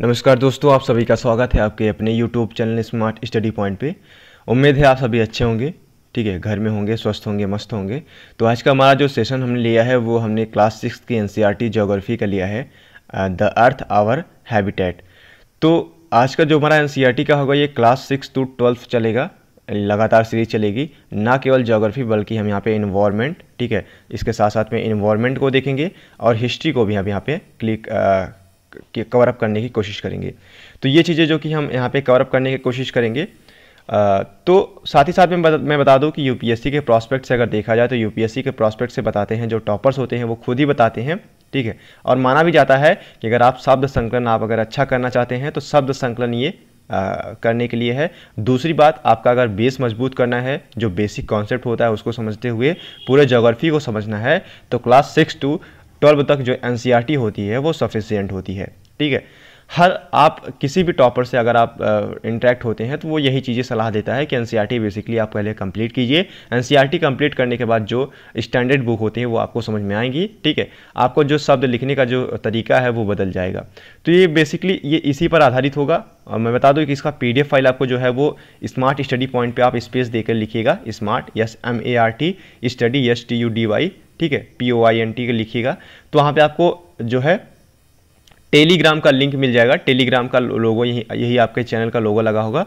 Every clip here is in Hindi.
नमस्कार दोस्तों आप सभी का स्वागत है आपके अपने YouTube channel smart study point पे उम्मीद है आप सभी अच्छे होंगे ठीक है घर में होंगे स्वस्थ होंगे मस्त होंगे तो आज का हमारा जो सेशन हमने लिया है वो हमने क्लास सिक्स की एन सी e का लिया है द अर्थ आवर हैबिटेट तो आज का जो हमारा एन e का होगा ये क्लास सिक्स टू ट्वेल्थ चलेगा लगातार सीरीज चलेगी ना केवल ज्योग्राफी बल्कि हम यहाँ पे इन्वायरमेंट ठीक है इसके साथ साथ में इन्वायरमेंट को देखेंगे और हिस्ट्री को भी हम यहाँ पे क्लिक कवर अप करने की कोशिश करेंगे तो ये चीज़ें जो कि हम यहाँ पे कवर अप करने की कोशिश करेंगे आ, तो साथ ही साथ में मैं बता दूं कि यूपीएससी के प्रॉस्पेक्ट से अगर देखा जाए तो यूपीएससी के प्रॉस्पेक्ट से बताते हैं जो टॉपर्स होते हैं वो खुद ही बताते हैं ठीक है और माना भी जाता है कि अगर आप शब्द संकलन आप अगर अच्छा करना चाहते हैं तो शब्द संकलन ये आ, करने के लिए है दूसरी बात आपका अगर बेस मजबूत करना है जो बेसिक कॉन्सेप्ट होता है उसको समझते हुए पूरे जोग्राफी को समझना है तो क्लास सिक्स टू ट्वेल्व तक जो एन होती है वो सफिशियंट होती है ठीक है हर आप किसी भी टॉपर से अगर आप इंटरेक्ट होते हैं तो वो यही चीज़ें सलाह देता है कि एन बेसिकली आप पहले कंप्लीट कीजिए एन कंप्लीट e करने के बाद जो स्टैंडर्ड बुक होती है वो आपको समझ में आएंगी ठीक है आपको जो शब्द लिखने का जो तरीका है वो बदल जाएगा तो ये बेसिकली ये इसी पर आधारित होगा और मैं बता दूं कि इसका पी फाइल आपको जो है वो स्मार्ट स्टडी पॉइंट पर आप स्पेस देकर लिखिएगा smart S M A R T study S T U D Y ठीक है P O I N T लिखिएगा तो वहाँ पे आपको जो है टेलीग्राम का लिंक मिल जाएगा टेलीग्राम का लोगो यही यही आपके चैनल का लोगो लगा होगा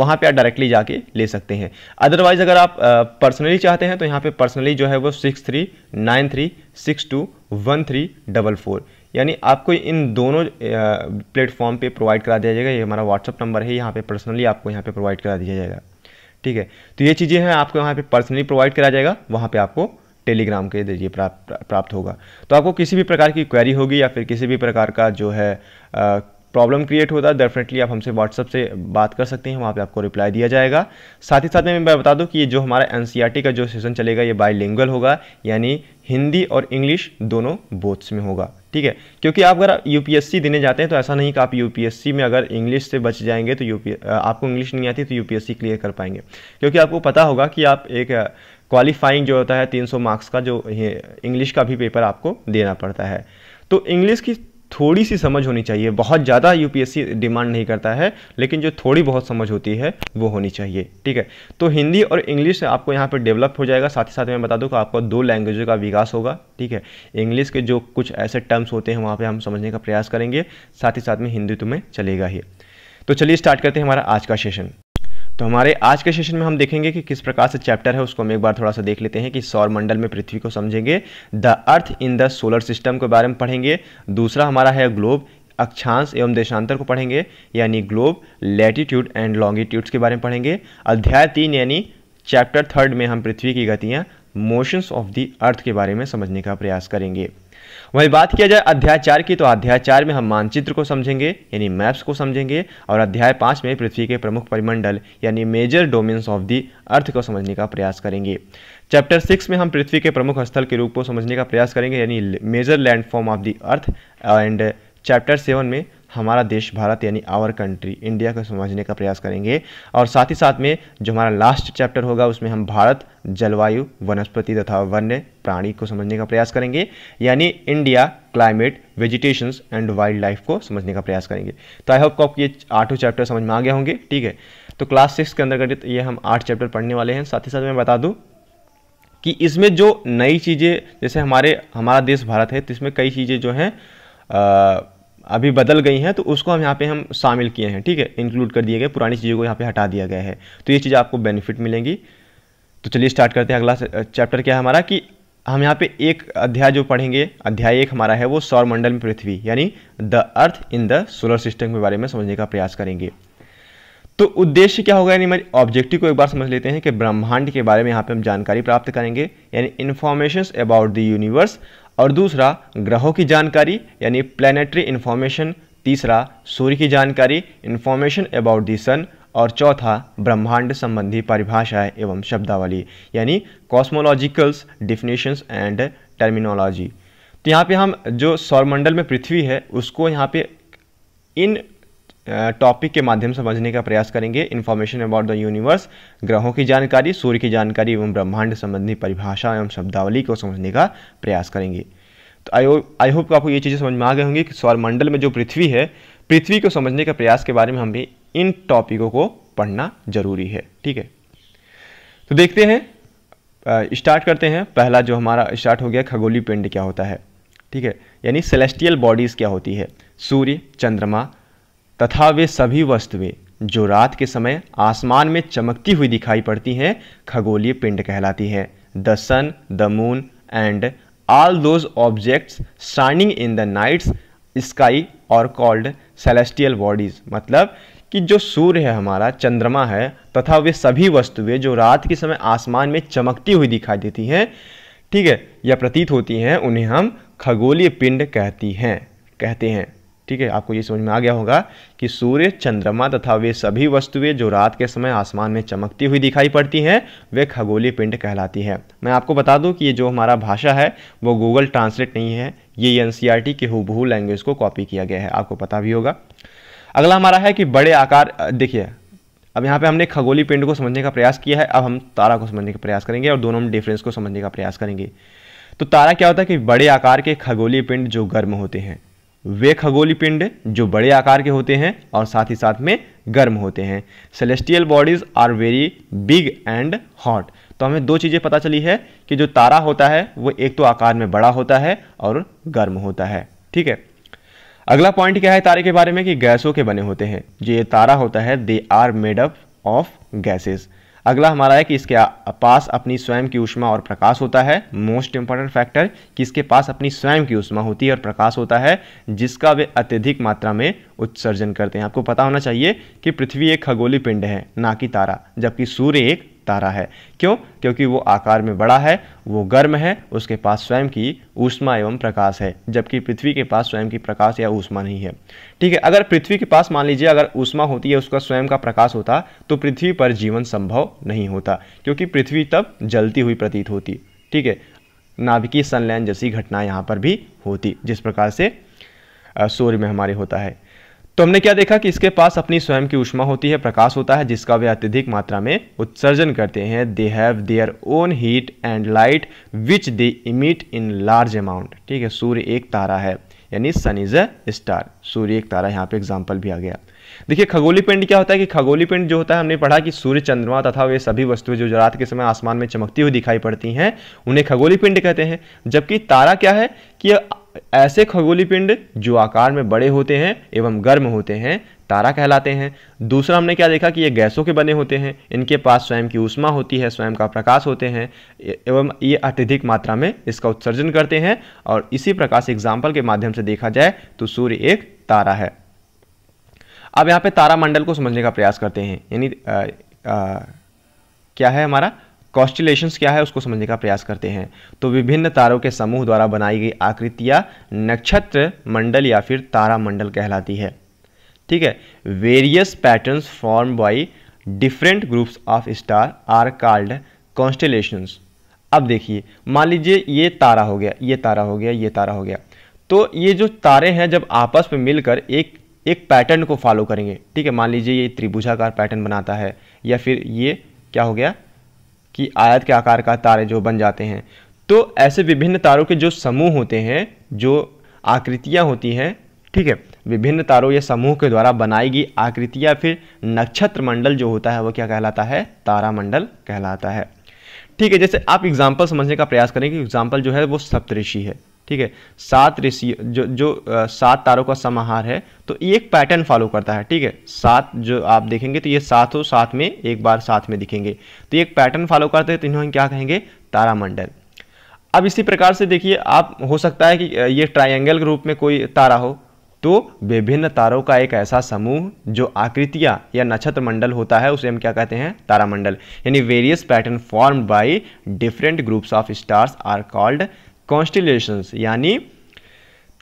वहाँ पे आप डायरेक्टली जाके ले सकते हैं अदरवाइज़ अगर आप पर्सनली चाहते हैं तो यहाँ पे पर्सनली जो है वो six three nine three six two one three double four यानी आपको इन दोनों प्लेटफॉर्म पे प्रोवाइड करा दिया जाएगा ये हमारा व्हाट्सअप नंबर है यहाँ पर पर्सनली आपको यहाँ पर प्रोवाइड करा दिया जाएगा ठीक है तो ये चीज़ें हैं आपको यहाँ पर पर्सनली प्रोवाइड करा जाएगा वहाँ पर आपको टेलीग्राम के जरिए प्राप्त प्राप्त होगा तो आपको किसी भी प्रकार की क्वेरी होगी या फिर किसी भी प्रकार का जो है प्रॉब्लम क्रिएट होता है डेफिनेटली आप हमसे व्हाट्सअप से बात कर सकते हैं वहाँ पे आपको रिप्लाई दिया जाएगा साथ ही साथ में मैं बता दूँ कि ये जो हमारा एन e का जो सेशन चलेगा ये बाई होगा यानी हिंदी और इंग्लिश दोनों बोथ्स में होगा ठीक है क्योंकि आप अगर यूपीएससी देने जाते हैं तो ऐसा नहीं कि आप यूपीएससी में अगर इंग्लिश से बच जाएंगे तो यूपी आपको इंग्लिश नहीं आती तो यूपीएससी क्लियर कर पाएंगे क्योंकि आपको पता होगा कि आप एक क्वालिफाइंग जो होता है 300 मार्क्स का जो इंग्लिश का भी पेपर आपको देना पड़ता है तो इंग्लिश की थोड़ी सी समझ होनी चाहिए बहुत ज़्यादा यूपीएससी डिमांड नहीं करता है लेकिन जो थोड़ी बहुत समझ होती है वो होनी चाहिए ठीक है तो हिंदी और इंग्लिश आपको यहाँ पर डेवलप हो जाएगा साथ ही साथ मैं बता दूँ कि आपको दो लैंग्वेजों का विकास होगा ठीक है इंग्लिश के जो कुछ ऐसे टर्म्स होते हैं वहाँ पर हम समझने का प्रयास करेंगे साथ ही साथ में हिंदी तुम्हें चलेगा ही तो चलिए स्टार्ट करते हैं हमारा आज का सेशन तो हमारे आज के सेशन में हम देखेंगे कि किस प्रकार से चैप्टर है उसको हम एक बार थोड़ा सा देख लेते हैं कि सौर मंडल में पृथ्वी को समझेंगे the earth in the solar system के बारे में पढ़ेंगे दूसरा हमारा है ग्लोब अक्षांश एवं देशांतर को पढ़ेंगे यानी ग्लोब लैटिट्यूड एंड लॉन्गिट्यूड्स के बारे में पढ़ेंगे अध्याय तीन यानी चैप्टर थर्ड में हम पृथ्वी की गतियाँ मोशंस ऑफ द अर्थ के बारे में समझने का प्रयास करेंगे वहीं बात किया जाए अध्याय चार की तो अध्याय चार में हम मानचित्र को समझेंगे यानी मैप्स को समझेंगे और अध्याय पाँच में पृथ्वी के प्रमुख परिमंडल यानी major domains of the earth को समझने का प्रयास करेंगे चैप्टर सिक्स में हम पृथ्वी के प्रमुख स्थल के रूप को समझने का प्रयास करेंगे यानी major landform of the earth and chapter seven में हमारा देश भारत यानी आवर कंट्री इंडिया को समझने का प्रयास करेंगे और साथ ही साथ में जो हमारा लास्ट चैप्टर होगा उसमें हम भारत जलवायु वनस्पति तथा वन्य प्राणी को समझने का प्रयास करेंगे यानी India climate vegetations and wild life को समझने का प्रयास करेंगे तो आई होप को आपको ये आठों चैप्टर समझ में आ गए होंगे ठीक है तो क्लास सिक्स के अंतर्गत ये हम आठ चैप्टर पढ़ने वाले हैं साथ ही साथ मैं बता दूँ कि इसमें जो नई चीज़ें जैसे हमारे हमारा देश भारत है तो इसमें कई चीज़ें जो हैं अभी बदल गई हैं तो उसको हम यहाँ पे हम शामिल किए हैं ठीक है इंक्लूड कर दिए गए पुरानी चीज़ों को यहाँ पे हटा दिया गया है तो ये चीज़ आपको बेनिफिट मिलेंगी तो चलिए स्टार्ट करते हैं अगला चैप्टर क्या है हमारा कि हम यहाँ पे एक अध्याय जो पढ़ेंगे अध्याय एक हमारा है वो सौरमंडल में पृथ्वी यानी the earth in the solar system के बारे में समझने का प्रयास करेंगे तो उद्देश्य क्या होगा यानी मेरे ऑब्जेक्टिव को एक बार समझ लेते हैं कि ब्रह्मांड के बारे में यहाँ पे हम जानकारी प्राप्त करेंगे यानी इन्फॉर्मेशन अबाउट द यूनिवर्स और दूसरा ग्रहों की जानकारी यानी प्लानिटरी इन्फॉर्मेशन तीसरा सूर्य की जानकारी इन्फॉर्मेशन अबाउट दी सन और चौथा ब्रह्मांड संबंधी परिभाषाएं एवं शब्दावली यानी कॉस्मोलॉजिकल्स डिफिनेशंस एंड टर्मिनोलॉजी तो यहाँ पे हम जो सौरमंडल में पृथ्वी है उसको यहाँ पे इन टॉपिक के माध्यम से समझने का प्रयास करेंगे इन्फॉर्मेशन अबाउट द यूनिवर्स ग्रहों की जानकारी सूर्य की जानकारी एवं ब्रह्मांड संबंधी परिभाषा एवं शब्दावली को समझने का प्रयास करेंगे तो आई आई होप आपको ये चीज़ें समझ में आ गए होंगे कि सौरमंडल में जो पृथ्वी है पृथ्वी को समझने के प्रयास के बारे में हम भी इन टॉपिकों को पढ़ना जरूरी है ठीक है तो देखते हैं स्टार्ट करते हैं पहला जो हमारा स्टार्ट हो गया खगोली पिंड क्या होता है ठीक है यानी सेलेस्टियल बॉडीज़ क्या होती है सूर्य चंद्रमा तथा वे सभी वस्तुएं जो रात के समय आसमान में चमकती हुई दिखाई पड़ती हैं खगोलीय पिंड कहलाती हैं the sun the moon and all those objects shining in the nights sky are called celestial bodies मतलब कि जो सूर्य है हमारा चंद्रमा है तथा वे सभी वस्तुएं जो रात के समय आसमान में चमकती हुई दिखाई देती हैं ठीक है या प्रतीत होती हैं उन्हें हम खगोलीय पिंड कहती हैं कहते हैं ठीक है आपको ये समझ में आ गया होगा कि सूर्य चंद्रमा तथा वे सभी वस्तुएं जो रात के समय आसमान में चमकती हुई दिखाई पड़ती हैं वे खगोली पिंड कहलाती है मैं आपको बता दूं कि ये जो हमारा भाषा है वो गूगल ट्रांसलेट नहीं है ये एन सी e के हु लैंग्वेज को कॉपी किया गया है आपको पता भी होगा अगला हमारा है कि बड़े आकार देखिए अब यहाँ पे हमने खगोली पिंड को समझने का प्रयास किया है अब हम तारा को समझने का प्रयास करेंगे और दोनों डिफरेंस को समझने का प्रयास करेंगे तो तारा क्या होता है कि बड़े आकार के खगोलीय पिंड जो गर्म होते हैं वे खगोली पिंड जो बड़े आकार के होते हैं और साथ ही साथ में गर्म होते हैं celestial bodies are very big and hot तो हमें दो चीज़ें पता चली है कि जो तारा होता है वो एक तो आकार में बड़ा होता है और गर्म होता है ठीक है अगला पॉइंट क्या है तारे के बारे में कि गैसों के बने होते हैं जो ये तारा होता है they are made up of gases अगला हमारा है कि इसके पास अपनी स्वयं की ऊष्मा और प्रकाश होता है मोस्ट इंपॉर्टेंट फैक्टर कि इसके पास अपनी स्वयं की ऊष्मा होती है और प्रकाश होता है जिसका वे अत्यधिक मात्रा में उत्सर्जन करते हैं आपको पता होना चाहिए कि पृथ्वी एक खगोली पिंड है ना कि तारा जबकि सूर्य एक तारा है क्यों क्योंकि वो आकार में बड़ा है वो गर्म है उसके पास स्वयं की ऊष्मा एवं प्रकाश है जबकि पृथ्वी के पास स्वयं की प्रकाश या ऊष्मा नहीं है ठीक है अगर पृथ्वी के पास मान लीजिए अगर ऊष्मा होती है उसका स्वयं का प्रकाश होता तो पृथ्वी पर जीवन संभव नहीं होता क्योंकि पृथ्वी तब जलती हुई प्रतीत होती ठीक है नाभिकीय संलयन जैसी घटना यहाँ पर भी होती जिस प्रकार से सूर्य में हमारे होता है तो हमने क्या देखा कि इसके पास अपनी स्वयं की उष्मा होती है प्रकाश होता है जिसका वे अत्यधिक मात्रा में उत्सर्जन करते हैं they have their own heat and light which they emit in large amount ठीक है सूर्य एक तारा है यानी सन इज अ स्टार सूर्य एक तारा यहाँ पे एग्जाम्पल भी आ गया देखिए खगोली पिंड क्या होता है कि खगोली पिंड जो होता है हमने पढ़ा कि सूर्य चंद्रमा तथा वे सभी वस्तुएं जो रात के समय आसमान में चमकती हुई दिखाई पड़ती हैं उन्हें खगोली पिंड कहते हैं जबकि तारा क्या है कि ऐसे खगोली पिंड जो आकार में बड़े होते हैं एवं गर्म होते हैं तारा कहलाते हैं दूसरा हमने क्या देखा कि ये गैसों के बने होते हैं इनके पास स्वयं की उष्मा होती है स्वयं का प्रकाश होते हैं एवं ये अत्यधिक मात्रा में इसका उत्सर्जन करते हैं और इसी प्रकार से एग्जाम्पल के माध्यम से देखा जाए तो सूर्य एक तारा है अब यहाँ पे मंडल को समझने का प्रयास करते हैं यानी क्या है हमारा कॉस्टिलेशंस क्या है उसको समझने का प्रयास करते हैं तो विभिन्न तारों के समूह द्वारा बनाई गई आकृतियाँ नक्षत्र मंडल या फिर तारा मंडल कहलाती है ठीक है various patterns form by different groups of star are called constellations अब देखिए मान लीजिए ये तारा हो गया ये तारा हो गया ये तारा हो गया तो ये जो तारे हैं जब आपस में मिलकर एक एक पैटर्न को फॉलो करेंगे ठीक है मान लीजिए ये त्रिभुजाकार पैटर्न बनाता है या फिर ये क्या हो गया कि आयत के आकार का तारे जो बन जाते हैं तो ऐसे विभिन्न तारों के जो समूह होते हैं जो आकृतियाँ होती हैं ठीक है विभिन्न तारों या समूह के द्वारा बनाई गई आकृति या फिर नक्षत्र मंडल जो होता है वह क्या कहलाता है तारामंडल कहलाता है ठीक है जैसे आप एग्जाम्पल समझने का प्रयास करें कि एग्जाम्पल जो है वो सप्तऋषि है ठीक है सात ऋषि जो जो सात तारों का समाहार है तो एक पैटर्न फॉलो करता है ठीक है सात जो आप देखेंगे तो ये सात हो साथ में एक बार साथ में दिखेंगे तो एक पैटर्न फॉलो करते हैं तो इन्होंने क्या कहेंगे तारामंडल अब इसी प्रकार से देखिए आप हो सकता है कि ये ट्राइंगल के रूप में कोई तारा हो तो विभिन्न तारों का एक ऐसा समूह जो आकृतियाँ या नक्षत्र मंडल होता है उसे हम क्या कहते हैं तारामंडल यानी various pattern form by different groups of stars are called constellations यानी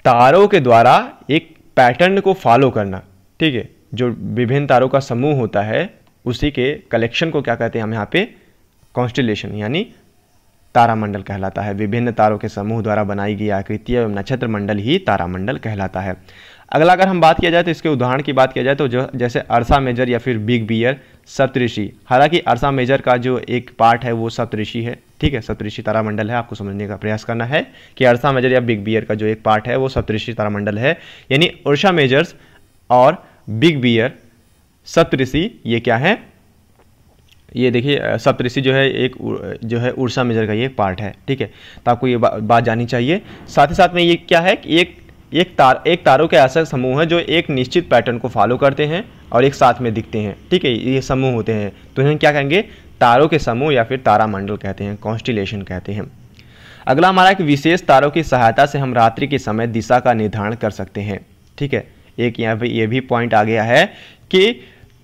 तारों के द्वारा एक पैटर्न को फॉलो करना ठीक है जो विभिन्न तारों का समूह होता है उसी के कलेक्शन को क्या कहते हैं हम यहाँ पे कॉन्स्टिलेशन यानी तारामंडल कहलाता है विभिन्न तारों के समूह द्वारा बनाई गई आकृति एवं नक्षत्र मंडल ही तारामंडल कहलाता है अगला अगर हम बात किया जाए तो इसके उदाहरण की बात किया जाए तो जो जैसे अरसा मेजर या फिर बिग बियर सप्तऋषि हालांकि अरसा मेजर का जो एक पार्ट है वो सप्तऋषि है ठीक है सप्तऋषि तारामंडल है आपको समझने का प्रयास करना है कि अर्सा मेजर या बिग बियर का जो एक पार्ट है वो सप्तऋषि तारामंडल है यानी उर्षा मेजर्स और बिग बियर सप्तऋषि ये क्या है ये देखिए सप्तऋषि जो है एक जो है उर्षा मेजर का ये एक पार्ट है ठीक है तो आपको ये बा, बात जाननी चाहिए साथ ही साथ में ये क्या है कि एक एक तार एक तारों के ऐसा समूह है जो एक निश्चित पैटर्न को फॉलो करते हैं और एक साथ में दिखते हैं ठीक है ये समूह होते हैं तो इन्हें क्या कहेंगे तारों के समूह या फिर तारामंडल कहते हैं कॉन्स्टिलेशन कहते हैं अगला हमारा एक विशेष तारों की सहायता से हम रात्रि के समय दिशा का निर्धारण कर सकते हैं ठीक है एक यहाँ पे ये भी पॉइंट आ गया है कि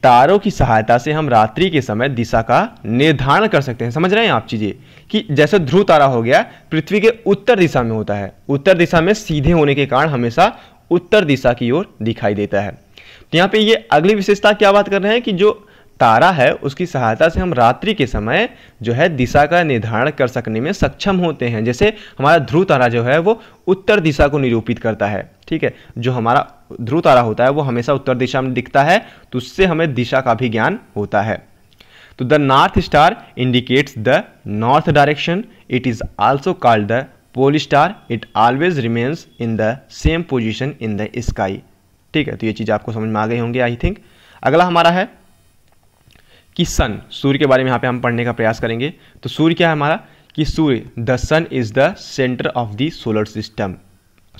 तारों की सहायता से हम रात्रि के समय दिशा का निर्धारण कर सकते हैं समझ रहे हैं आप चीज़ें कि जैसे ध्रुव तारा हो गया पृथ्वी के उत्तर दिशा में होता है उत्तर दिशा में सीधे होने के कारण हमेशा उत्तर दिशा की ओर दिखाई देता है तो यहाँ पे ये अगली विशेषता क्या बात कर रहे हैं कि जो तारा है उसकी सहायता से हम रात्रि के समय जो है दिशा का निर्धारण कर सकने में सक्षम होते हैं जैसे हमारा ध्रुव तारा जो है वो उत्तर दिशा को निरूपित करता है ठीक है जो हमारा ध्रुव तारा होता है वो हमेशा उत्तर दिशा में दिखता है तो उससे हमें दिशा का भी ज्ञान होता है तो the north star indicates the north direction it is also called the pole star it always remains in the same position in the sky ठीक है तो ये चीज़ आपको समझ में आ गई होंगी आई थिंक अगला हमारा है कि सन सूर्य के बारे में यहाँ पे हम पढ़ने का प्रयास करेंगे तो सूर्य क्या है हमारा कि सूर्य the sun is the centre of the solar system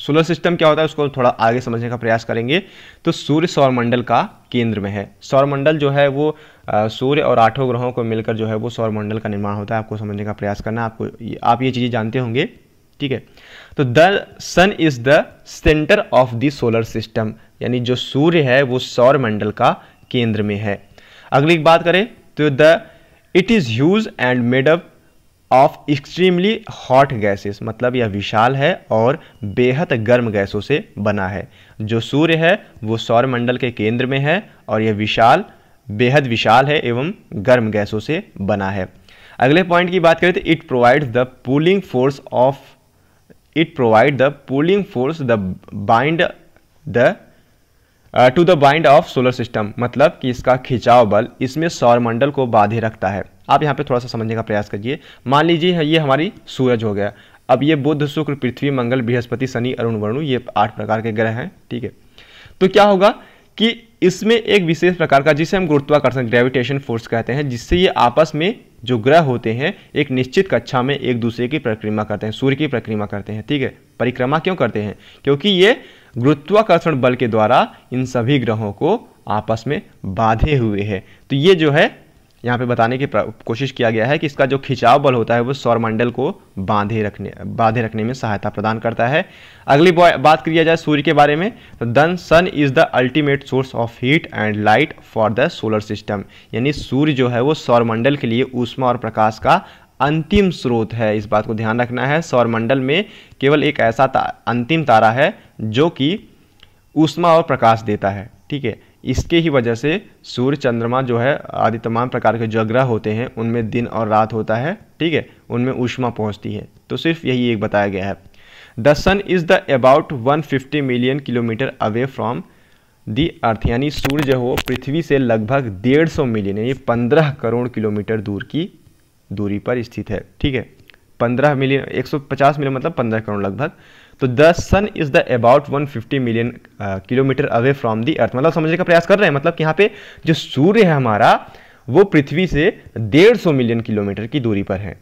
solar system क्या होता है उसको थोड़ा आगे समझने का प्रयास करेंगे तो सूर्य सौरमंडल का केंद्र में है सौरमंडल जो है वो सूर्य और आठों ग्रहों को मिलकर जो है वो सौरमंडल का निर्माण होता है आपको समझने का प्रयास करना आपको आप ये चीज़ें जानते होंगे ठीक है तो the sun is the centre of the solar system यानी जो सूर्य है वो सौरमंडल का केंद्र में है अगली बात करें तो the it is huge and made up of extremely hot gases मतलब यह विशाल है और बेहद गर्म गैसों से बना है जो सूर्य है वो सौरमंडल के केंद्र में है और यह विशाल बेहद विशाल है एवं गर्म गैसों से बना है अगले पॉइंट की बात करें तो it provide the pulling force of it provide the pulling force the bind the to the bind of solar system मतलब कि इसका खिंचाव बल इसमें सौर मंडल को बाधे रखता है आप यहाँ पे थोड़ा सा समझने का प्रयास करिए मान लीजिए ये हमारी सूरज हो गया अब ये बुध शुक्र पृथ्वी मंगल बृहस्पति शनि अरुण वरुण ये आठ प्रकार के ग्रह हैं ठीक है तो क्या होगा कि इसमें एक विशेष प्रकार का जिसे हम गुरुत्वाकर्षण ग्रेविटेशन फोर्स कहते हैं जिससे ये आपस में जो ग्रह होते हैं एक निश्चित कक्षा में एक दूसरे की प्रक्रिमा करते हैं सूर्य की प्रक्रिया करते हैं ठीक है परिक्रमा क्यों करते हैं क्योंकि ये गुरुत्वाकर्षण बल के द्वारा इन सभी ग्रहों को आपस में बांधे हुए है तो ये जो है यहाँ पे बताने की कोशिश किया गया है कि इसका जो खिंचाव बल होता है वो सौरमंडल को बांधे रखने बांधे रखने में सहायता प्रदान करता है अगली बात किया जाए सूर्य के बारे में तो then sun is the ultimate source of heat and light for the solar system यानी सूर्य जो है वो सौरमंडल के लिए ऊष्मा और प्रकाश का अंतिम स्रोत है इस बात को ध्यान रखना है सौरमंडल में केवल एक ऐसा ता, अंतिम तारा है जो कि ऊष्मा और प्रकाश देता है ठीक है इसके ही वजह से सूर्य चंद्रमा जो है आदि तमाम प्रकार के जो ग्रह होते हैं उनमें दिन और रात होता है ठीक है उनमें ऊष्मा पहुंचती है तो सिर्फ यही एक बताया गया है the sun is the about 150 million kilometre away from the earth यानी सूर्य जो हो पृथ्वी से लगभग डेढ़ सौ मिलियन यानी पंद्रह करोड़ किलोमीटर दूर की दूरी पर स्थित है ठीक है पंद्रह मिलियन एक सौ पचास मिलियन मतलब पंद्रह करोड़ लगभग तो the sun is the about 150 million kilometre away from the earth मतलब समझने का प्रयास कर रहे हैं मतलब कि यहाँ पे जो सूर्य है हमारा वो पृथ्वी से 150 मिलियन किलोमीटर की दूरी पर है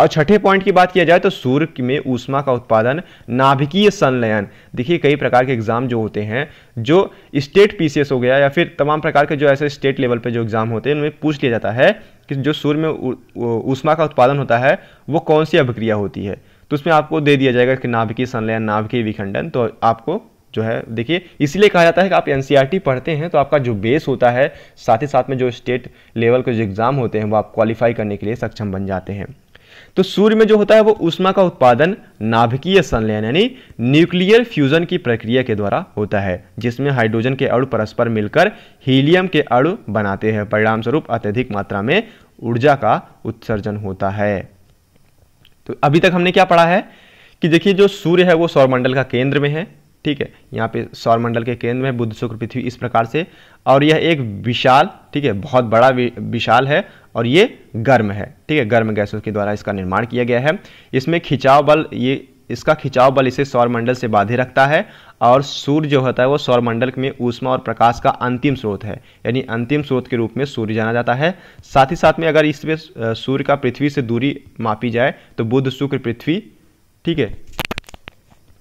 और छठे पॉइंट की बात किया जाए तो सूर्य में ऊष्मा का उत्पादन नाभिकीय संलयन देखिए कई प्रकार के एग्ज़ाम जो होते हैं जो स्टेट पीसीएस हो गया या फिर तमाम प्रकार के जो ऐसे स्टेट लेवल पे जो एग्ज़ाम होते हैं उनमें पूछ लिया जाता है कि जो सूर्य में ऊष्मा का उत्पादन होता है वो कौन सी अभिक्रिया होती है तो उसमें आपको दे दिया जाएगा कि नाभिकीय संलयन नाभिकीय विखंडन तो आपको जो है देखिए इसीलिए कहा जाता है कि आप एन e पढ़ते हैं तो आपका जो बेस होता है साथ ही साथ में जो स्टेट लेवल के जो एग्ज़ाम होते हैं वो आप क्वालिफाई करने के लिए सक्षम बन जाते हैं तो सूर्य में जो होता है वो उष्मा का उत्पादन नाभिकीय संलयन यानी न्यूक्लियर फ्यूजन की प्रक्रिया के द्वारा होता है जिसमें हाइड्रोजन के अणु परस्पर मिलकर हीलियम के अणु बनाते हैं परिणामस्वरूप अत्यधिक मात्रा में ऊर्जा का उत्सर्जन होता है तो अभी तक हमने क्या पढ़ा है कि देखिए जो सूर्य है वो सौरमंडल का केंद्र में है ठीक है यहाँ पे सौरमंडल के केंद्र में बुद्ध शुक्र पृथ्वी इस प्रकार से और यह एक विशाल ठीक है बहुत बड़ा विशाल है और ये गर्म है ठीक है गर्म गैसों के द्वारा इसका निर्माण किया गया है इसमें खिंचाव बल ये इसका खिंचाव बल इसे सौरमंडल से बाधे रखता है और सूर्य जो होता है वो सौरमंडल में ऊष्मा और प्रकाश का अंतिम स्रोत है यानी अंतिम स्रोत के रूप में सूर्य जाना जाता है साथ ही साथ में अगर इसमें सूर्य का पृथ्वी से दूरी मापी जाए तो बुध शुक्र पृथ्वी ठीक है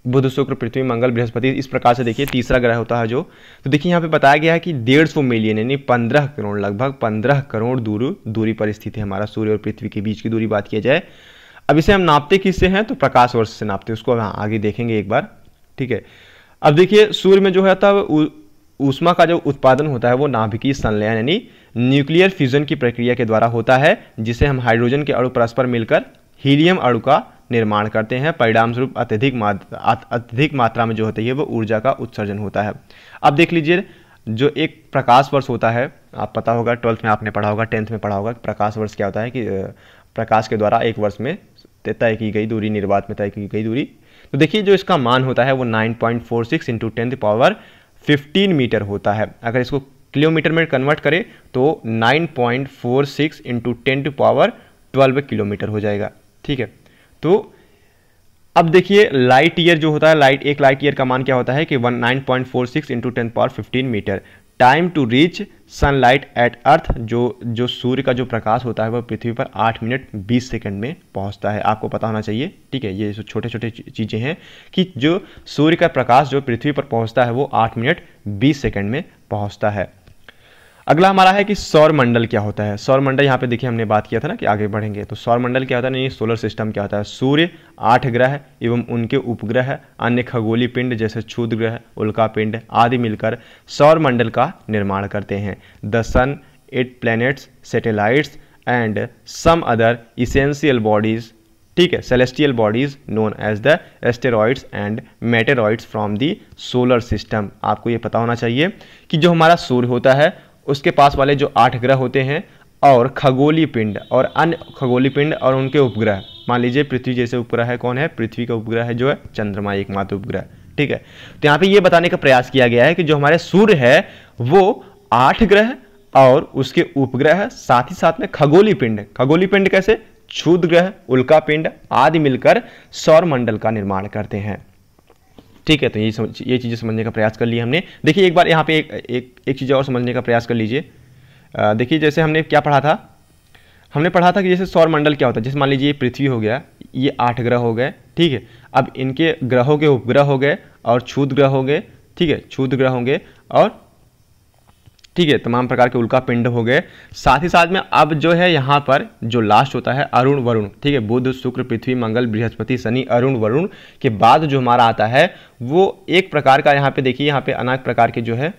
बुध शुक्र पृथ्वी मंगल बृहस्पति इस प्रकार से देखिए तीसरा ग्रह होता है जो तो देखिए यहाँ पे बताया गया है कि डेढ़ सौ मिलियन यानी पंद्रह करोड़ लगभग पंद्रह करोड़ दूर दूरी पर स्थित है हमारा सूर्य और पृथ्वी के बीच की दूरी बात किया जाए अब इसे हम नापते किससे हैं तो प्रकाश वर्ष से नापते उसको आगे देखेंगे एक बार ठीक है अब देखिए सूर्य में जो है तब ऊष्मा का जो उत्पादन होता है वो नाभिकीय संलयन यानी न्यूक्लियर फ्यूजन की प्रक्रिया के द्वारा होता है जिसे हम हाइड्रोजन के अणु परस्पर मिलकर हीलियम अणु का निर्माण करते हैं परिणामस्वरूप अत्यधिक अत्यधिक मात्रा में जो होती है वो ऊर्जा का उत्सर्जन होता है अब देख लीजिए जो एक प्रकाश वर्ष होता है आप पता होगा ट्वेल्थ में आपने पढ़ा होगा टेंथ में पढ़ा होगा प्रकाश वर्ष क्या होता है कि प्रकाश के द्वारा एक वर्ष में तय की गई दूरी निर्वात में तय की गई दूरी तो देखिए जो इसका मान होता है वो 9.46 point four six into tenth power fifteen metre होता है अगर इसको किलोमीटर में कन्वर्ट करें तो 9.46 point four six into tenth power twelve kilometre हो जाएगा ठीक है तो अब देखिए लाइट ईयर जो होता है लाइट एक लाइट ईयर का मान क्या होता है कि one nine point four six into tenth power fifteen metre time to reach sunlight at earth जो जो सूर्य का जो प्रकाश होता है वह पृथ्वी पर आठ मिनट बीस सेकंड में पहुंचता है आपको पता होना चाहिए ठीक है ये छोटे छोटे चीज़ें हैं कि जो सूर्य का प्रकाश जो पृथ्वी पर पहुंचता है वो आठ मिनट बीस सेकंड में पहुंचता है अगला हमारा है कि सौर मंडल क्या होता है सौर मंडल यहाँ पे देखिए हमने बात किया था ना कि आगे बढ़ेंगे तो सौर मंडल क्या होता है नहीं सोलर सिस्टम क्या होता है सूर्य आठ ग्रह एवं उनके उपग्रह अन्य खगोली पिंड जैसे क्षुद ग्रह उल्का पिंड आदि मिलकर सौर मंडल का निर्माण करते हैं the sun eight planets satellites and some other essential bodies ठीक है celestial bodies known as the asteroids and meteoroids from the solar system आपको ये पता होना चाहिए कि जो हमारा सूर्य होता है उसके पास वाले जो आठ ग्रह होते हैं और खगोलीय पिंड और अन्य खगोलीय पिंड और उनके उपग्रह मान लीजिए पृथ्वी जैसे उपग्रह है कौन है पृथ्वी का उपग्रह है जो है चंद्रमा एकमात्र उपग्रह ठीक है तो यहाँ पे ये बताने का प्रयास किया गया है कि जो हमारे सूर्य है वो आठ ग्रह और उसके उपग्रह साथ ही साथ में खगोली पिंड खगोली पिंड कैसे क्षुद्र ग्रह उल्का पिंड आदि मिलकर सौर मंडल का निर्माण करते हैं ठीक है तो यही समझ ये चीज़ें समझने का प्रयास कर लिया हमने देखिए एक बार यहाँ पे एक एक, एक चीज़ और समझने का प्रयास कर लीजिए देखिए जैसे हमने क्या पढ़ा था हमने पढ़ा था कि जैसे सौर मंडल क्या होता है जैसे मान लीजिए पृथ्वी हो गया ये आठ ग्रह हो गए ठीक है अब इनके ग्रहों के उपग्रह हो गए और छूत ग्रह हो गए ठीक है छूत ग्रह होंगे और ठीक है तमाम प्रकार के उल्का पिंड हो गए साथ ही साथ में अब जो है यहाँ पर जो लास्ट होता है अरुण वरुण ठीक है बुध शुक्र पृथ्वी मंगल बृहस्पति शनि अरुण वरुण के बाद जो हमारा आता है वो एक प्रकार का यहाँ पे देखिए यहाँ पे अनेक प्रकार के जो है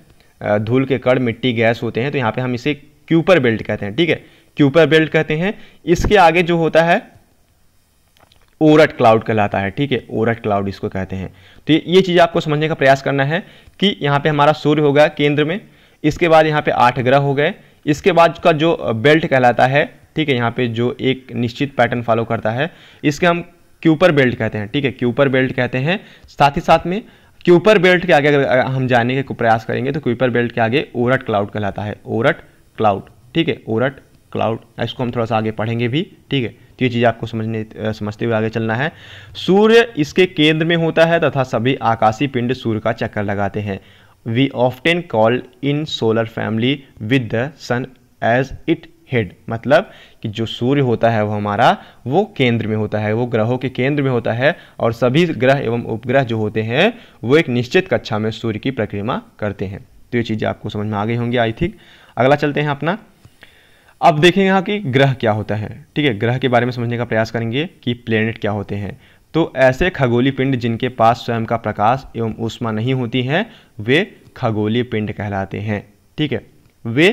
धूल के कड़ मिट्टी गैस होते हैं तो यहाँ पे हम इसे क्यूपर बेल्ट कहते हैं ठीक है क्यूपर बेल्ट कहते हैं इसके आगे जो होता है ओरट क्लाउड कहलाता है ठीक है ओरट क्लाउड इसको कहते हैं तो ये चीज़ आपको समझने का प्रयास करना है कि यहाँ पे हमारा सूर्य होगा केंद्र में इसके बाद यहाँ पे आठ ग्रह हो गए इसके बाद का जो बेल्ट कहलाता है ठीक है यहाँ पे जो एक निश्चित पैटर्न फॉलो करता है इसके हम क्यूपर बेल्ट कहते हैं ठीक है क्यूपर बेल्ट कहते हैं साथ ही साथ में क्यूपर बेल्ट के आगे अगर हम जाने के प्रयास करेंगे तो क्यूपर बेल्ट के आगे ओरट क्लाउड कहलाता है ओरट क्लाउड ठीक है ओरट क्लाउड इसको हम थोड़ा सा आगे पढ़ेंगे भी ठीक है तो ये चीज़ आपको समझने समझते हुए आगे चलना है सूर्य इसके केंद्र में होता है तथा सभी आकाशीय पिंड सूर्य का चक्कर लगाते हैं we often call in solar family with the sun as it head मतलब कि जो सूर्य होता है वो हमारा वो केंद्र में होता है वो ग्रहों के केंद्र में होता है और सभी ग्रह एवं उपग्रह जो होते हैं वो एक निश्चित कक्षा में सूर्य की परिक्रमा करते हैं तो ये चीज़ें आपको समझ में आ गई होंगी आई थिंक अगला चलते हैं अपना अब देखेंगे यहाँ कि ग्रह क्या होता है ठीक है ग्रह के बारे में समझने का प्रयास करेंगे कि प्लेनेट क्या होते हैं तो ऐसे खगोली पिंड जिनके पास स्वयं का प्रकाश एवं ऊष्मा नहीं होती है वे खगोली पिंड कहलाते हैं ठीक है वे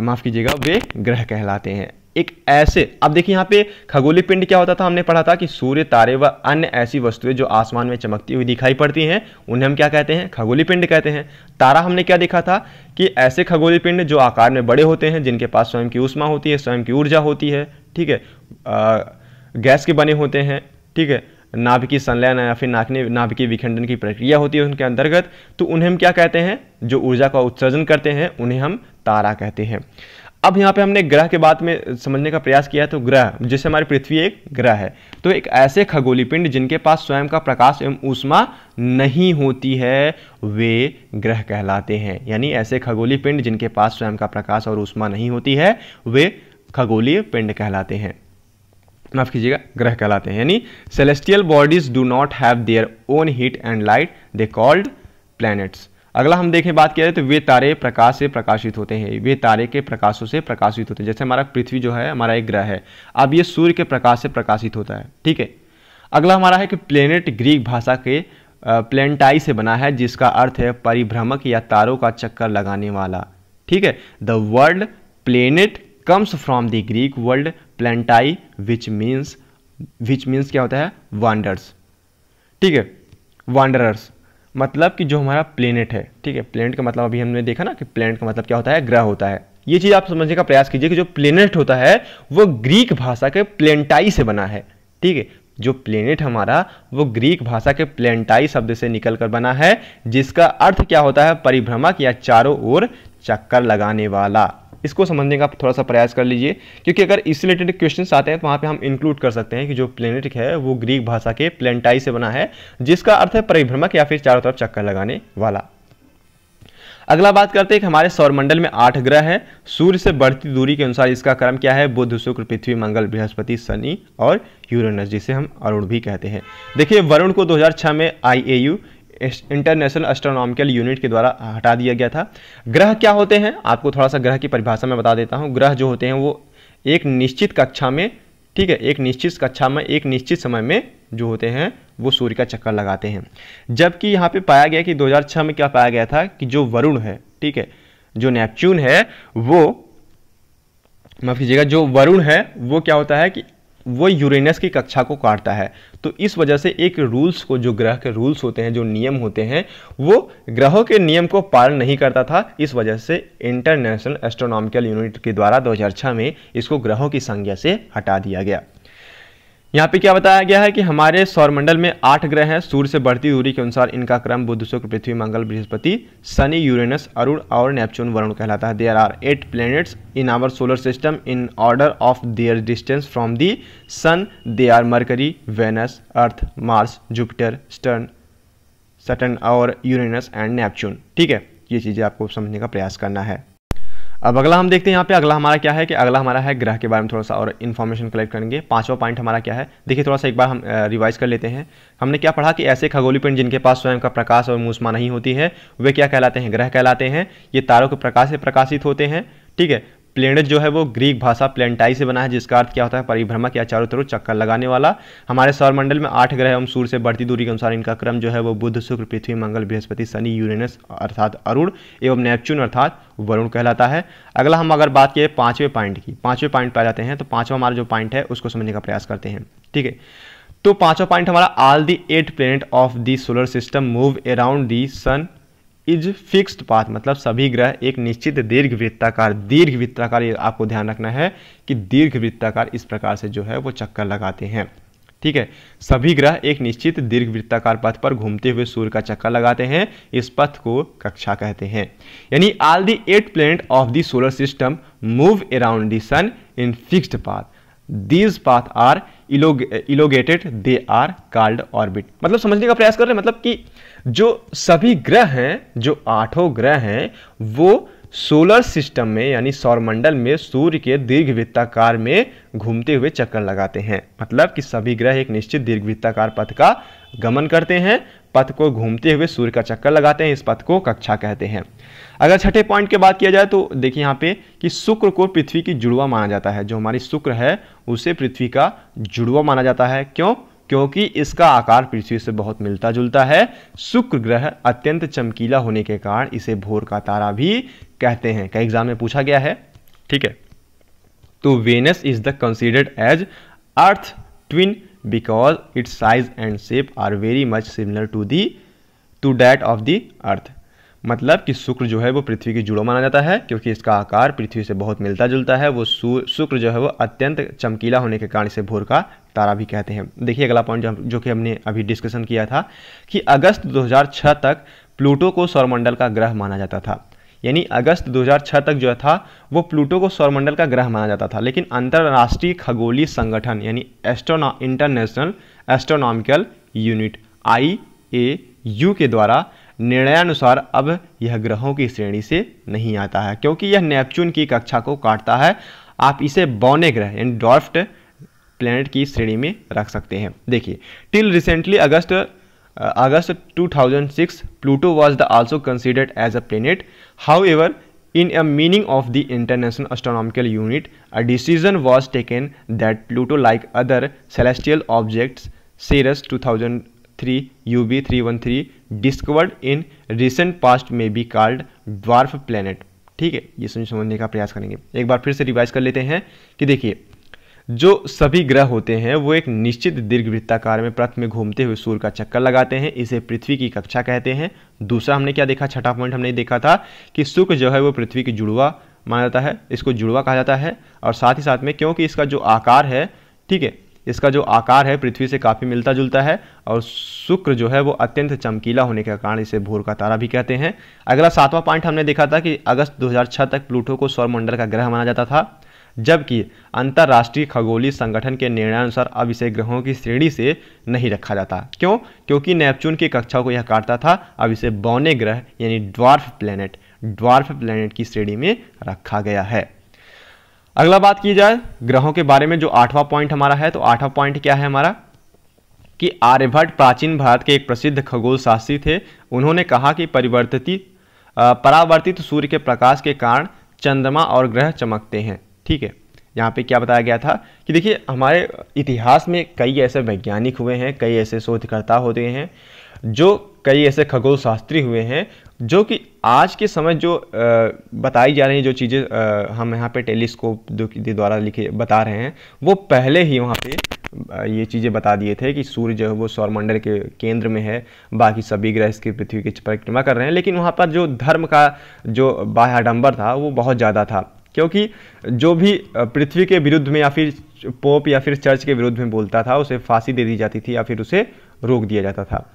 माफ़ कीजिएगा वे ग्रह कहलाते हैं एक ऐसे अब देखिए यहाँ पे खगोली पिंड क्या होता था हमने पढ़ा था कि सूर्य तारे व अन्य ऐसी वस्तुएं जो आसमान में चमकती हुई दिखाई पड़ती हैं उन्हें हम क्या कहते हैं खगोली पिंड कहते हैं तारा हमने क्या देखा था कि ऐसे खगोली पिंड जो आकार में बड़े होते हैं जिनके पास स्वयं की ऊष्मा होती है स्वयं की ऊर्जा होती है ठीक है गैस के बने होते हैं ठीक है नाभ की संलयन या फिर नाकने की विखंडन की प्रक्रिया होती है उनके अंतर्गत तो उन्हें हम क्या कहते हैं जो ऊर्जा का उत्सर्जन करते हैं उन्हें हम तारा कहते हैं अब यहाँ पे हमने ग्रह के बात में समझने का प्रयास किया तो ग्रह जैसे हमारी पृथ्वी एक ग्रह है तो एक ऐसे खगोली पिंड जिनके पास स्वयं का प्रकाश एवं ऊष्मा नहीं होती है वे ग्रह कहलाते हैं यानी ऐसे खगोली पिंड जिनके पास स्वयं का प्रकाश और ऊष्मा नहीं होती है वे खगोलीय पिंड कहलाते हैं माफ कीजिएगा ग्रह कहलाते हैं यानी celestial bodies do not have their own heat and light they called planets अगला हम देखें बात किया जाए तो वे तारे प्रकाश से प्रकाशित होते हैं वे तारे के प्रकाशों से प्रकाशित होते हैं जैसे हमारा पृथ्वी जो है हमारा एक ग्रह है अब ये सूर्य के प्रकाश से प्रकाशित होता है ठीक है अगला हमारा है कि प्लेनेट ग्रीक भाषा के प्लेंटाई से बना है जिसका अर्थ है परिभ्रमक या तारों का चक्कर लगाने वाला ठीक है the world planet comes from the Greek world planetai which means which means क्या होता है वांडर्स ठीक है वांडरर्स मतलब कि जो हमारा प्लेनेट है ठीक है प्लेनेट का मतलब अभी हमने देखा ना कि प्लेनेट का मतलब क्या होता है ग्रह होता है ये चीज़ आप समझने का प्रयास कीजिए कि जो प्लेनेट होता है वो ग्रीक भाषा के प्लेंटाई से बना है ठीक है जो प्लेनेट हमारा वो ग्रीक भाषा के प्लेंटाई शब्द से निकल कर बना है जिसका अर्थ क्या होता है परिभ्रमक या चारों ओर चक्कर लगाने वाला इसको समझने का थोड़ा सा प्रयास कर लीजिए क्योंकि अगर इससे रिलेटेड क्वेश्चन आते हैं तो वहाँ पर हम इंक्लूड कर सकते हैं कि जो प्लेनेट है वो ग्रीक भाषा के प्लेंटाई से बना है जिसका अर्थ है परिभ्रमक या फिर चारों तरफ चक्कर लगाने वाला अगला बात करते हैं कि हमारे सौरमंडल में आठ ग्रह हैं सूर्य से बढ़ती दूरी के अनुसार इसका क्रम क्या है बुध शुक्र पृथ्वी मंगल बृहस्पति शनि और यूरेनस जिसे हम अरुण भी कहते हैं देखिए वरुण को 2006 में आई इंटरनेशनल एस्ट्रोनॉमिकल यूनिट के द्वारा हटा दिया गया था ग्रह क्या होते हैं आपको थोड़ा सा ग्रह की परिभाषा में बता देता हूँ ग्रह जो होते हैं वो एक निश्चित कक्षा में ठीक है एक निश्चित कक्षा में एक निश्चित समय में जो होते हैं वो सूर्य का चक्कर लगाते हैं जबकि यहाँ पे पाया गया कि 2006 में क्या पाया गया था कि जो वरुण है ठीक है जो नेपच्यून है वो माफ कीजिएगा जो वरुण है वो क्या होता है कि वो यूरेनस की कक्षा को काटता है तो इस वजह से एक रूल्स को जो ग्रह के रूल्स होते हैं जो नियम होते हैं वो ग्रहों के नियम को पालन नहीं करता था इस वजह से इंटरनेशनल एस्ट्रोनॉमिकल यूनिट के द्वारा 2006 में इसको ग्रहों की संज्ञा से हटा दिया गया यहाँ पे क्या बताया गया है कि हमारे सौरमंडल में आठ ग्रह हैं सूर्य से बढ़ती दूरी के अनुसार इनका क्रम बुध शुक्र पृथ्वी मंगल बृहस्पति शनि यूरेनस अरुण और नेपच्यून वरुण कहलाता है there are eight planets in our solar system in order of their distance from the sun they are Mercury Venus Earth Mars Jupiter Saturn Saturn और यूरेनस एंड नेपच्यून ठीक है ये चीज़ें आपको समझने का प्रयास करना है अब अगला हम देखते हैं यहाँ पे अगला हमारा क्या है कि अगला हमारा है ग्रह के बारे में थोड़ा सा और इन्फॉर्मेशन कलेक्ट करेंगे पांचवा पॉइंट हमारा क्या है देखिए थोड़ा सा एक बार हम रिवाइज कर लेते हैं हमने क्या पढ़ा कि ऐसे खगोली पिंड जिनके पास स्वयं का प्रकाश और मूसमा नहीं होती है वे क्या कहलाते हैं ग्रह कहलाते हैं ये तारों के प्रकाश से प्रकाशित होते हैं ठीक है प्लेनेट जो है वो ग्रीक भाषा प्लेनटाई से बना है जिसका अर्थ क्या होता है परिभ्रमक या चारों तरफ चक्कर लगाने वाला हमारे सौरमंडल में आठ ग्रह एवं सूर्य से बढ़ती दूरी के अनुसार इनका क्रम जो है वो बुध शुक्र पृथ्वी मंगल बृहस्पति शनि यूरेनस अर्थात अरुण एवं नेपच्यून अर्थात वरुण कहलाता है अगला हम अगर बात करें पांचवें पॉइंट की पांचवें पॉइंट पाए जाते हैं तो पांचवा हमारा जो पॉइंट है उसको समझने का प्रयास करते हैं ठीक है तो पांचवा पॉइंट हमारा all the eight planet of the solar system move around the sun is fixed path मतलब सभी ग्रह एक निश्चित दीर्घ वृत्ताकार दीर्घ वृत्ताकार आपको ध्यान रखना है कि दीर्घ वृत्ताकार इस प्रकार से जो है वो चक्कर लगाते हैं ठीक है सभी ग्रह एक निश्चित दीर्घ वृत्ताकार पथ पर घूमते हुए सूर्य का चक्कर लगाते हैं इस पथ को कक्षा कहते हैं यानी all the eight planet of the solar system move around the sun in fixed path these path are elongated they are called orbit मतलब समझने का प्रयास कर रहे हैं मतलब कि जो सभी ग्रह हैं जो आठों ग्रह हैं वो सोलर सिस्टम में यानी सौरमंडल में सूर्य के दीर्घ वित्ताकार में घूमते हुए चक्कर लगाते हैं मतलब कि सभी ग्रह एक निश्चित दीर्घ वित्ताकार पथ का गमन करते हैं पथ को घूमते हुए सूर्य का चक्कर लगाते हैं इस पथ को कक्षा कहते हैं अगर छठे पॉइंट की बात किया जाए तो देखिए यहाँ पे कि शुक्र को पृथ्वी की जुड़वा माना जाता है जो हमारी शुक्र है उसे पृथ्वी का जुड़वा माना जाता है क्यों क्योंकि इसका आकार पृथ्वी से बहुत मिलता जुलता है शुक्र ग्रह अत्यंत चमकीला होने के कारण इसे भोर का तारा भी कहते हैं कई एग्जाम में पूछा गया है ठीक है तो Venus is the considered as earth twin because its size and shape are very much similar to the to that of the earth मतलब कि शुक्र जो है वो पृथ्वी की जुड़ो माना जाता है क्योंकि इसका आकार पृथ्वी से बहुत मिलता जुलता है वो शुक्र जो है वो अत्यंत चमकीला होने के कारण इसे भोर का तारा भी कहते हैं देखिए अगला पॉइंट जो, जो कि हमने अभी डिस्कशन किया था कि अगस्त 2006 तक प्लूटो को सौरमंडल का ग्रह माना जाता था यानी अगस्त 2006 तक जो था वो प्लूटो को सौरमंडल का ग्रह माना जाता था लेकिन अंतर्राष्ट्रीय खगोलीय संगठन यानी astrono international astronomical unit I A U के द्वारा निर्णयानुसार अब यह ग्रहों की श्रेणी से नहीं आता है क्योंकि यह नेपच्यून की कक्षा को काटता है आप इसे बौने ग्रह यानी डॉर्फ्ट प्लैनेट की श्रेणी में रख सकते हैं देखिए till recently August August 2006 Pluto was the also considered as a planet however in a of the international astronomical unit a decision was taken that Pluto like other celestial celestial Ceres two three U B three one three discovered in recent past में बी कार्ड ड्वार्फ प्लैनेट ठीक है ये समझने का प्रयास करेंगे एक बार फिर से रिवाइज कर लेते हैं कि देखिए जो सभी ग्रह होते हैं वो एक निश्चित दीर्घ वृत्ताकार में प्रथ में घूमते हुए सूर्य का चक्कर लगाते हैं इसे पृथ्वी की कक्षा कहते हैं दूसरा हमने क्या देखा छठा पॉइंट हमने देखा था कि शुक्र जो है वो पृथ्वी की जुड़वा माना जाता है इसको जुड़वा कहा जाता है और साथ ही साथ में क्योंकि इसका जो आकार है ठीक है इसका जो आकार है पृथ्वी से काफ़ी मिलता जुलता है और शुक्र जो है वो अत्यंत चमकीला होने के कारण इसे भोर का तारा भी कहते हैं अगला सातवां पॉइंट हमने देखा था कि अगस्त 2006 तक प्लूटो को सौरमंडल का ग्रह माना जाता था जबकि अंतर्राष्ट्रीय खगोलीय संगठन के निर्णयानुसार अब इसे ग्रहों की श्रेणी से नहीं रखा जाता क्यों क्योंकि नेपच्यून की कक्षा को यह काटता था अब इसे बौने ग्रह यानी ड्वार्फ प्लैनेट ड्वार्फ प्लैनेट की श्रेणी में रखा गया है अगला बात की जाए ग्रहों के बारे में जो आठवां पॉइंट हमारा है तो आठवां पॉइंट क्या है हमारा कि आर्यभट्ट प्राचीन भारत के एक प्रसिद्ध खगोल शास्त्री थे उन्होंने कहा कि परिवर्तित परावर्तित सूर्य के प्रकाश के कारण चंद्रमा और ग्रह चमकते हैं ठीक है यहाँ पे क्या बताया गया था कि देखिए हमारे इतिहास में कई ऐसे वैज्ञानिक हुए हैं कई ऐसे शोधकर्ता होते हैं जो कई ऐसे खगोल शास्त्री हुए हैं जो कि आज के समय जो बताई जा रही है जो चीज़ें हम यहाँ पे टेलीस्कोप के द्वारा लिखे बता रहे हैं वो पहले ही वहाँ पे ये चीज़ें बता दिए थे कि सूर्य जो है वो सौरमंडल के केंद्र में है बाकी सभी ग्रह इसकी पृथ्वी की परिक्रमा कर रहे हैं लेकिन वहाँ पर जो धर्म का जो बाह्याडंबर था वो बहुत ज़्यादा था क्योंकि जो भी पृथ्वी के विरुद्ध में या फिर पोप या फिर चर्च के विरुद्ध में बोलता था उसे फांसी दे दी जाती थी या फिर उसे रोक दिया जाता था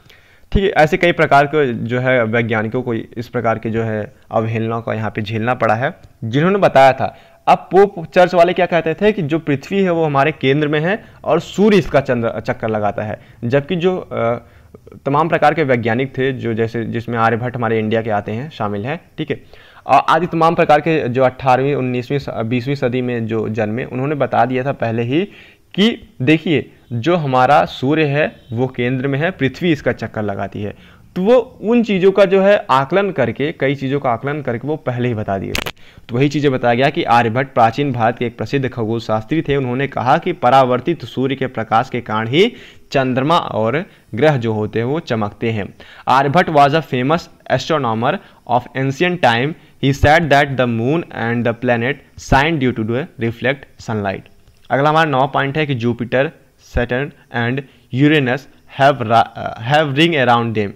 ठीक है ऐसे कई प्रकार के जो है वैज्ञानिकों को इस प्रकार के जो है अवहेलना का यहाँ पे झेलना पड़ा है जिन्होंने बताया था अब पोप चर्च वाले क्या कहते थे कि जो पृथ्वी है वो हमारे केंद्र में है और सूर्य इसका चंद्र चक्कर लगाता है जबकि जो तमाम प्रकार के वैज्ञानिक थे जो जैसे जिसमें आर्यभट्ट हमारे इंडिया के आते हैं शामिल हैं ठीक है आदि तमाम प्रकार के जो 18वीं 19वीं 20वीं सदी में जो जन्मे उन्होंने बता दिया था पहले ही कि देखिए जो हमारा सूर्य है वो केंद्र में है पृथ्वी इसका चक्कर लगाती है तो वो उन चीज़ों का जो है आकलन करके कई चीज़ों का आकलन करके वो पहले ही बता दिए थे तो वही चीज़ें बताया गया कि आर्यभट्ट प्राचीन भारत के एक प्रसिद्ध खगोल शास्त्री थे उन्होंने कहा कि परावर्तित सूर्य के प्रकाश के कारण ही चंद्रमा और ग्रह जो होते हैं वो चमकते हैं Aryabhata was a famous astronomer of ancient time he said that the moon and the planet shine due to to reflect sunlight अगला हमारा नौ पॉइंट है कि Jupiter Saturn and Uranus have, uh, have ring around them.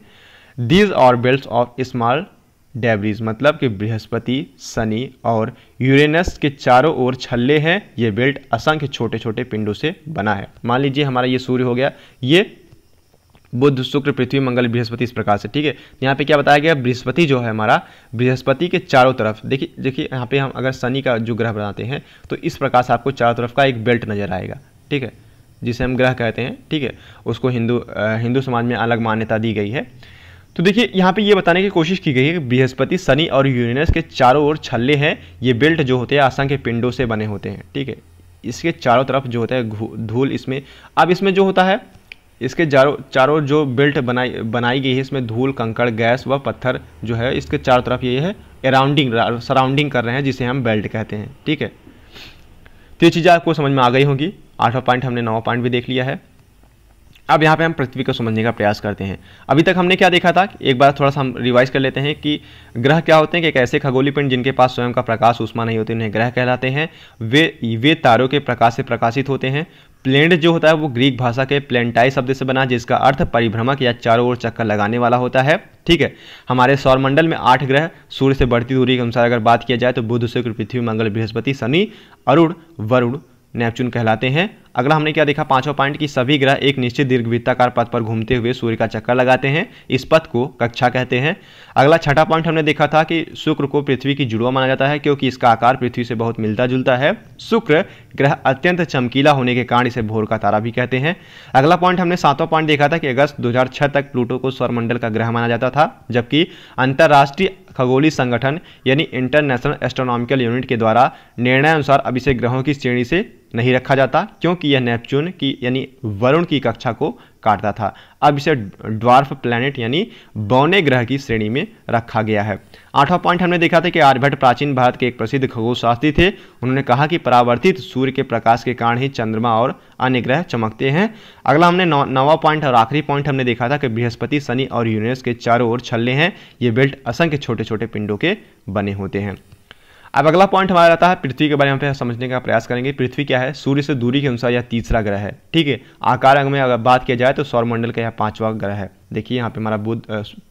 These are belts of small मतलब कि बृहस्पति शनि और यूरेनस के चारों ओर छल्ले हैं ये बेल्ट असंख्य छोटे छोटे पिंडों से बना है मान लीजिए हमारा ये सूर्य हो गया ये बुद्ध शुक्र पृथ्वी मंगल बृहस्पति इस प्रकार से ठीक है यहाँ पे क्या बताया गया बृहस्पति जो है हमारा बृहस्पति के चारों तरफ देखिए देखिए यहाँ पे हम अगर शनि का जो ग्रह बनाते हैं तो इस प्रकार से आपको चारों तरफ का एक बेल्ट नजर आएगा ठीक है जिसे हम ग्रह कहते हैं ठीक है उसको हिंदू हिंदू समाज में अलग मान्यता दी गई है तो देखिए यहाँ पे ये बताने की कोशिश की गई है कि बृहस्पति शनि और यूरेनस के चारों ओर छल्ले हैं ये बेल्ट जो होते हैं आसाम के पिंडों से बने होते हैं ठीक है इसके चारों तरफ जो होता है धूल इसमें अब इसमें जो होता है इसके चारों चारों जो बेल्ट बनाई बनाई गई है इसमें धूल कंकड़ गैस व पत्थर जो है इसके चारों तरफ ये है अराउंडिंग सराउंडिंग कर रहे हैं जिसे हम बेल्ट कहते हैं ठीक है तो ये चीज़ें आपको समझ में आ गई होंगी आठवां पॉइंट हमने नौवां पॉइंट भी देख लिया है अब यहाँ पे हम पृथ्वी को समझने का प्रयास करते हैं अभी तक हमने क्या देखा था एक बार थोड़ा सा हम रिवाइज कर लेते हैं कि ग्रह क्या होते हैं कि एक ऐसे खगोली पिंड जिनके पास स्वयं का प्रकाश उष्मा नहीं होती उन्हें ग्रह कहलाते हैं वे वे तारों के प्रकाश से प्रकाशित होते हैं प्लेंड जो होता है वो ग्रीक भाषा के प्लेंटाई शब्द से बना जिसका अर्थ परिभ्रमक या चारों ओर चक्कर लगाने वाला होता है ठीक है हमारे सौरमंडल में आठ ग्रह सूर्य से बढ़ती दूरी के अनुसार अगर बात किया जाए तो बुध शुक्र पृथ्वी मंगल बृहस्पति शनि अरुण वरुण नेपच्यून कहलाते हैं अगला हमने क्या देखा पांचवा पॉइंट कि सभी ग्रह एक निश्चित दीर्घवृत्ताकार पथ पर घूमते हुए सूर्य का चक्कर लगाते हैं इस पथ को कक्षा कहते हैं अगला छठा पॉइंट हमने देखा था कि शुक्र को पृथ्वी की जुड़वा माना जाता है क्योंकि इसका आकार पृथ्वी से बहुत मिलता जुलता है शुक्र ग्रह अत्यंत चमकीला होने के कारण इसे भोर का तारा भी कहते हैं अगला पॉइंट हमने सातवां पॉइंट देखा था कि अगस्त दो तक प्लूटो को स्वरमंडल का ग्रह माना जाता था जबकि अंतर्राष्ट्रीय खगोली संगठन यानी इंटरनेशनल एस्ट्रोनॉमिकल यूनिट के द्वारा निर्णय अनुसार अब इसे ग्रहों की श्रेणी से नहीं रखा जाता क्योंकि यह नेपच्यून की यानी वरुण की कक्षा को काटता था अब इसे ड्वार्फ प्लैनेट यानी बौने ग्रह की श्रेणी में रखा गया है आठवां पॉइंट हमने देखा था कि आर्यभट्ट प्राचीन भारत के एक प्रसिद्ध खगोलशास्त्री थे उन्होंने कहा कि परावर्तित सूर्य के प्रकाश के कारण ही चंद्रमा और अन्य ग्रह चमकते हैं अगला हमने नवा पॉइंट और आखिरी पॉइंट हमने देखा था कि बृहस्पति शनि और यूरेनस के चारों ओर छल्ले हैं ये बेल्ट असंख्य छोटे छोटे पिंडों के बने होते हैं अब अगला पॉइंट हमारा रहता है पृथ्वी के बारे में हम समझने का प्रयास करेंगे पृथ्वी क्या है सूर्य से दूरी के अनुसार यह तीसरा ग्रह है ठीक है आकार अंग में अगर बात किया जाए तो सौरमंडल का यह पांचवा ग्रह है देखिए यहाँ पे हमारा बुद्ध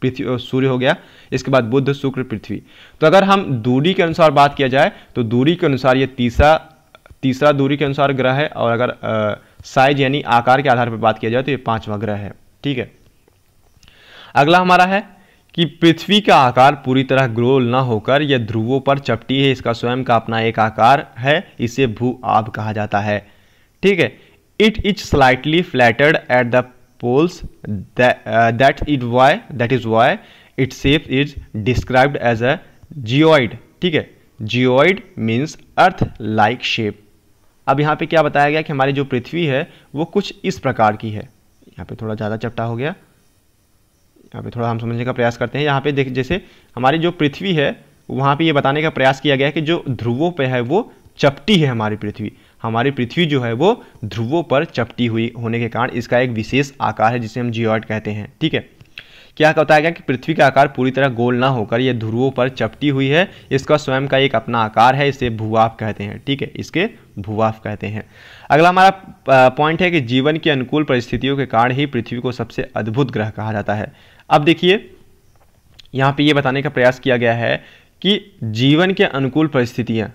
पृथ्वी सूर्य हो गया इसके बाद बुद्ध शुक्र पृथ्वी तो अगर हम दूरी के अनुसार बात किया जाए तो दूरी के अनुसार ये तीसरा तीसरा दूरी के अनुसार ग्रह है और अगर साइज यानी आकार के आधार पर बात किया जाए तो ये पाँचवा ग्रह है ठीक है अगला हमारा है कि पृथ्वी का आकार पूरी तरह ग्रोल न होकर यह ध्रुवों पर चपटी है इसका स्वयं का अपना एक आकार है इसे भू आब कहा जाता है ठीक है it is slightly flattered at the poles that is why that is why it shape is described as a geoid ठीक है geoid means earth like shape अब यहाँ पे क्या बताया गया कि हमारी जो पृथ्वी है वो कुछ इस प्रकार की है यहाँ पे थोड़ा ज़्यादा चपटा हो गया यहाँ पे थोड़ा हम समझने का प्रयास करते हैं यहाँ पे देख जैसे हमारी जो पृथ्वी है वहाँ पे ये बताने का प्रयास किया गया है कि जो ध्रुवों पे है वो चपटी है हमारी पृथ्वी हमारी पृथ्वी जो है वो ध्रुवों पर चपटी हुई होने के कारण इसका एक विशेष आकार है जिसे हम जियोइड कहते हैं ठीक है क्या बताया गया कि पृथ्वी का आकार पूरी तरह गोल ना होकर यह ध्रुवों पर चपटी हुई है इसका स्वयं का एक अपना आकार है इसे भूवाफ कहते हैं ठीक है इसके भूवाफ कहते हैं अगला हमारा पॉइंट है कि जीवन की अनुकूल परिस्थितियों के कारण ही पृथ्वी को सबसे अद्भुत ग्रह कहा जाता है अब देखिए यहाँ पे ये बताने का प्रयास किया गया है कि जीवन के अनुकूल परिस्थितियाँ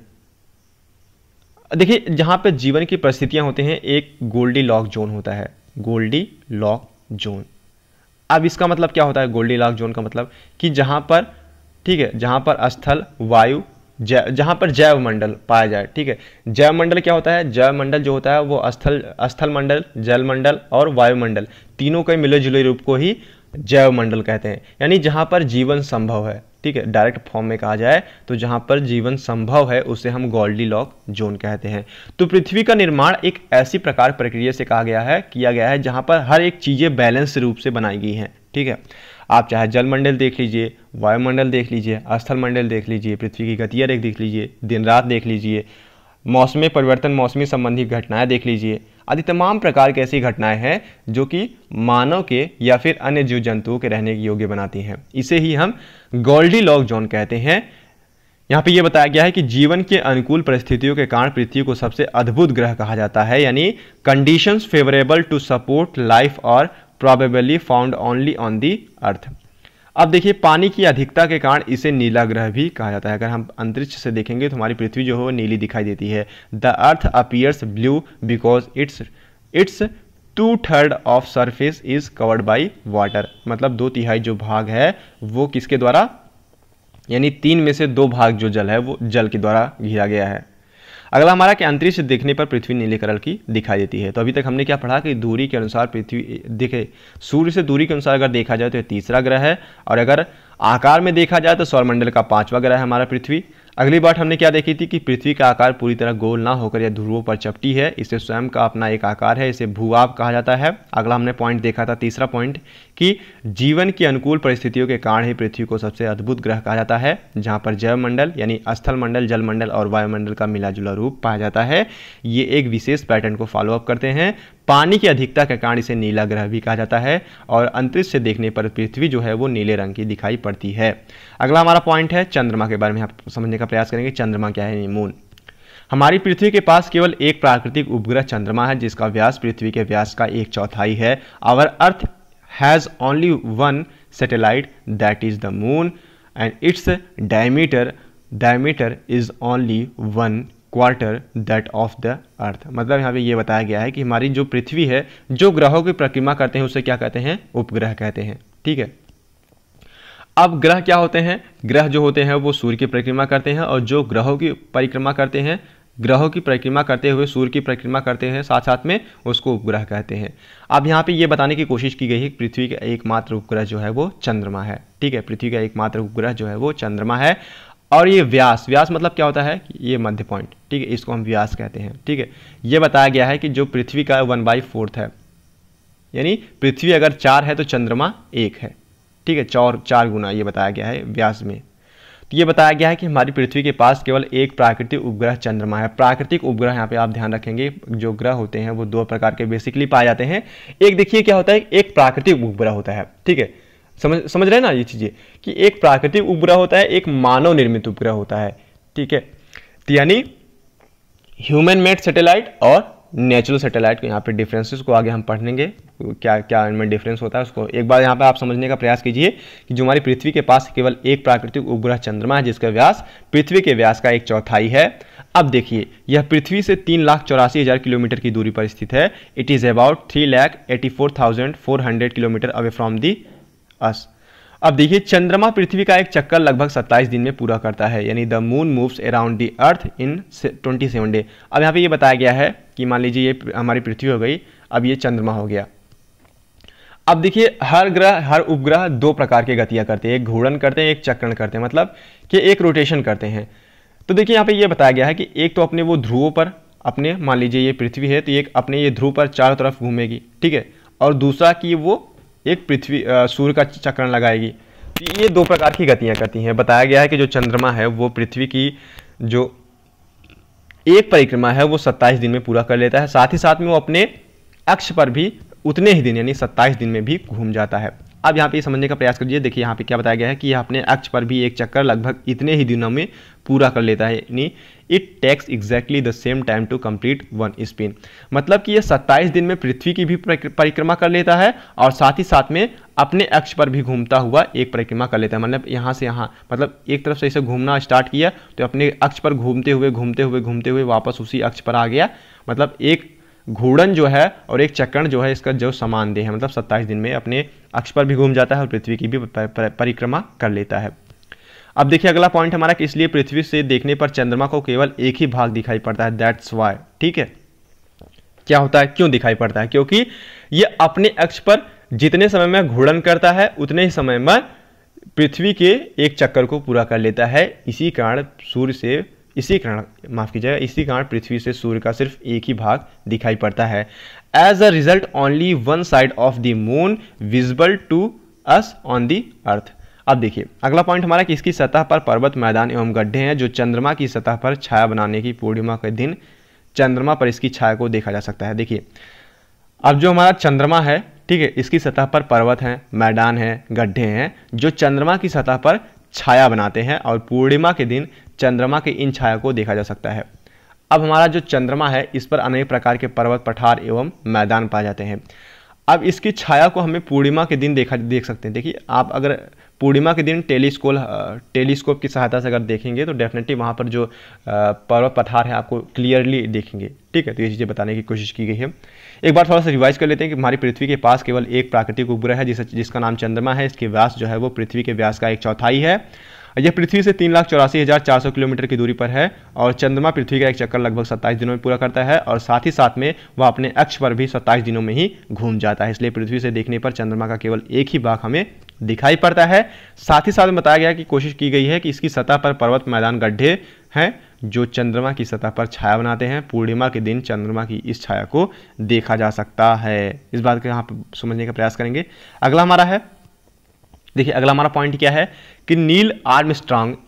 देखिए जहाँ पे जीवन की परिस्थितियाँ होते हैं एक गोल्डी लॉक जोन होता है गोल्डी लॉक जोन अब इसका मतलब क्या होता है गोल्डी लॉक जोन का मतलब कि जहाँ पर ठीक है जहाँ पर स्थल वायु जै जहाँ पर जैव मंडल पाया जाए ठीक है जैव मंडल क्या होता है जैव मंडल जो होता है वो स्थल स्थल मंडल जल मंडल और वायुमंडल तीनों के मिले जुले रूप को ही जैव मंडल कहते हैं यानी जहाँ पर जीवन संभव है ठीक है डायरेक्ट फॉर्म में कहा जाए तो जहाँ पर जीवन संभव है उसे हम गोल्डी लॉक जोन कहते हैं तो पृथ्वी का निर्माण एक ऐसी प्रकार प्रक्रिया से कहा गया है किया गया है जहाँ पर हर एक चीज़ें बैलेंस रूप से बनाई गई हैं ठीक है आप चाहे जलमंडल देख लीजिए वायुमंडल देख लीजिए स्थल मंडल देख लीजिए पृथ्वी की गतिया देख देख लीजिए दिन रात देख लीजिए मौसमी परिवर्तन मौसमी संबंधी घटनाएं देख लीजिए आदि तमाम प्रकार की ऐसी घटनाएं हैं जो कि मानव के या फिर अन्य जीव जंतुओं के रहने के योग्य बनाती हैं इसे ही हम गोल्डी लॉक जोन कहते हैं यहाँ पे ये बताया गया है कि जीवन के अनुकूल परिस्थितियों के कारण पृथ्वी को सबसे अद्भुत ग्रह कहा जाता है यानी conditions favourable to support life और probably found only on the earth अब देखिए पानी की अधिकता के कारण इसे नीला ग्रह भी कहा जाता है अगर हम अंतरिक्ष से देखेंगे तो हमारी पृथ्वी जो है वो नीली दिखाई देती है the earth appears blue because its its two third of surface is covered by water मतलब दो तिहाई जो भाग है वो किसके द्वारा यानी तीन में से दो भाग जो जल है वो जल के द्वारा घिरा गया है अगला हमारा कि अंतरिक्ष देखने पर पृथ्वी नीले कलर की दिखाई देती है तो अभी तक हमने क्या पढ़ा कि दूरी के अनुसार पृथ्वी दिखे सूर्य से दूरी के अनुसार अगर देखा जाए तो यह तीसरा ग्रह है और अगर आकार में देखा जाए तो सौरमंडल का पांचवा ग्रह है हमारा पृथ्वी अगली बात हमने क्या देखी थी कि पृथ्वी का आकार पूरी तरह गोल ना होकर या ध्रुवों पर चपटी है इसे स्वयं का अपना एक आकार है इसे भूआप कहा जाता है अगला हमने पॉइंट देखा था तीसरा पॉइंट कि जीवन की अनुकूल परिस्थितियों के कारण ही पृथ्वी को सबसे अद्भुत ग्रह कहा जाता है जहाँ पर जैव मंडल यानी स्थल मंडल जल मंडल और वायुमंडल का मिला जुला रूप पाया जाता है ये एक विशेष पैटर्न को फॉलोअप करते हैं पानी की अधिकता के कारण इसे नीला ग्रह भी कहा जाता है और अंतरिक्ष से देखने पर पृथ्वी जो है वो नीले रंग की दिखाई पड़ती है अगला हमारा पॉइंट है चंद्रमा के बारे में आप समझने का प्रयास करेंगे चंद्रमा क्या है मून हमारी पृथ्वी के पास केवल एक प्राकृतिक उपग्रह चंद्रमा है जिसका व्यास पृथ्वी के व्यास का एक चौथाई है और earth has only one satellite that is the moon and its diameter diameter is only one quarter that of the earth मतलब यहाँ पे ये बताया गया है कि हमारी जो पृथ्वी है जो ग्रहों की परिक्रमा करते हैं उसे क्या कहते हैं उपग्रह कहते हैं ठीक है अब ग्रह क्या होते हैं ग्रह जो होते हैं वो सूर्य की परिक्रमा करते हैं और जो ग्रहों की परिक्रमा करते हैं ग्रहों की परिक्रमा करते हुए सूर्य की परिक्रमा करते हैं साथ साथ में उसको उपग्रह कहते हैं अब यहाँ पे ये बताने की कोशिश की गई है कि पृथ्वी का एकमात्र उपग्रह जो है वो चंद्रमा है ठीक है पृथ्वी का एकमात्र उपग्रह जो है वो चंद्रमा है और ये व्यास व्यास मतलब क्या होता है ये मध्य पॉइंट ठीक है इसको हम व्यास कहते हैं ठीक है ये बताया गया है कि जो पृथ्वी का वन बाई फोर्थ है यानी पृथ्वी अगर चार है तो चंद्रमा एक है ठीक है चार चार गुना ये बताया गया है व्यास में तो ये बताया गया है कि हमारी पृथ्वी के पास केवल एक प्राकृतिक उपग्रह चंद्रमा है प्राकृतिक उपग्रह यहाँ पे आप ध्यान रखेंगे जो ग्रह होते हैं वो दो प्रकार के बेसिकली पाए जाते हैं एक देखिए क्या होता है एक प्राकृतिक उपग्रह होता है ठीक है समझ समझ रहे ना ये चीज़ें कि एक प्राकृतिक उपग्रह होता है एक मानव निर्मित उपग्रह होता है ठीक है तो यानी ह्यूमन मेड सेटेलाइट और नेचुरल सेटेलाइट को यहाँ पे डिफरेंसेस को आगे हम पढ़ेंगे क्या क्या इनमें डिफरेंस होता है उसको एक बार यहाँ पे आप समझने का प्रयास कीजिए कि जो हमारी पृथ्वी के पास केवल एक प्राकृतिक उपग्रह चंद्रमा है जिसका व्यास पृथ्वी के व्यास का एक चौथाई है अब देखिए यह पृथ्वी से तीन लाख चौरासी हज़ार किलोमीटर की दूरी पर स्थित है it is about three lakh eighty four thousand four hundred kilometre away from the us अब देखिए चंद्रमा पृथ्वी का एक चक्कर लगभग 27 दिन में पूरा करता है यानी the moon moves around the earth in 27 day अब यहाँ पे ये बताया गया है कि मान लीजिए ये हमारी पृथ्वी हो गई अब ये चंद्रमा हो गया अब देखिए हर ग्रह हर उपग्रह दो प्रकार की गतियाँ करते हैं एक घूर्णन करते हैं एक चक्रण करते हैं मतलब कि एक रोटेशन करते हैं तो देखिए यहाँ पे ये बताया गया है कि एक तो अपने वो ध्रुवों पर अपने मान लीजिए ये पृथ्वी है तो एक अपने ये ध्रुव पर चारों तरफ घूमेगी ठीक है और दूसरा कि वो एक पृथ्वी सूर्य का चक्रण लगाएगी तो ये दो प्रकार की गतियाँ करती हैं बताया गया है कि जो चंद्रमा है वो पृथ्वी की जो एक परिक्रमा है वो सत्ताईस दिन में पूरा कर लेता है साथ ही साथ में वो अपने अक्ष पर भी उतने ही दिन यानी सत्ताईस दिन में भी घूम जाता है अब यहाँ पे समझने का प्रयास करिए देखिए यहाँ पे क्या बताया गया है कि यह अपने अक्ष पर भी एक चक्कर लगभग इतने ही दिनों में पूरा कर लेता है यानी it takes exactly the same time to complete one spin मतलब कि यह 27 दिन में पृथ्वी की भी परिक्रमा कर लेता है और साथ ही साथ में अपने अक्ष पर भी घूमता हुआ एक परिक्रमा कर लेता है मतलब यहाँ से यहाँ मतलब एक तरफ से इसे घूमना स्टार्ट किया तो अपने अक्ष पर घूमते हुए घूमते हुए घूमते हुए वापस उसी अक्ष पर आ गया मतलब एक घूर्णन जो है और एक चक्रण जो है इसका जो समान देह है मतलब सत्ताईस दिन में अपने अक्ष पर भी घूम जाता है और पृथ्वी की भी परिक्रमा कर लेता है अब देखिए अगला पॉइंट हमारा कि इसलिए पृथ्वी से देखने पर चंद्रमा को केवल एक ही भाग दिखाई पड़ता है दैट्स वाई ठीक है क्या होता है क्यों दिखाई पड़ता है क्योंकि ये अपने अक्ष पर जितने समय में घूर्णन करता है उतने ही समय में पृथ्वी के एक चक्कर को पूरा कर लेता है इसी कारण सूर्य से इसी कारण माफ़ कीजिएगा इसी कारण पृथ्वी से सूर्य का सिर्फ एक ही भाग दिखाई पड़ता है as a result only one side of the moon visible to us on the earth अब देखिए अगला पॉइंट हमारा कि इसकी सतह पर पर्वत मैदान एवं गड्ढे हैं जो चंद्रमा की सतह पर छाया बनाने की पूर्णिमा के दिन चंद्रमा पर इसकी छाया को देखा जा सकता है देखिए अब जो हमारा चंद्रमा है ठीक है इसकी सतह पर पर्वत हैं मैदान हैं गड्ढे हैं जो चंद्रमा की सतह पर छाया बनाते हैं और पूर्णिमा के दिन चंद्रमा के इन छाया को देखा जा सकता है अब हमारा जो चंद्रमा है इस पर अनेक प्रकार के पर्वत पठार एवं मैदान पाए जाते हैं अब इसकी छाया को हमें पूर्णिमा के दिन देखा देख सकते हैं देखिए आप अगर पूर्णिमा के दिन टेलीस्कोल टेलीस्कोप की सहायता से अगर देखेंगे तो डेफिनेटली वहाँ पर जो पर्वत पठार है आपको क्लियरली देखेंगे ठीक है तो ये चीज़ें बताने की कोशिश की गई है एक बार थोड़ा सा रिवाइज कर लेते हैं कि हमारी पृथ्वी के पास केवल एक प्राकृतिक उपग्रह है जिस, जिसका नाम चंद्रमा है इसके व्यास जो है वो पृथ्वी के व्यास का एक चौथाई है यह पृथ्वी से तीन लाख चौरासी हज़ार चार सौ किलोमीटर की दूरी पर है और चंद्रमा पृथ्वी का एक चक्कर लगभग सत्ताईस दिनों में पूरा करता है और साथ ही साथ में वह अपने अक्ष पर भी सत्ताईस दिनों में ही घूम जाता है इसलिए पृथ्वी से देखने पर चंद्रमा का केवल एक ही भाग हमें दिखाई पड़ता है साथ ही साथ में बताया गया कि कोशिश की गई है कि इसकी सतह पर पर्वत मैदान गड्ढे हैं जो चंद्रमा की सतह पर छाया बनाते हैं पूर्णिमा के दिन चंद्रमा की इस छाया को देखा जा सकता है इस बात को यहाँ पर समझने का प्रयास करेंगे अगला हमारा है देखिए अगला हमारा पॉइंट क्या है कि नील आर्म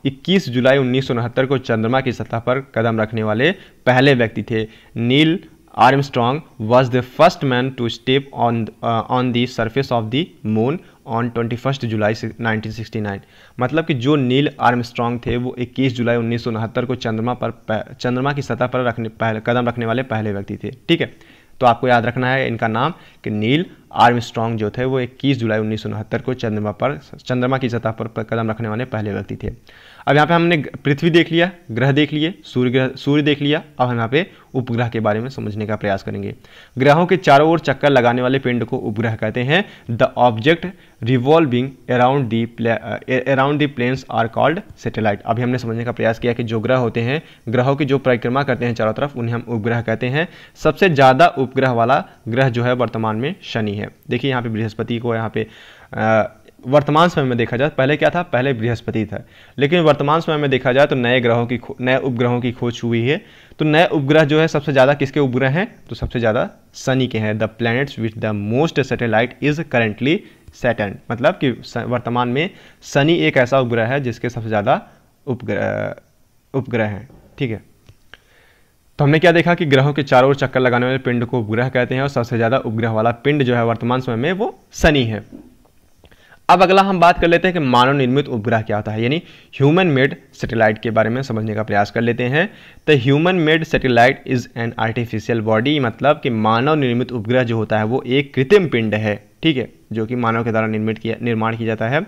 21 जुलाई उन्नीस को चंद्रमा की सतह पर कदम रखने वाले पहले व्यक्ति थे Neil Armstrong was the first man to step on uh, on the surface of the moon on 21st July nine मतलब कि जो नील आर्मस्ट्रॉन्ग थे वो 21 जुलाई उन्नीस को चंद्रमा पर चंद्रमा की सतह पर रखने पहले कदम रखने वाले पहले व्यक्ति थे ठीक है तो आपको याद रखना है इनका नाम कि नील आर्मस्ट्रॉन्ग जो थे वो 21 जुलाई उन्नीस को चंद्रमा पर चंद्रमा की सतह पर कदम रखने वाले पहले व्यक्ति थे अब यहाँ पे हमने पृथ्वी देख लिया ग्रह देख लिए सूर्य ग्रह सूर्य देख लिया अब हम यहाँ पे उपग्रह के बारे में समझने का प्रयास करेंगे ग्रहों के चारों ओर चक्कर लगाने वाले पिंड को उपग्रह कहते हैं the object revolving around the around the planes are called satellite अभी हमने समझने का प्रयास किया कि जो ग्रह होते हैं ग्रहों की जो परिक्रमा करते हैं चारों तरफ उन्हें हम उपग्रह कहते हैं सबसे ज़्यादा उपग्रह वाला ग्रह जो है वर्तमान में शनि है देखिए यहाँ पे बृहस्पति को यहाँ पे uh, वर्तमान समय में देखा जाए पहले क्या था पहले बृहस्पति था लेकिन वर्तमान समय में देखा जाए तो नए ग्रहों की नए उपग्रहों की खोज हुई है तो नए उपग्रह जो है सबसे ज़्यादा किसके उपग्रह हैं तो सबसे ज़्यादा शनि के हैं the planets with the most satellite is currently Saturn मतलब कि वर्तमान में शनि एक ऐसा उपग्रह है जिसके सबसे ज़्यादा उपग्रह उपग्रह हैं ठीक है तो हमने क्या देखा कि ग्रहों के चारों ओर चक्कर लगाने वाले पिंड को उपग्रह कहते हैं और सबसे ज़्यादा उपग्रह वाला पिंड जो है वर्तमान समय में वो शनि है अब अगला हम बात कर लेते हैं कि मानव निर्मित उपग्रह क्या होता है यानी ह्यूमन मेड सैटेलाइट के बारे में समझने का प्रयास कर लेते हैं तो human made satellite is an artificial body मतलब कि मानव निर्मित उपग्रह जो होता है वो एक कृत्रिम पिंड है ठीक है जो कि मानव के द्वारा निर्मित किया निर्माण किया जाता है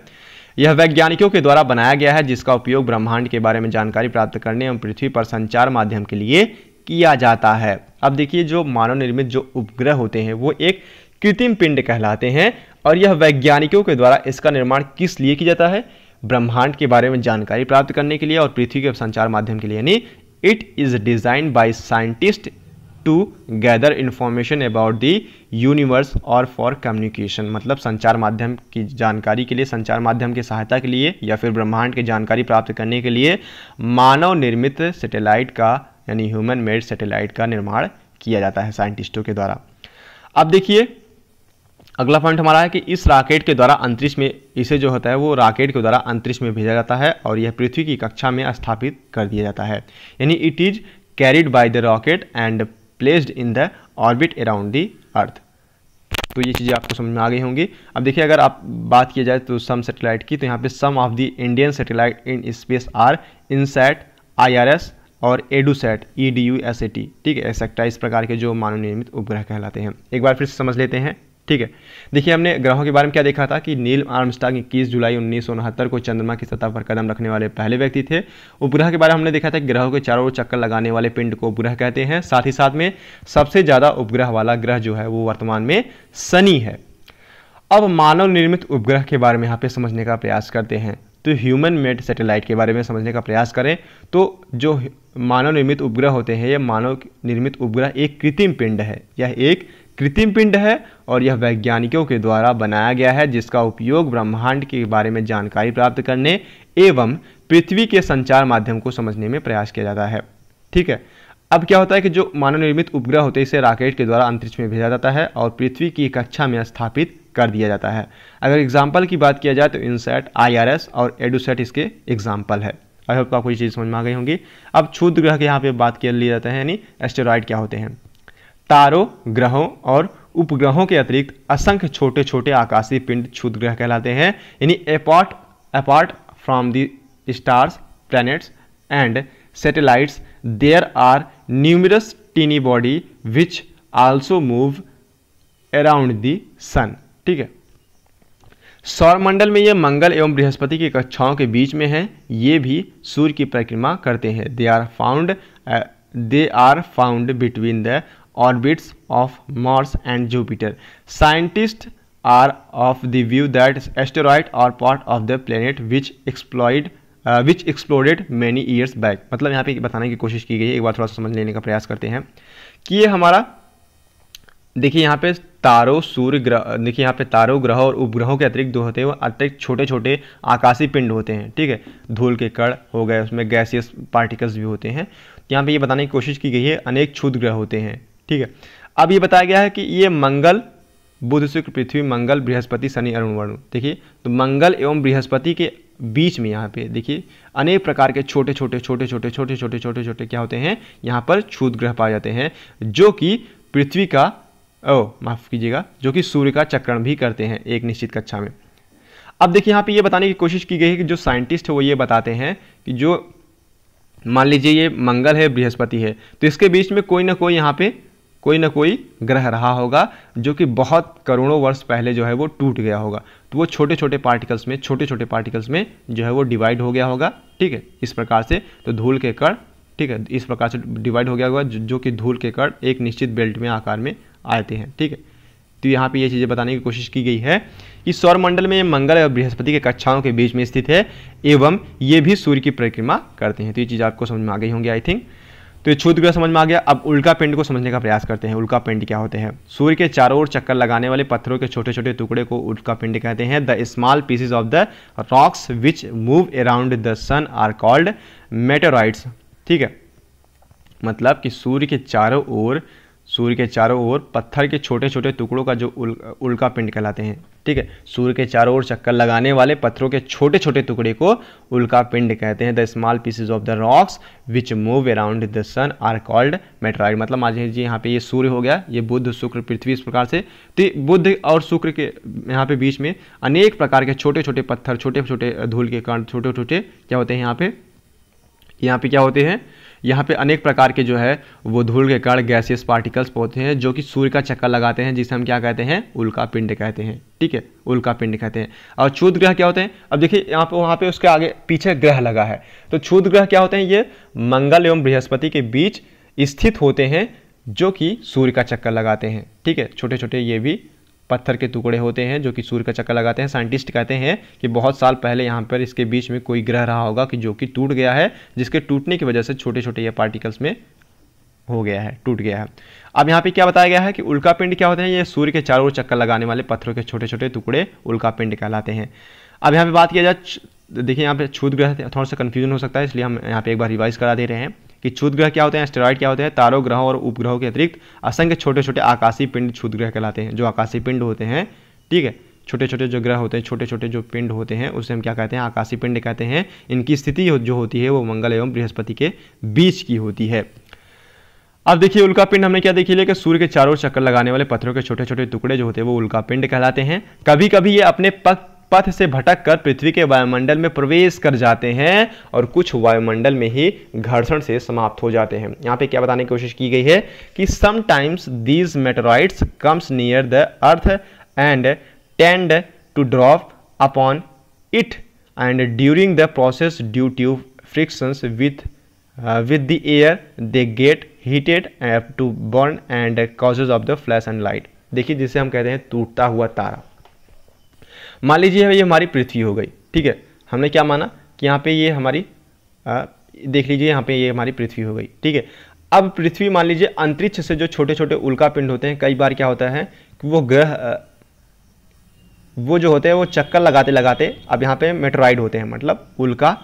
यह वैज्ञानिकों के द्वारा बनाया गया है जिसका उपयोग ब्रह्मांड के बारे में जानकारी प्राप्त करने एवं पृथ्वी पर संचार माध्यम के लिए किया जाता है अब देखिए जो मानव निर्मित जो उपग्रह होते हैं वो एक कृत्रिम पिंड कहलाते हैं और यह वैज्ञानिकों के द्वारा इसका निर्माण किस लिए किया जाता है ब्रह्मांड के बारे में जानकारी प्राप्त करने के लिए और पृथ्वी के संचार माध्यम के लिए यानी it is designed by scientist to gather information about the universe और फॉर कम्युनिकेशन मतलब संचार माध्यम की जानकारी के लिए संचार माध्यम की सहायता के लिए या फिर ब्रह्मांड की जानकारी प्राप्त करने के लिए मानव निर्मित सेटेलाइट का यानी ह्यूमन मेड सेटेलाइट का निर्माण किया जाता है साइंटिस्टों के द्वारा अब देखिए अगला पॉइंट हमारा है कि इस राकेट के द्वारा अंतरिक्ष में इसे जो होता है वो राकेट के द्वारा अंतरिक्ष में भेजा जाता है और यह पृथ्वी की कक्षा में स्थापित कर दिया जाता है यानी it is carried by the rocket and placed in the orbit around the earth तो ये चीज़ें आपको समझ में आ गई होंगी अब देखिए अगर आप बात किया जाए तो सम सेटेलाइट की तो यहाँ पे some of the Indian satellite in space are INSAT IRS और EDUSAT E D U S A T ठीक है एक्सेक्टा इस प्रकार के जो मानव निर्मित उपग्रह कहलाते हैं एक बार फिर समझ लेते हैं ठीक है देखिए हमने ग्रहों के बारे में क्या देखा था कि नील आर्मस्टांग इक्कीस जुलाई उन्नीस को चंद्रमा की सतह पर कदम रखने वाले पहले व्यक्ति थे उपग्रह के बारे में हमने देखा था कि ग्रहों के चारों ओर चक्कर लगाने वाले पिंड को उपग्रह कहते हैं साथ ही साथ में सबसे ज़्यादा उपग्रह वाला ग्रह जो है वो वर्तमान में शनि है अब मानव निर्मित उपग्रह के बारे में यहाँ पे समझने का प्रयास करते हैं तो ह्यूमन मेड सैटेलाइट के बारे में समझने का प्रयास करें तो जो मानव निर्मित उपग्रह होते हैं यह मानव निर्मित उपग्रह एक कृत्रिम पिंड है यह एक कृत्रिम पिंड है और यह वैज्ञानिकों के द्वारा बनाया गया है जिसका उपयोग ब्रह्मांड के बारे में जानकारी प्राप्त करने एवं पृथ्वी के संचार माध्यम को समझने में प्रयास किया जाता है ठीक है अब क्या होता है कि जो मानव निर्मित उपग्रह होते हैं इसे राकेट के द्वारा अंतरिक्ष में भेजा जाता है और पृथ्वी की कक्षा में स्थापित कर दिया जाता है अगर एग्जाम्पल की बात किया जाए तो इनसेट एस और एडुसेट इसके एग्जाम्पल है आई होप आपको ये चीज़ समझ में आ गई होंगी अब क्षुद्र ग्रह के यहाँ पे बात कर लिए जाते हैं यानी एस्टेरॉयड क्या होते हैं तारों ग्रहों और उपग्रहों के अतिरिक्त असंख्य छोटे छोटे आकाशीय पिंड क्षुद ग्रह कहलाते हैं यानी apart apart from the stars planets and satellites there are numerous tiny body which also move around the sun ठीक है सौरमंडल में ये मंगल एवं बृहस्पति की कक्षाओं के बीच में है ये भी सूर्य की परिक्रमा करते हैं they are found they are found between the orbits of Mars and Jupiter scientist are of the view that asteroid are part of the planet which exploded which exploded many years back मतलब यहाँ पे बताने की कोशिश की गई है एक बार थोड़ा सा समझ लेने का प्रयास करते हैं कि ये हमारा देखिए यहाँ पे तारों सूर्य ग्रह देखिए यहाँ पे तारों ग्रह और उपग्रहों के अतिरिक्त जो होते हैं वो अतिरिक्त छोटे छोटे आकाशीय पिंड होते हैं ठीक है धूल के कण हो गए उसमें गैसियस पार्टिकल्स भी होते हैं तो यहाँ पे ये बताने की कोशिश की गई है अनेक क्षुद्र ग्रह होते हैं ठीक है अब ये बताया गया है कि ये मंगल बुध शुक्र पृथ्वी मंगल बृहस्पति शनि अरुण वरुण देखिए तो मंगल एवं बृहस्पति के बीच में यहाँ पे देखिए अनेक प्रकार के छोटे छोटे छोटे छोटे छोटे छोटे छोटे छोटे क्या होते हैं यहाँ पर छूत ग्रह पाए जाते हैं जो कि पृथ्वी का ओ माफ़ कीजिएगा जो कि सूर्य का चक्रण भी करते हैं एक निश्चित कक्षा में अब देखिए यहाँ पे ये बताने की कोशिश की गई है कि जो साइंटिस्ट है वो ये बताते हैं कि जो मान लीजिए ये मंगल है बृहस्पति है तो इसके बीच में कोई ना कोई यहाँ पे कोई ना कोई ग्रह रहा होगा जो कि बहुत करोड़ों वर्ष पहले जो है वो टूट गया होगा तो वो छोटे छोटे पार्टिकल्स में छोटे छोटे पार्टिकल्स में जो है वो डिवाइड हो गया होगा ठीक है इस प्रकार से तो धूल के कण ठीक है इस प्रकार से डिवाइड हो गया होगा जो, जो कि धूल के कण एक निश्चित बेल्ट में आकार में आते हैं ठीक है तो यहाँ पे ये चीज़ें बताने की कोशिश की गई है कि सौरमंडल में मंगल और बृहस्पति के कक्षाओं के बीच में स्थित है एवं ये भी सूर्य की परिक्रमा करते हैं तो ये चीज़ आपको समझ में आ गई होंगी आई थिंक तो ये छूत ग्रह समझ में आ गया अब उल्का पिंड को समझने का प्रयास करते हैं उल्का पिंड क्या होते हैं सूर्य के चारों ओर चक्कर लगाने वाले पत्थरों के छोटे छोटे टुकड़े को उल्का पिंड कहते हैं the small pieces of the rocks which move around the sun are called meteoroids ठीक है मतलब कि सूर्य के चारों ओर सूर्य के चारों ओर पत्थर के छोटे छोटे टुकड़ों का जो उल, उल्का पिंड कहलाते हैं ठीक है सूर्य के चारों ओर चक्कर लगाने वाले पत्थरों के छोटे छोटे टुकड़े को उल्का पिंड कहते हैं the small pieces of the rocks which move around the sun are called meteoroid मतलब मान लीजिए यहाँ पे ये सूर्य हो गया ये बुद्ध शुक्र पृथ्वी इस प्रकार से तो बुद्ध और शुक्र के यहाँ पे बीच में अनेक प्रकार के छोटे छोटे पत्थर छोटे छोटे धूल के कारण छोटे छोटे क्या होते हैं यहाँ पे यहाँ पे क्या होते हैं यहाँ पे अनेक प्रकार के जो है वो धूल के कण गैसियस पार्टिकल्स होते हैं जो कि सूर्य का चक्कर लगाते हैं जिसे हम क्या कहते हैं उल्का पिंड कहते हैं ठीक है उल्का पिंड कहते हैं और क्षुद्र ग्रह क्या होते हैं अब देखिए यहाँ पे वहाँ पे उसके आगे पीछे ग्रह लगा है तो क्षुद्र ग्रह क्या होते हैं ये मंगल एवं बृहस्पति के बीच स्थित होते हैं जो कि सूर्य का चक्कर लगाते हैं ठीक है छोटे छोटे ये भी पत्थर के टुकड़े होते हैं जो कि सूर्य का चक्कर लगाते हैं साइंटिस्ट कहते हैं कि बहुत साल पहले यहाँ पर इसके बीच में कोई ग्रह रहा होगा कि जो कि टूट गया है जिसके टूटने की वजह से छोटे छोटे ये पार्टिकल्स में हो गया है टूट गया है अब यहाँ पे क्या बताया गया है कि उल्का पिंड क्या होते हैं ये सूर्य के चारों ओर चक्कर लगाने वाले पत्थरों के छोटे छोटे टुकड़े उल्का पिंड कहलाते हैं अब यहाँ पे बात किया जाए देखिए यहाँ पे छूत ग्रह थोड़ा सा कन्फ्यूजन हो सकता है इसलिए हम यहाँ पे एक बार रिवाइज करा दे रहे हैं कि क्षुद ग्रह क्या होते हैं स्टेरॉइड क्या होते हैं तारों ग्रहों और उपग्रहों के अतिरिक्त असंख्य छोटे छोटे आकाशीय पिंड क्षुद ग्रह कहलाते हैं जो आकाशीय पिंड होते हैं ठीक है छोटे छोटे जो ग्रह होते हैं छोटे छोटे जो पिंड होते हैं उसे हम क्या कहते हैं आकाशीय पिंड कहते हैं इनकी स्थिति जो होती है वो मंगल एवं बृहस्पति के बीच की होती है अब देखिए उल्का पिंड हमने क्या देखी लिया कि सूर्य के चारों चक्कर लगाने वाले पत्थरों के छोटे छोटे टुकड़े जो होते हैं वो उल्का पिंड कहलाते हैं कभी कभी ये अपने पथ पथ से भटक कर पृथ्वी के वायुमंडल में प्रवेश कर जाते हैं और कुछ वायुमंडल में ही घर्षण से समाप्त हो जाते हैं यहाँ पे क्या बताने की कोशिश की गई है कि sometimes these meteoroids comes near the earth and tend to drop upon it and during the process due to frictions with with the air they get heated uh, to burn and causes of the flash and देखिए जिसे हम कहते हैं टूटता हुआ तारा मान लीजिए ये हमारी पृथ्वी हो गई ठीक है हमने क्या माना कि यहाँ पे ये हमारी आ, देख लीजिए यहाँ पे ये हमारी पृथ्वी हो गई ठीक है अब पृथ्वी मान लीजिए अंतरिक्ष से जो छोटे छोटे उल्का पिंड होते हैं कई बार क्या होता है कि वो ग्रह वो जो होते हैं वो चक्कर लगाते लगाते अब यहाँ पे मेट्राइड होते हैं मतलब उल्का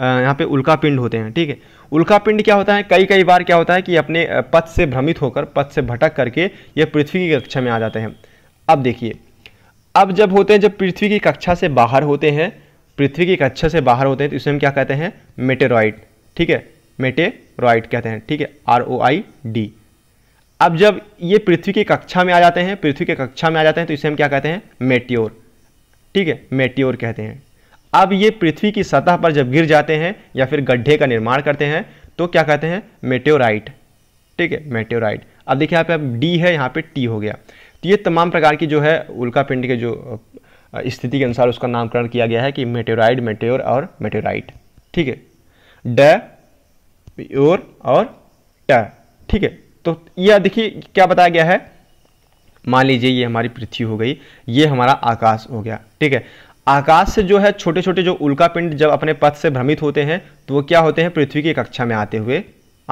यहाँ पे उल्का पिंड होते हैं ठीक है उल्का पिंड क्या होता है कई कई बार क्या होता है कि अपने पथ से भ्रमित होकर पथ से भटक करके ये पृथ्वी की कक्षा में आ जाते हैं अब देखिए अब जब होते हैं जब पृथ्वी की कक्षा से बाहर होते हैं पृथ्वी की कक्षा से बाहर होते हैं तो इसे हम क्या कहते हैं मेटेरॉइड ठीक है मेटेरॉइड कहते हैं ठीक है आर ओ आई डी अब जब ये पृथ्वी की कक्षा में आ जाते हैं पृथ्वी की कक्षा में आ जाते हैं तो इसे हम क्या कहते हैं मेट्योर ठीक है मेट्योर कहते हैं अब ये पृथ्वी की सतह पर जब गिर जाते हैं या फिर गड्ढे का निर्माण करते हैं तो क्या कहते हैं मेट्योराइट ठीक है मेट्योराइट अब देखिए यहाँ पे अब डी है यहाँ पे टी हो गया तो ये तमाम प्रकार की जो है उल्कापिंड के जो स्थिति के अनुसार उसका नामकरण किया गया है कि मेटेराइड मेटेर और मेटेराइट ठीक है ड और और ट ठीक है तो यह देखिए क्या बताया गया है मान लीजिए ये हमारी पृथ्वी हो गई ये हमारा आकाश हो गया ठीक है आकाश से जो है छोटे छोटे जो उल्का पिंड जब अपने पथ से भ्रमित होते हैं तो वो क्या होते हैं पृथ्वी की कक्षा में आते हुए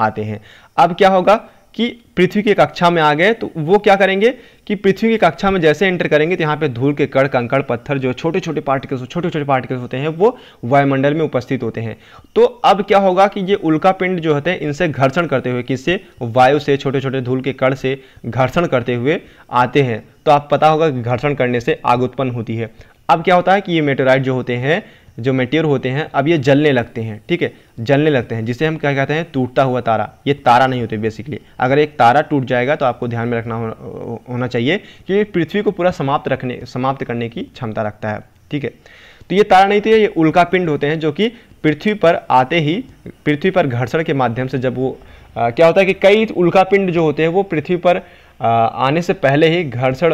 आते हैं अब क्या होगा कि पृथ्वी की कक्षा में आ गए तो वो क्या करेंगे कि पृथ्वी की कक्षा में जैसे एंटर करेंगे तो यहाँ पे धूल के कड़ कंकड़ पत्थर जो छोटे छोटे पार्टिकल्स छोटे छोटे पार्टिकल्स होते हैं वो वायुमंडल में उपस्थित होते हैं तो अब क्या होगा कि ये उल्का पिंड जो होते हैं इनसे घर्षण करते हुए किससे वायु से छोटे छोटे धूल के कड़ से घर्षण करते हुए आते हैं तो आप पता होगा कि घर्षण करने से आग उत्पन्न होती है अब क्या होता है कि ये मेटोराइट जो होते हैं जो मेटियर होते हैं अब ये जलने लगते हैं ठीक है जलने लगते हैं जिसे हम क्या कहते हैं टूटता हुआ तारा ये तारा नहीं होते बेसिकली अगर एक तारा टूट जाएगा तो आपको ध्यान में रखना हो, होना चाहिए कि पृथ्वी को पूरा समाप्त रखने समाप्त करने की क्षमता रखता है ठीक है तो ये तारा नहीं थे ये उल्का पिंड होते हैं जो कि पृथ्वी पर आते ही पृथ्वी पर घर्षण के माध्यम से जब वो आ, क्या होता है कि कई उल्का पिंड जो होते हैं वो पृथ्वी पर आने से पहले ही घर्षण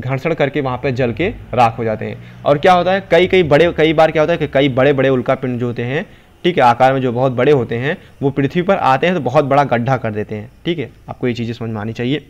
घर्षण करके वहाँ पर जल के राख हो जाते हैं और क्या होता है कई कई बड़े कई बार क्या होता है कि कई बड़े बड़े उल्का पिंड जो होते हैं ठीक है आकार में जो बहुत बड़े होते हैं वो पृथ्वी पर आते हैं तो बहुत बड़ा गड्ढा कर देते हैं ठीक है आपको ये चीज़ें समझ में आनी चाहिए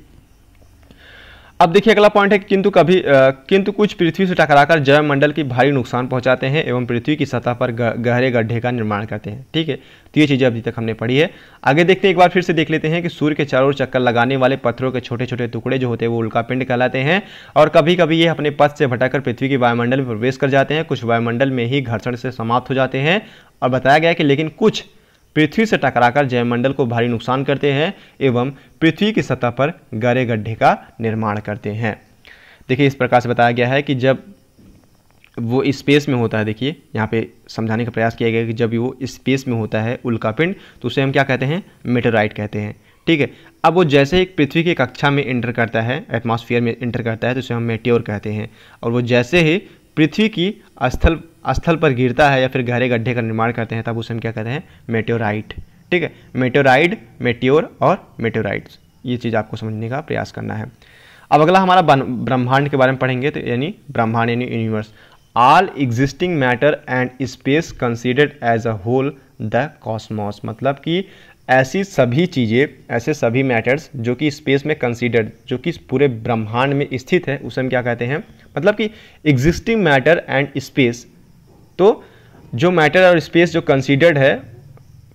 अब देखिए अगला पॉइंट है कि किंतु कभी किंतु कुछ पृथ्वी से टकराकर जैव मंडल की भारी नुकसान पहुंचाते हैं एवं पृथ्वी की सतह पर गहरे गड्ढे का निर्माण करते हैं ठीक है तो ये चीज़ें अभी तक हमने पढ़ी है आगे देखते हैं एक बार फिर से देख लेते हैं कि सूर्य के चारों चक्कर लगाने वाले पत्थरों के छोटे छोटे टुकड़े जो होते हैं वो उल्कापिंड कहलाते हैं और कभी कभी ये अपने पथ से भटक पृथ्वी के वायुमंडल में प्रवेश कर जाते हैं कुछ वायुमंडल में ही घर्षण से समाप्त हो जाते हैं और बताया गया कि लेकिन कुछ पृथ्वी से टकराकर जयमंडल को भारी नुकसान करते हैं एवं पृथ्वी की सतह पर गरे गड्ढे का निर्माण करते हैं देखिए इस प्रकार से बताया गया है कि जब वो स्पेस में होता है देखिए यहाँ पे समझाने का प्रयास किया गया कि जब वो स्पेस में होता है उल्कापिंड तो उसे हम क्या कहते हैं मेटेराइट कहते हैं ठीक है अब वो जैसे ही पृथ्वी की कक्षा में इंटर करता है एटमॉस्फेयर में इंटर करता है तो उसे हम मेट्योर कहते हैं और वो जैसे ही पृथ्वी की स्थल स्थल पर गिरता है या फिर गहरे गड्ढे का निर्माण करते हैं तब उसे हम क्या कहते हैं मेट्योराइट ठीक है मेट्योराइड मेट्योर और मेट्योराइट्स ये चीज़ आपको समझने का प्रयास करना है अब अगला हमारा ब्रह्मांड के बारे में पढ़ेंगे तो यानी ब्रह्मांड यानी universe all existing matter and space considered as a whole the cosmos मतलब कि ऐसी सभी चीज़ें ऐसे सभी मैटर्स जो कि स्पेस में कंसिडर्ड जो कि पूरे ब्रह्मांड में स्थित है उसे हम क्या कहते हैं मतलब कि एग्जिस्टिंग मैटर एंड स्पेस तो जो मैटर और स्पेस जो कंसीडर्ड है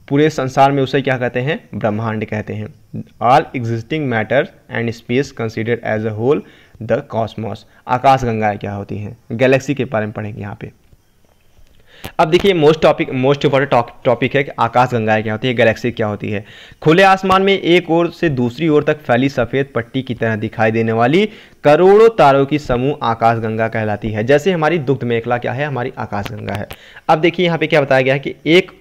पूरे संसार में उसे क्या कहते हैं ब्रह्मांड कहते हैं all existing matter and space considered as a whole the cosmos आकाश आकाशगंगाएँ क्या होती हैं गैलेक्सी के बारे में पढ़ेंगे यहाँ पे अब देखिए most topic most important topic है कि आकाश गंगाएं क्या होती है गैलेक्सी क्या होती है खुले आसमान में एक ओर से दूसरी ओर तक फैली सफ़ेद पट्टी की तरह दिखाई देने वाली करोड़ों तारों की समूह आकाश गंगा कहलाती है जैसे हमारी दुग्ध मेखला क्या है हमारी आकाश गंगा है अब देखिए यहाँ पे क्या बताया गया है कि एक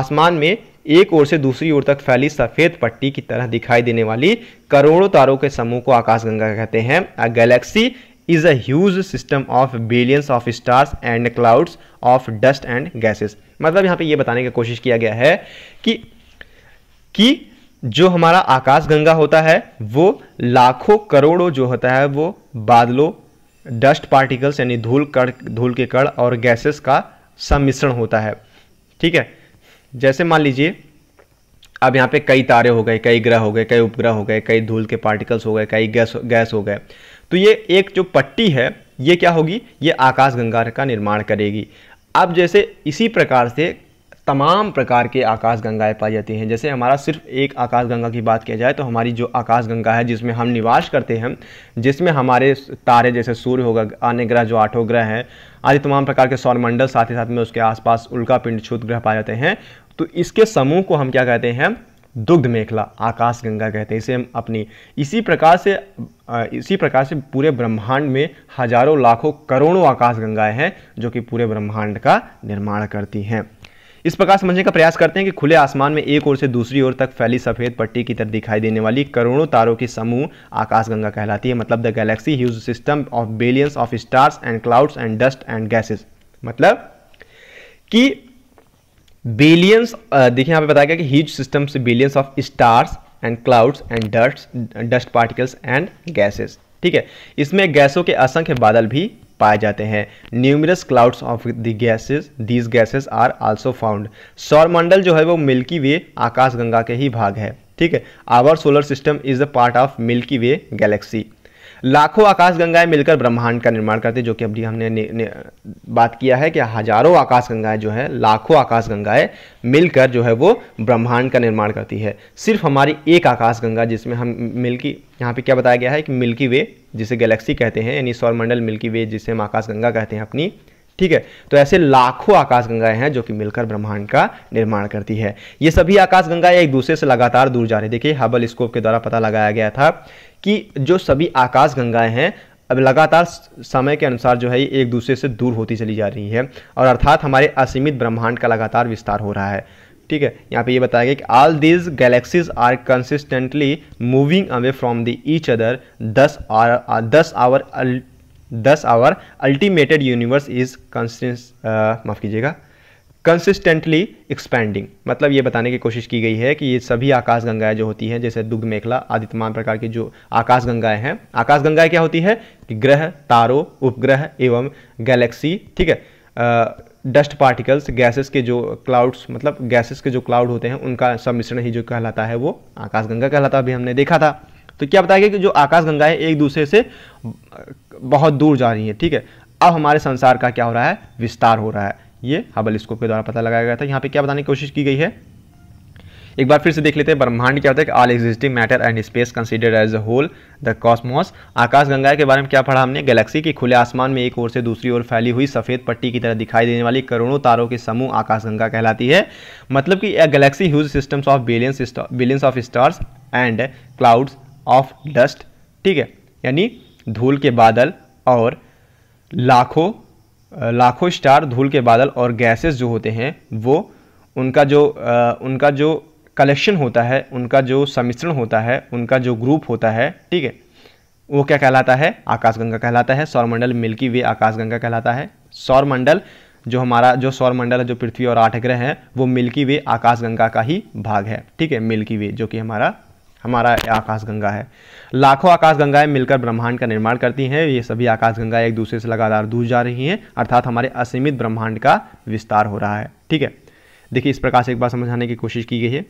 आसमान में एक ओर से दूसरी ओर तक फैली सफ़ेद पट्टी की तरह दिखाई देने वाली करोड़ों तारों के समूह को आकाशगंगा कहते हैं galaxy is a huge system of billions of stars and clouds of dust and gases मतलब यहाँ पे ये बताने की कोशिश किया गया है कि कि जो हमारा आकाश गंगा होता है वो लाखों करोड़ों जो होता है वो बादलों डस्ट पार्टिकल्स यानी धूल कड़ धूल के कड़ और गैसेस का सम्मिश्रण होता है ठीक है जैसे मान लीजिए अब यहाँ पे कई तारे हो गए कई ग्रह हो गए कई उपग्रह हो गए कई धूल के पार्टिकल्स हो गए कई गैस गैस हो गए तो ये एक जो पट्टी है ये क्या होगी ये आकाशगंगा का निर्माण करेगी अब जैसे इसी प्रकार से तमाम प्रकार के गंगाएँ पाई जाती हैं जैसे हमारा सिर्फ एक आकाशगंगा की बात किया जाए तो हमारी जो आकाशगंगा है जिसमें हम निवास करते हैं जिसमें हमारे तारे जैसे सूर्य होगा अन्य ग्रह जो आठों ग्रह हैं आदि तमाम प्रकार के सौरमंडल साथ ही साथ में उसके आसपास उल्का पिंड छूत ग्रह पाए जाते हैं तो इसके समूह को हम क्या कहते हैं दुग्ध मेखला आकाश गंगा कहते हैं इसे हम अपनी इसी प्रकार से इसी प्रकार से पूरे ब्रह्मांड में हजारों लाखों करोड़ों आकाश गंगाएं हैं जो कि पूरे ब्रह्मांड का निर्माण करती हैं इस प्रकार समझने का प्रयास करते हैं कि खुले आसमान में एक ओर से दूसरी ओर तक फैली सफ़ेद पट्टी की तरह दिखाई देने वाली करोड़ों तारों की समूह आकाशगंगा कहलाती है मतलब the galaxy huge system of billions of stars and clouds and dust and gases मतलब कि बिलियंस uh, देखिए यहाँ पे बताया गया कि हीज सिस्टम से billions of stars and clouds and dust dust particles and gases ठीक है इसमें गैसों के असंख्य बादल भी पाए जाते हैं numerous clouds of the gases these gases are also found सौरमंडल जो है वो मिल्की वे आकाश गंगा के ही भाग है ठीक है our solar system is a part of Milky Way galaxy लाखों आकाशगंगाएं मिलकर ब्रह्मांड का निर्माण करती जो कि अभी हमने ने, ने, बात किया है कि हजारों आकाशगंगाएं जो है लाखों आकाशगंगाएं मिलकर जो है वो ब्रह्मांड का निर्माण करती है सिर्फ हमारी एक आकाशगंगा जिसमें हम मिल्की यहाँ पे क्या बताया गया है कि मिल्की वे जिसे गैलेक्सी कहते हैं यानी सौरमंडल मिल्की वे जिसे हम आकाशगंगा कहते हैं अपनी ठीक है तो ऐसे लाखों आकाशगंगाएं हैं जो कि मिलकर ब्रह्मांड का निर्माण करती है ये सभी आकाशगंगाएं एक दूसरे से लगातार दूर जा रही देखिए हबल स्कोप के द्वारा पता लगाया गया था कि जो सभी आकाशगंगाएं हैं अब लगातार समय के अनुसार जो है ये एक दूसरे से दूर होती चली जा रही है और अर्थात हमारे असीमित ब्रह्मांड का लगातार विस्तार हो रहा है ठीक है यहाँ पे ये बताया गया कि all these galaxies are consistently moving away from the each other thus are thus our thus our ultimated universe is consis माफ़ कीजिएगा कंसिस्टेंटली एक्सपैंडिंग मतलब ये बताने की कोशिश की गई है कि ये सभी आकाश गंगाएं जो होती हैं जैसे दुग्ध मेखला आदि तमाम प्रकार की जो आकाश गंगाएं हैं आकाश गंगाएं क्या होती है कि ग्रह तारों उपग्रह एवं गैलेक्सी ठीक है डस्ट पार्टिकल्स गैसेस के जो क्लाउड्स मतलब गैसेस के जो क्लाउड होते हैं उनका सम्मिश्रण ही जो कहलाता है वो आकाशगंगा कहलाता अभी हमने देखा था तो क्या बताया गया कि जो आकाश आकाशगंगाएं एक दूसरे से बहुत दूर जा रही हैं ठीक है अब हमारे संसार का क्या हो रहा है विस्तार हो रहा है ये हबल स्कोप के द्वारा पता लगाया गया था यहाँ पे क्या बताने की कोशिश की गई है एक बार फिर से देख लेते हैं ब्रह्मांड क्या होता है all existing matter and space consider as a whole the cosmos आकाशगंगा के बारे में क्या पढ़ा हमने गैलेक्सी के खुले आसमान में एक ओर से दूसरी ओर फैली हुई सफ़ेद पट्टी की तरह दिखाई देने वाली करोड़ों तारों के समूह आकाशगंगा कहलाती है मतलब कि यह galaxy huge systems of billions billions of stars and clouds of dust ठीक है यानी धूल के बादल और लाखों लाखों स्टार धूल के बादल और गैसेस जो होते हैं वो उनका जो आ, उनका जो कलेक्शन होता है उनका जो सम्मिश्रण होता है उनका जो ग्रुप होता है ठीक है वो क्या कहलाता है आकाशगंगा कहलाता है सौरमंडल मिल्की वे आकाशगंगा कहलाता है सौरमंडल जो हमारा जो सौरमंडल है जो पृथ्वी और आठ ग्रह हैं वो मिल्की वे आकाशगंगा का ही भाग है ठीक है मिल्की वे जो कि हमारा हमारा आकाशगंगा है लाखों आकाशगंगाएं मिलकर ब्रह्मांड का निर्माण करती हैं ये सभी आकाशगंगाएं एक दूसरे से लगातार दूर जा रही हैं अर्थात हमारे असीमित ब्रह्मांड का विस्तार हो रहा है ठीक है देखिए इस प्रकार से एक बार समझाने की कोशिश की गई है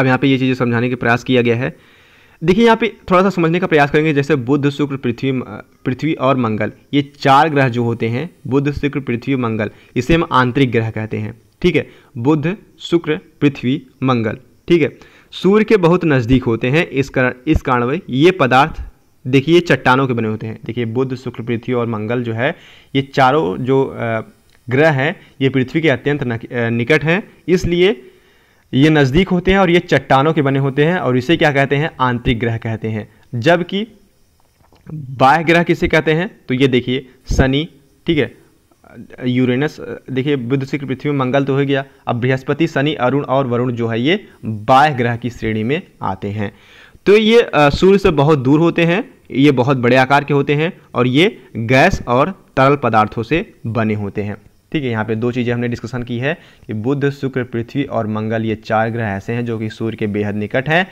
अब यहाँ पर ये चीज़ें समझाने का प्रयास किया गया है देखिए यहाँ पे थोड़ा सा समझने का प्रयास करेंगे जैसे बुद्ध शुक्र पृथ्वी पृथ्वी और मंगल ये चार ग्रह जो होते हैं बुद्ध शुक्र पृथ्वी मंगल इसे हम आंतरिक ग्रह कहते हैं ठीक है बुद्ध शुक्र पृथ्वी मंगल ठीक है सूर्य के बहुत नज़दीक होते हैं इस कारण इस कारण वे ये पदार्थ देखिए चट्टानों के बने होते हैं देखिए बुद्ध शुक्र पृथ्वी और मंगल जो है ये चारों जो ग्रह हैं ये पृथ्वी के अत्यंत निकट हैं इसलिए ये नज़दीक होते हैं और ये चट्टानों के बने होते हैं और इसे क्या कहते हैं आंतरिक ग्रह कहते हैं जबकि बाह्य ग्रह किसे कहते हैं तो ये देखिए शनि ठीक है यूरेनस देखिए बुद्ध शुक्र पृथ्वी में मंगल तो हो गया अब बृहस्पति शनि अरुण और वरुण जो है ये बाह्य ग्रह की श्रेणी में आते हैं तो ये सूर्य से बहुत दूर होते हैं ये बहुत बड़े आकार के होते हैं और ये गैस और तरल पदार्थों से बने होते हैं ठीक है यहाँ पे दो चीज़ें हमने डिस्कशन की है कि बुद्ध शुक्र पृथ्वी और मंगल ये चार ग्रह ऐसे हैं जो कि सूर्य के बेहद निकट हैं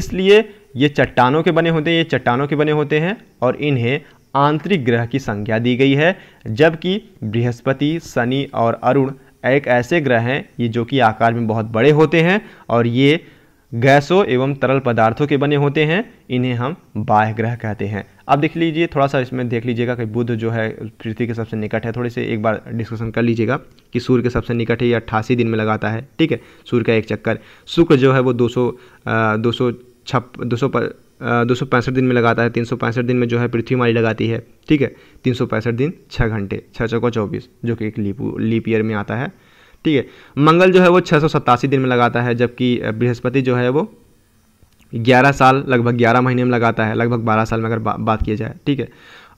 इसलिए ये चट्टानों के बने होते हैं ये चट्टानों के बने होते हैं और इन्हें आंतरिक ग्रह की संख्या दी गई है जबकि बृहस्पति शनि और अरुण एक ऐसे ग्रह हैं ये जो कि आकार में बहुत बड़े होते हैं और ये गैसों एवं तरल पदार्थों के बने होते हैं इन्हें हम बाह्य ग्रह कहते हैं अब देख लीजिए थोड़ा सा इसमें देख लीजिएगा कि बुध जो है पृथ्वी के सबसे निकट है थोड़े से एक बार डिस्कशन कर लीजिएगा कि सूर्य के सबसे निकट है ये अट्ठासी दिन में लगाता है ठीक है सूर्य का एक चक्कर शुक्र जो है वो दो सौ दो सौ छप दो सौ दो सौ पैंसठ दिन में लगाता है तीन सौ पैंसठ दिन में जो है पृथ्वी माली लगाती है ठीक है तीन सौ पैंसठ दिन छः घंटे छः चौको चौबीस जो कि एक लीप लीप ईयर में आता है ठीक है मंगल जो है वो छः सौ सत्तासी दिन में लगाता है जबकि बृहस्पति जो है वो ग्यारह साल लगभग ग्यारह महीने में लगाता है लगभग बारह साल में अगर बा, बात किया जाए ठीक है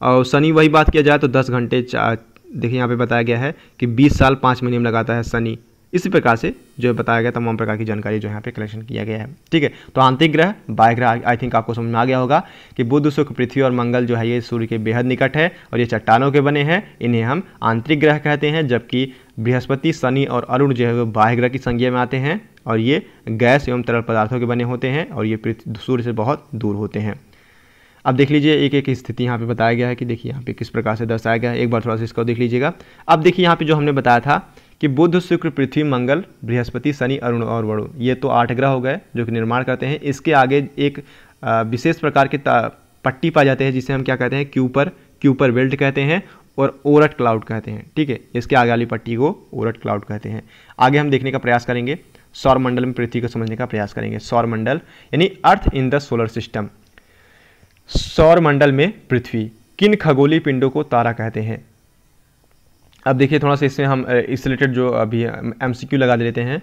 और शनि वही बात किया जाए तो दस घंटे देखिए यहाँ पे बताया गया है कि बीस साल पाँच महीने में लगाता है शनि इसी प्रकार से जो है बताया गया तमाम प्रकार की जानकारी जो यहाँ पे कलेक्शन किया गया है ठीक है तो आंतरिक ग्रह बाह्य ग्रह आई थिंक आपको समझ में आ गया होगा कि बुद्ध शुक्र पृथ्वी और मंगल जो है ये सूर्य के बेहद निकट है और ये चट्टानों के बने हैं इन्हें हम आंतरिक ग्रह कहते हैं जबकि बृहस्पति शनि और अरुण जो है वो बाह्य ग्रह की संज्ञा में आते हैं और ये गैस एवं तरल पदार्थों के बने होते हैं और ये सूर्य से बहुत दूर होते हैं अब देख लीजिए एक एक स्थिति यहाँ पे बताया गया है कि देखिए यहाँ पे किस प्रकार से दर्शाया गया है एक बार थोड़ा सा इसको देख लीजिएगा अब देखिए यहाँ पे जो हमने बताया था कि बुध शुक्र पृथ्वी मंगल बृहस्पति शनि अरुण और वरुण ये तो आठ ग्रह हो गए जो कि निर्माण करते हैं इसके आगे एक विशेष प्रकार के पट्टी पाए जाते हैं जिसे हम क्या कहते हैं क्यूपर क्यूपर बेल्ट कहते हैं और ओरट क्लाउड कहते हैं ठीक है इसके आगे वाली पट्टी को ओरट क्लाउड कहते हैं आगे हम देखने का प्रयास करेंगे सौरमंडल में पृथ्वी को समझने का प्रयास करेंगे सौरमंडल यानी earth in the solar system सौरमंडल में पृथ्वी किन खगोली पिंडों को तारा कहते हैं अब देखिए थोड़ा सा इसमें हम इस रिलेटेड जो अभी एम लगा लेते हैं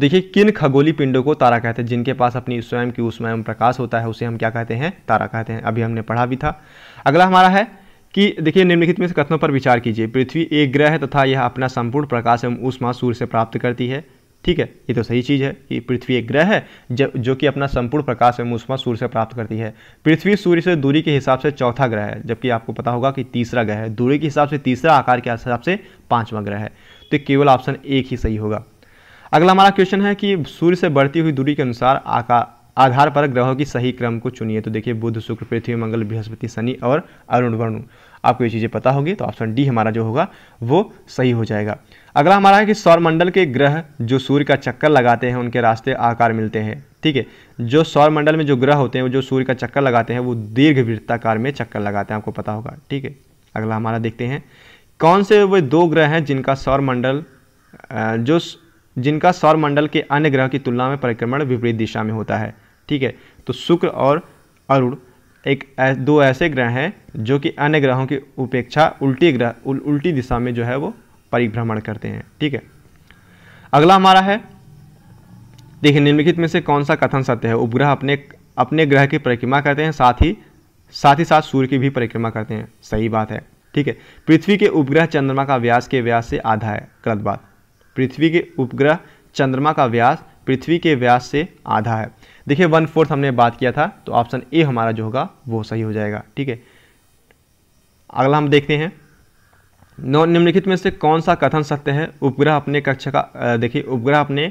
देखिए किन खगोली पिंडों को तारा कहते हैं जिनके पास अपनी स्वयं की स्वयं प्रकाश होता है उसे हम क्या कहते हैं तारा कहते हैं अभी हमने पढ़ा भी था अगला हमारा है कि देखिए निम्नलिखित में से कथनों पर विचार कीजिए पृथ्वी एक ग्रह है तथा यह अपना संपूर्ण प्रकाश एवं उष्मा सूर्य से प्राप्त करती है ठीक है ये तो सही चीज़ है कि पृथ्वी एक ग्रह है जब जो कि अपना संपूर्ण प्रकाश एवं ऊष्मा सूर्य से प्राप्त करती है पृथ्वी सूर्य से दूरी के हिसाब से चौथा ग्रह है जबकि आपको पता होगा कि तीसरा ग्रह है दूरी के हिसाब से तीसरा आकार के हिसाब से पाँचवा ग्रह है तो केवल ऑप्शन एक ही सही होगा अगला हमारा क्वेश्चन है कि सूर्य से बढ़ती हुई दूरी के अनुसार आकार आधार पर ग्रहों की सही क्रम को चुनिए तो देखिए बुध शुक्र पृथ्वी मंगल बृहस्पति शनि और अरुण वरुण आपको ये चीज़ें पता होगी तो ऑप्शन डी हमारा जो होगा वो सही हो जाएगा अगला हमारा है कि सौरमंडल के ग्रह जो सूर्य का चक्कर लगाते हैं उनके रास्ते आकार मिलते हैं ठीक है जो सौरमंडल में जो ग्रह होते हैं वो जो सूर्य का चक्कर लगाते हैं वो दीर्घ वृत्ताकार में चक्कर लगाते हैं आपको पता होगा ठीक है अगला हमारा देखते हैं कौन से वे दो ग्रह हैं जिनका सौरमंडल जो जिनका सौरमंडल के अन्य ग्रह की तुलना में परिक्रमण विपरीत दिशा में होता है ठीक है तो शुक्र और अरुण एक दो ऐसे ग्रह हैं जो कि अन्य ग्रहों की उपेक्षा उल्टी ग्रह उल, उल्टी दिशा में जो है वो परिभ्रमण करते हैं ठीक है अगला हमारा है देखिए निम्नलिखित में से कौन सा कथन सत्य है उपग्रह अपने अपने ग्रह की परिक्रमा करते हैं साथ ही साथ ही साथ सूर्य की भी परिक्रमा करते हैं सही बात है ठीक है पृथ्वी के उपग्रह चंद्रमा का व्यास के व्यास से आधा है गलत बात पृथ्वी के उपग्रह चंद्रमा का व्यास पृथ्वी के व्यास से आधा है देखिए वन फोर्थ हमने बात किया था तो ऑप्शन ए हमारा जो होगा वो सही हो जाएगा ठीक है अगला हम देखते हैं नौ निम्नलिखित में से कौन सा कथन सत्य है उपग्रह अपने कक्ष का देखिए उपग्रह अपने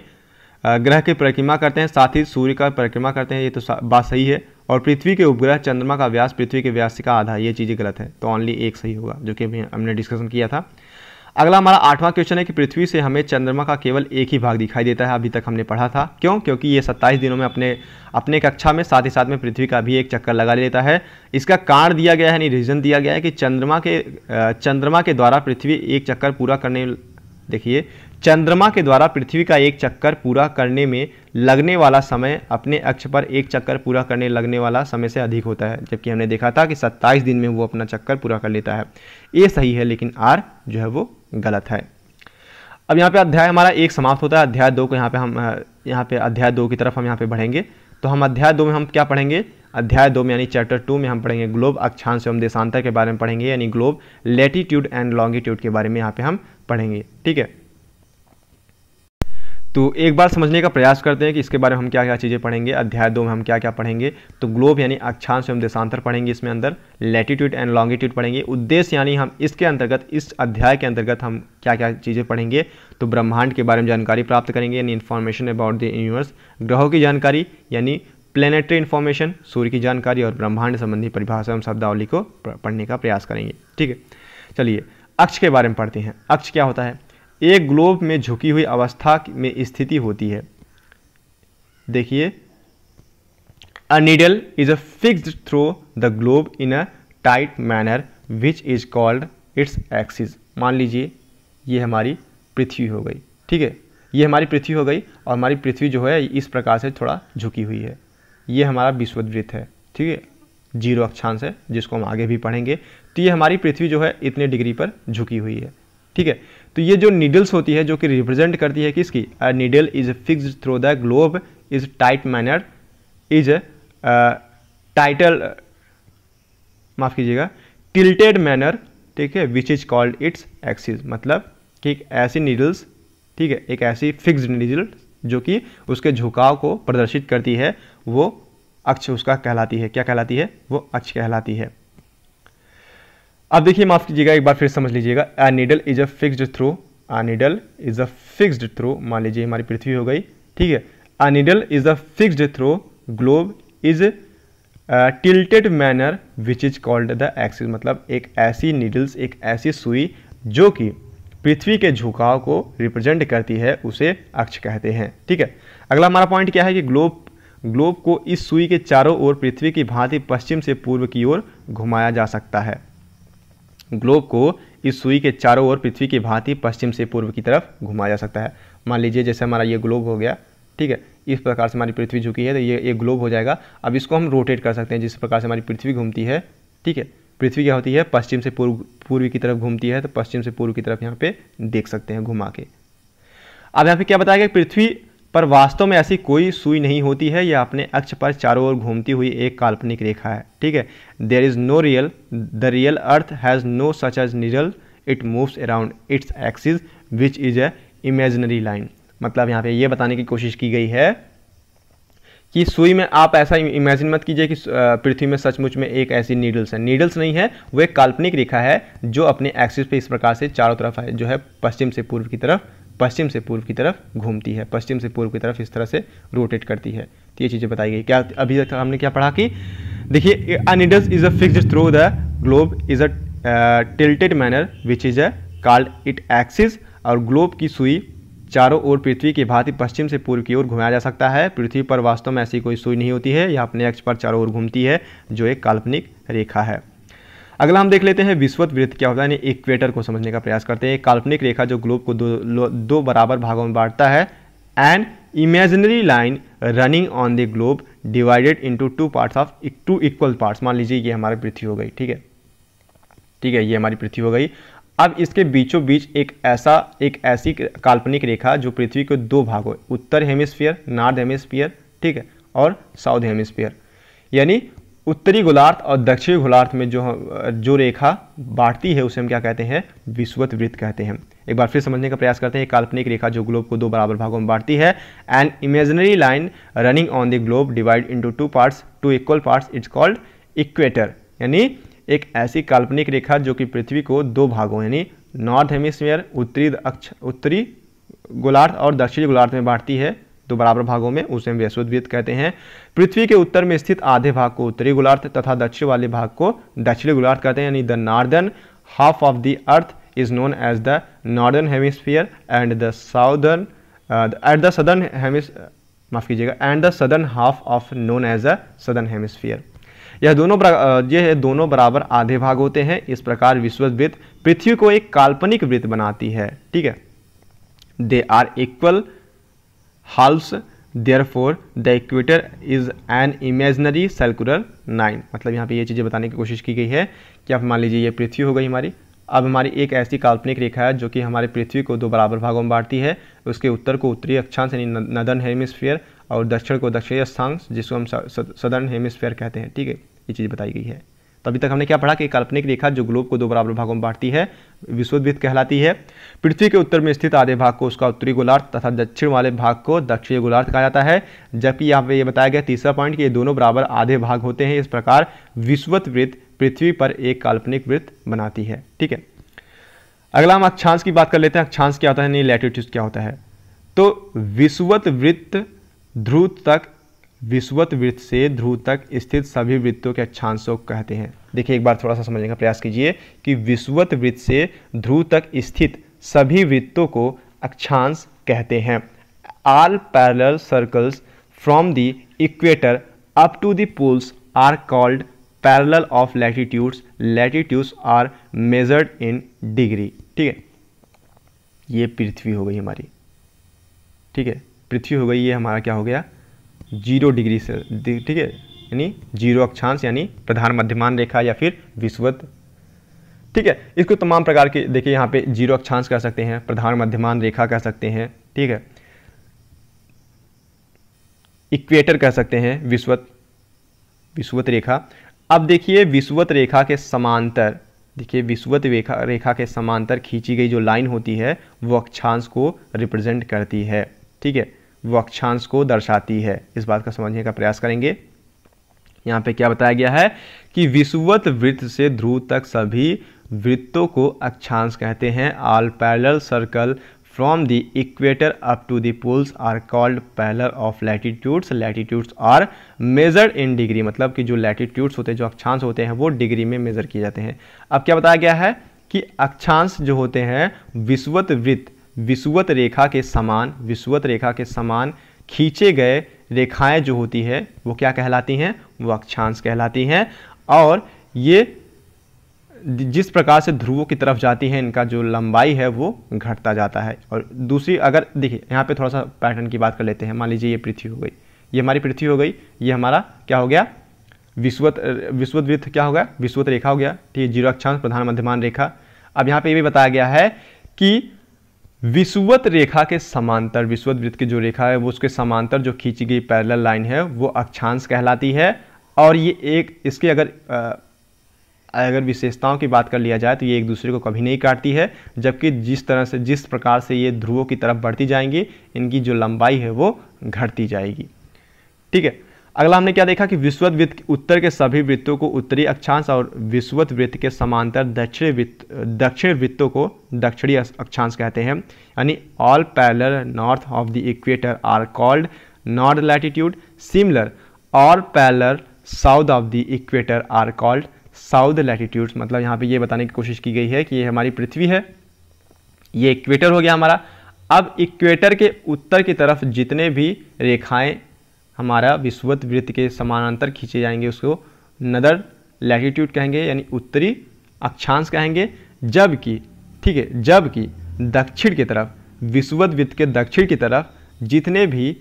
ग्रह की परिक्रमा करते हैं साथ ही सूर्य का परिक्रमा करते हैं ये तो बात सही है और पृथ्वी के उपग्रह चंद्रमा का व्यास पृथ्वी के व्यास का आधा ये चीज़ें गलत है तो ऑनली एक सही होगा जो कि हमने डिस्कशन किया था अगला हमारा आठवां क्वेश्चन है कि पृथ्वी से हमें चंद्रमा का केवल एक ही भाग दिखाई देता है अभी तक हमने पढ़ा था क्यों क्योंकि ये 27 दिनों में अपने अपने कक्षा में साथ ही साथ में पृथ्वी का भी एक चक्कर लगा लेता है इसका कारण दिया गया है यानी रीजन दिया गया है कि चंद्रमा के चंद्रमा के द्वारा पृथ्वी एक चक्कर पूरा करने देखिए चंद्रमा के द्वारा पृथ्वी का एक चक्कर पूरा करने में लगने वाला समय अपने अक्ष पर एक चक्कर पूरा करने लगने वाला समय से अधिक होता है जबकि हमने देखा था कि 27 दिन में वो अपना चक्कर पूरा कर लेता है ये सही है लेकिन आर जो है वो गलत है अब यहाँ पे अध्याय हमारा एक समाप्त होता है अध्याय दो को यहाँ पे हम यहाँ पे अध्याय दो की तरफ हम यहाँ पे बढ़ेंगे तो हम अध्याय दो में हम क्या पढ़ेंगे अध्याय दो में यानी चैप्टर टू में हम पढ़ेंगे ग्लोब अक्षांश एवं देशांतर के बारे में पढ़ेंगे यानी ग्लोब लेटीट्यूड एंड लॉन्गिट्यूड के बारे में यहाँ पे हम पढ़ेंगे ठीक है तो एक बार समझने का प्रयास करते हैं कि इसके बारे में हम क्या क्या चीज़ें पढ़ेंगे अध्याय दो में हम क्या क्या पढ़ेंगे तो ग्लोब यानी अक्षांश एवं देशांतर पढ़ेंगे इसमें अंदर लैटिट्यूड एंड लॉन्गिट्यूड पढ़ेंगे उद्देश्य यानी हम इसके अंतर्गत इस अध्याय के अंतर्गत हम क्या क्या चीज़ें पढ़ेंगे तो ब्रह्मांड के बारे में जानकारी प्राप्त करेंगे यानी इन्फॉर्मेशन अबाउट द यूनिवर्स ग्रहों की जानकारी यानी प्लेनेटरी इन्फॉर्मेशन सूर्य की जानकारी और ब्रह्मांड संबंधी परिभाषा एवं शब्दावली को पढ़ने का प्रयास करेंगे ठीक है चलिए अक्ष के बारे में पढ़ते हैं अक्ष क्या होता है एक ग्लोब में झुकी हुई अवस्था में स्थिति होती है देखिए a needle is a fixed throw the globe in a tight manner which is called its axis मान लीजिए ये हमारी पृथ्वी हो गई ठीक है ये हमारी पृथ्वी हो गई और हमारी पृथ्वी जो है इस प्रकार से थोड़ा झुकी हुई है ये हमारा विश्ववृत्त है ठीक है जीरो अक्षांश है जिसको हम आगे भी पढ़ेंगे तो ये हमारी पृथ्वी जो है इतने डिग्री पर झुकी हुई है ठीक है तो ये जो नीडल्स होती है जो कि रिप्रेजेंट करती है किसकी needle is fix throw the globe is tight manner is title माफ़ कीजिएगा टिल्टेड मैनर ठीक है which is called its axis मतलब कि ऐसी नीडल्स ठीक है एक ऐसी फिक्स नीडल जो कि उसके झुकाव को प्रदर्शित करती है वो अक्ष उसका कहलाती है क्या कहलाती है वो अक्ष कहलाती है अब देखिए माफ़ कीजिएगा एक बार फिर समझ लीजिएगा a needle is a fixed throw a needle is a fixed throw मान लीजिए हमारी पृथ्वी हो गई ठीक है a needle is a fixed throw globe is tilted manner which is called the axis मतलब एक ऐसी नीडल्स एक ऐसी सुई जो कि पृथ्वी के झुकाव को रिप्रेजेंट करती है उसे अक्ष कहते हैं ठीक है अगला हमारा पॉइंट क्या है कि ग्लोब ग्लोब को इस सुई के चारों ओर पृथ्वी की भांति पश्चिम से पूर्व की ओर घुमाया जा सकता है ग्लोब को इस सुई के चारों ओर पृथ्वी की भांति पश्चिम से पूर्व की तरफ घुमाया जा सकता है मान लीजिए जैसे हमारा ये ग्लोब हो गया ठीक है इस प्रकार से हमारी पृथ्वी झुकी है तो ये एक ग्लोब हो जाएगा अब इसको हम रोटेट कर सकते हैं जिस प्रकार से हमारी पृथ्वी घूमती है ठीक है पृथ्वी क्या होती है पश्चिम से पूर्व पूर्व की तरफ घूमती है तो पश्चिम से पूर्व की तरफ यहाँ पे देख सकते हैं घुमा के अब यहाँ पे क्या बताया गया पृथ्वी पर वास्तव में ऐसी कोई सुई नहीं होती है यह अपने अक्ष पर चारों ओर घूमती हुई एक काल्पनिक रेखा है ठीक है there is no real the real earth has no such as needle it moves around its axis which is a imaginary line मतलब यहाँ पे ये बताने की कोशिश की गई है कि सुई में आप ऐसा इमेजिन मत कीजिए कि पृथ्वी में सचमुच में एक ऐसी नीडल्स है नीडल्स नहीं है वो एक काल्पनिक रेखा है जो अपने एक्सिस पे इस प्रकार से चारों तरफ है जो है पश्चिम से पूर्व की तरफ पश्चिम से पूर्व की तरफ घूमती है पश्चिम से पूर्व की तरफ इस तरह से रोटेट करती है तो ये चीज़ें बताई गई क्या अभी तक हमने क्या पढ़ा कि देखिए a needle is a fix through the globe is a tilted manner which is a called it axis और ग्लोब की सुई चारों ओर पृथ्वी की भांति पश्चिम से पूर्व की ओर घुमाया जा सकता है पृथ्वी पर वास्तव में ऐसी कोई सुई नहीं होती है यह अपने अक्ष पर चारों ओर घूमती है जो एक काल्पनिक रेखा है अगला हम देख लेते हैं विश्वत वृत्त क्या होता है यानी इक्वेटर को समझने का प्रयास करते हैं काल्पनिक रेखा जो ग्लोब को दो दो बराबर भागों में बांटता है and imaginary line running on the globe divided into two parts of two equal parts मान लीजिए ये हमारी पृथ्वी हो गई ठीक है ठीक है ये हमारी पृथ्वी हो गई अब इसके बीचों बीच एक ऐसा एक ऐसी काल्पनिक रेखा जो पृथ्वी के दो भाग हो उत्तर हेमिस्फीयर नॉर्थ हेमिस्फीयर ठीक है और साउथ हेमिस्फीयर यानी उत्तरी गोलार्थ और दक्षिणी गोलार्थ में जो जो रेखा बांटती है उसे हम क्या कहते हैं विश्वत वृत्त कहते हैं एक बार फिर समझने का प्रयास करते हैं काल्पनिक रेखा जो ग्लोब को दो बराबर भागों में बांटती है and imaginary line running on the globe divide into two parts two equal parts it's called equator यानी एक ऐसी काल्पनिक रेखा जो कि पृथ्वी को दो भागों यानी नॉर्थ हेमिस्फीयर उत्तरी अक्ष उत्तरी गोलार्थ और दक्षिणी गोलार्थ में बांटती है तो बराबर भागों में उसे हम वैश्वद्वीत कहते हैं पृथ्वी के उत्तर में स्थित आधे भाग को उत्तरी गोलार्थ तथा दक्षिण वाले भाग को दक्षिणी गोलार्थ कहते हैं यानी the northern half of the earth is known as the northern hemisphere and the southern at the southern hemis माफ कीजिएगा and the southern half of known as the southern hemisphere यह दोनों ये दोनों बराबर आधे भाग होते हैं इस प्रकार विश्ववृत्त पृथ्वी को एक काल्पनिक वृत्त बनाती है ठीक है they are equal therefore the equator is an imaginary circular line मतलब यहाँ पे ये चीज़ें बताने की कोशिश की गई है कि आप मान लीजिए ये पृथ्वी हो गई हमारी अब हमारी एक ऐसी काल्पनिक रेखा है जो कि हमारे पृथ्वी को दो बराबर भागों में बांटती है उसके उत्तर को उत्तरी अक्षांश यानी नदर्न हेमिसफेयर और दक्षिण को दक्षिणी अक्षांश जिसको हम सदर्न हेमिसफेयर कहते हैं ठीक है ये चीज़ बताई गई है तो अभी तक हमने क्या पढ़ा कि काल्पनिक रेखा जो ग्लोब को दो बराबर भागों में बांटती है विश्ववृत्त कहलाती है पृथ्वी के उत्तर में स्थित आधे भाग को उसका उत्तरी गोलार्थ तथा दक्षिण वाले भाग को दक्षिण गोलार्थ कहा जाता है जबकि यहाँ पे ये बताया गया तीसरा पॉइंट कि ये दोनों बराबर आधे भाग होते हैं इस प्रकार विश्वत वृत्त पृथ्वी पर एक काल्पनिक वृत्त बनाती है ठीक है अगला हम अक्षांश की बात कर लेते हैं अक्षांश क्या होता है नहीं लैटिट्यूड क्या होता है तो विश्वत वृत्त ध्रुव तक विश्वत वृत्त से ध्रुव तक स्थित सभी वृत्तों के अक्षांशों को कहते हैं देखिए एक बार थोड़ा सा समझने का प्रयास कीजिए कि विश्वत वृत्त से ध्रुव तक स्थित सभी वृत्तों को अक्षांश कहते हैं all parallel circles from the equator up to the poles are called parallel of of latitudes are measured in degree ठीक है ये पृथ्वी हो गई हमारी ठीक है पृथ्वी हो गई ये हमारा क्या हो गया जीरो डिग्री से ठीक है यानी जीरो अक्षांश यानी प्रधान मध्यमान रेखा या फिर विश्वत ठीक है इसको तमाम प्रकार के देखिए यहाँ पे जीरो अक्षांश कह सकते हैं प्रधान मध्यमान रेखा कह सकते हैं ठीक है इक्वेटर कह सकते हैं विश्वत विश्वत रेखा अब देखिए विश्वत रेखा के समांतर देखिए विश्वत रेखा रेखा के समांतर खींची गई जो लाइन होती है वो अक्षांश को रिप्रेजेंट करती है ठीक है वक्षांश अक्षांश को दर्शाती है इस बात का समझने का प्रयास करेंगे यहाँ पे क्या बताया गया है कि विषुवत वृत्त से ध्रुव तक सभी वृत्तों को अक्षांश कहते हैं all parallel circle from the equator up to the poles are called parallel of latitudes latitudes are measured in degree मतलब कि जो लैटीट्यूड्स होते हैं जो अक्षांश होते हैं वो डिग्री में मेजर किए जाते हैं अब क्या बताया गया है कि अक्षांश जो होते हैं विश्वत वृत्त विसुवत रेखा के समान विसुवत रेखा के समान खींचे गए रेखाएं जो होती है वो क्या कहलाती हैं वो अक्षांश कहलाती हैं और ये जिस प्रकार से ध्रुवों की तरफ जाती है इनका जो लंबाई है वो घटता जाता है और दूसरी अगर देखिए यहाँ पे थोड़ा सा पैटर्न की बात कर लेते हैं मान लीजिए ये पृथ्वी हो गई ये हमारी पृथ्वी हो गई ये हमारा क्या हो गया विश्वत विश्वत वृत्त क्या हो गया विश्वत रेखा हो गया ठीक है जीरो अक्षांश प्रधान मध्यमान रेखा अब यहाँ पर ये भी बताया गया है कि विषुवत रेखा के समांतर विषुवत वृत्त की जो रेखा है वो उसके समांतर जो खींची गई पैरल लाइन है वो अक्षांश कहलाती है और ये एक इसके अगर आ, अगर विशेषताओं की बात कर लिया जाए तो ये एक दूसरे को कभी नहीं काटती है जबकि जिस तरह से जिस प्रकार से ये ध्रुवों की तरफ बढ़ती जाएंगी इनकी जो लंबाई है वो घटती जाएगी ठीक है अगला हमने क्या देखा कि विश्वत वृत्त उत्तर के सभी वृत्तों को उत्तरी अक्षांश और विश्वत वृत्त के समांतर दक्षिण वित्त दक्षिण वृत्तों को दक्षिणी अक्षांश कहते हैं यानी all parallel north of the equator are called north latitude similar all parallel south of the equator are called south latitude मतलब यहाँ पर ये बताने की कोशिश की गई है कि ये हमारी पृथ्वी है ये इक्वेटर हो गया हमारा अब इक्वेटर के उत्तर की तरफ जितने भी रेखाएं हमारा विश्ववत वृत्त के समानांतर खींचे जाएंगे उसको नदर लैटिट्यूड कहेंगे यानी उत्तरी अक्षांश कहेंगे जबकि ठीक है जबकि दक्षिण की तरफ विश्ववत वृत्त के दक्षिण की तरफ जितने भी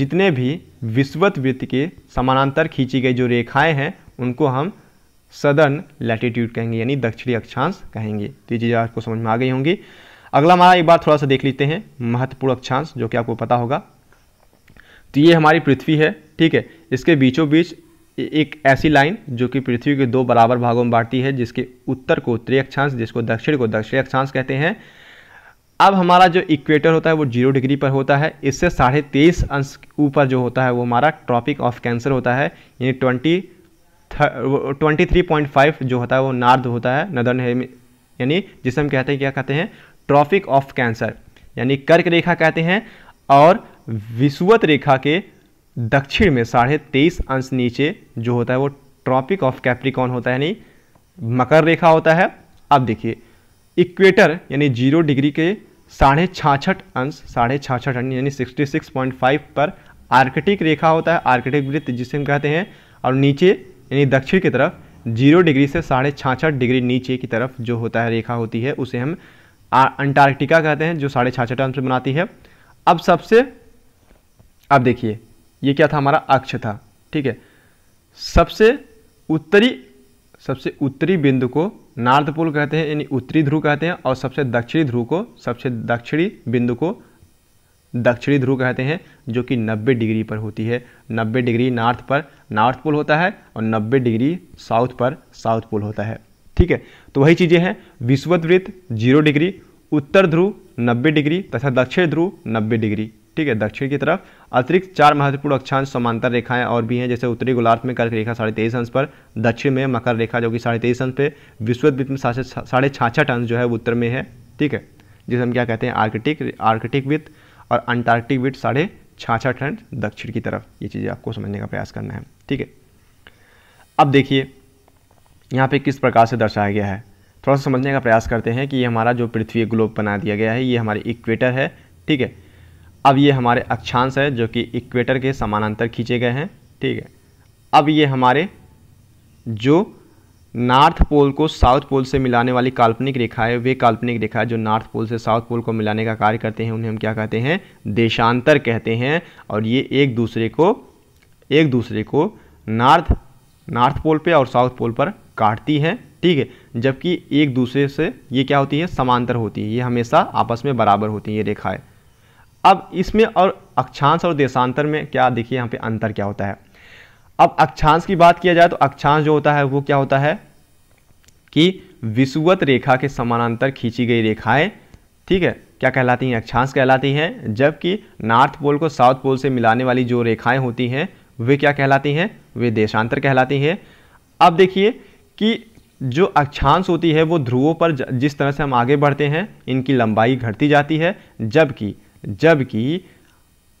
जितने भी विश्ववत वृत्त के समानांतर खींची गई जो रेखाएं हैं उनको हम सदर्न लैटिट्यूड कहेंगे यानी दक्षिणी अक्षांश कहेंगे तो ये चीज़ें आपको समझ में आ गई होंगी अगला हमारा एक बार थोड़ा सा देख लेते हैं महत्वपूर्ण अक्षांश जो कि आपको पता होगा तो ये हमारी पृथ्वी है ठीक है इसके बीचों बीच एक ऐसी लाइन जो कि पृथ्वी के दो बराबर भागों में बांटती है जिसके उत्तर को उत्तरी अक्षांश जिसको दक्षिण को दक्षिणी अक्षांश कहते हैं अब हमारा जो इक्वेटर होता है वो जीरो डिग्री पर होता है इससे साढ़े तेईस अंश ऊपर जो होता है वो हमारा ट्रॉपिक ऑफ कैंसर होता है यानी twenty twenty three point five जो होता है वो नार्थ होता है नदर्न हेमी यानी जिसे हम कहते हैं क्या कहते हैं ट्रॉपिक ऑफ कैंसर यानी कर्क रेखा कहते हैं और विषुवत रेखा के दक्षिण में साढ़े तेईस अंश नीचे जो होता है वो ट्रॉपिक ऑफ कैप्रिकॉन होता है यानी मकर रेखा होता है अब देखिए इक्वेटर यानी जीरो डिग्री के साढ़े छाछठ अंश साढ़े छाछठ अंश यानी सिक्सटी सिक्स पॉइंट फाइव पर आर्कटिक रेखा होता है आर्कटिक वृत्त जिसे हम कहते हैं और नीचे यानी दक्षिण की तरफ जीरो डिग्री से साढ़े छाछठ डिग्री नीचे की तरफ जो होता है रेखा होती है उसे हम अंटार्कटिका कहते हैं जो साढ़े छाछठ अंश बनाती है अब सबसे अब देखिए ये क्या था हमारा अक्ष था ठीक है सबसे उत्तरी सबसे उत्तरी बिंदु को नॉर्थ पोल कहते हैं यानी उत्तरी ध्रुव कहते हैं और सबसे दक्षिणी ध्रुव को सबसे दक्षिणी बिंदु को दक्षिणी ध्रुव कहते हैं जो कि 90 डिग्री पर होती है 90 डिग्री नॉर्थ पर नॉर्थ पोल होता है और 90 डिग्री साउथ पर साउथ पोल होता है ठीक है तो वही चीज़ें हैं विश्वत वृत्त जीरो डिग्री उत्तर ध्रुव नब्बे डिग्री तथा दक्षिण ध्रुव नब्बे डिग्री ठीक है दक्षिण की तरफ अतिरिक्त चार महत्वपूर्ण अक्षांश समांतर रेखाएं और भी हैं जैसे उत्तरी गोलार्थ में कर्क रेखा साढ़े तेईस अंश पर दक्षिण में मकर रेखा जो कि साढ़े तेईस अंश विश्व विश्वद्वीप में साढ़े छाछठ अंश जो है वो उत्तर में है ठीक है जिसे हम क्या कहते हैं आर्कटिक आर्कटिक विथ और अंटार्कटिक विथ साढ़े छाछठ अंश दक्षिण की तरफ ये चीज़ें आपको समझने का प्रयास करना है ठीक है अब देखिए यहाँ पे किस प्रकार से दर्शाया गया है थोड़ा सा समझने का प्रयास करते हैं कि ये हमारा जो पृथ्वी ग्लोब बना दिया गया है ये हमारी इक्वेटर है ठीक है अब ये हमारे अक्षांश है जो कि इक्वेटर के समानांतर खींचे गए हैं ठीक है अब ये हमारे जो नॉर्थ पोल को साउथ पोल से मिलाने वाली काल्पनिक रेखा है वे काल्पनिक रेखा है जो नॉर्थ पोल से साउथ पोल को मिलाने का कार्य करते हैं उन्हें हम क्या कहते हैं देशांतर कहते हैं और ये एक दूसरे को एक दूसरे को नॉर्थ नॉर्थ पोल पे और साउथ पोल पर काटती हैं ठीक है जबकि एक दूसरे से ये क्या होती है समांतर होती है ये हमेशा आपस में बराबर होती है ये रेखाएँ अब इसमें और अक्षांश और देशांतर में क्या देखिए यहाँ पे अंतर क्या होता है अब अक्षांश की बात किया जाए तो अक्षांश जो होता है वो क्या होता है कि विषुवत रेखा के समानांतर खींची गई रेखाएं ठीक है क्या कहलाती हैं अक्षांश कहलाती हैं जबकि नॉर्थ पोल को साउथ पोल से मिलाने वाली जो रेखाएं होती हैं वे क्या कहलाती हैं वे देशांतर कहलाती हैं अब देखिए कि जो अक्षांश होती है वो ध्रुवों पर जिस तरह से हम आगे बढ़ते हैं इनकी लंबाई घटती जाती है जबकि जबकि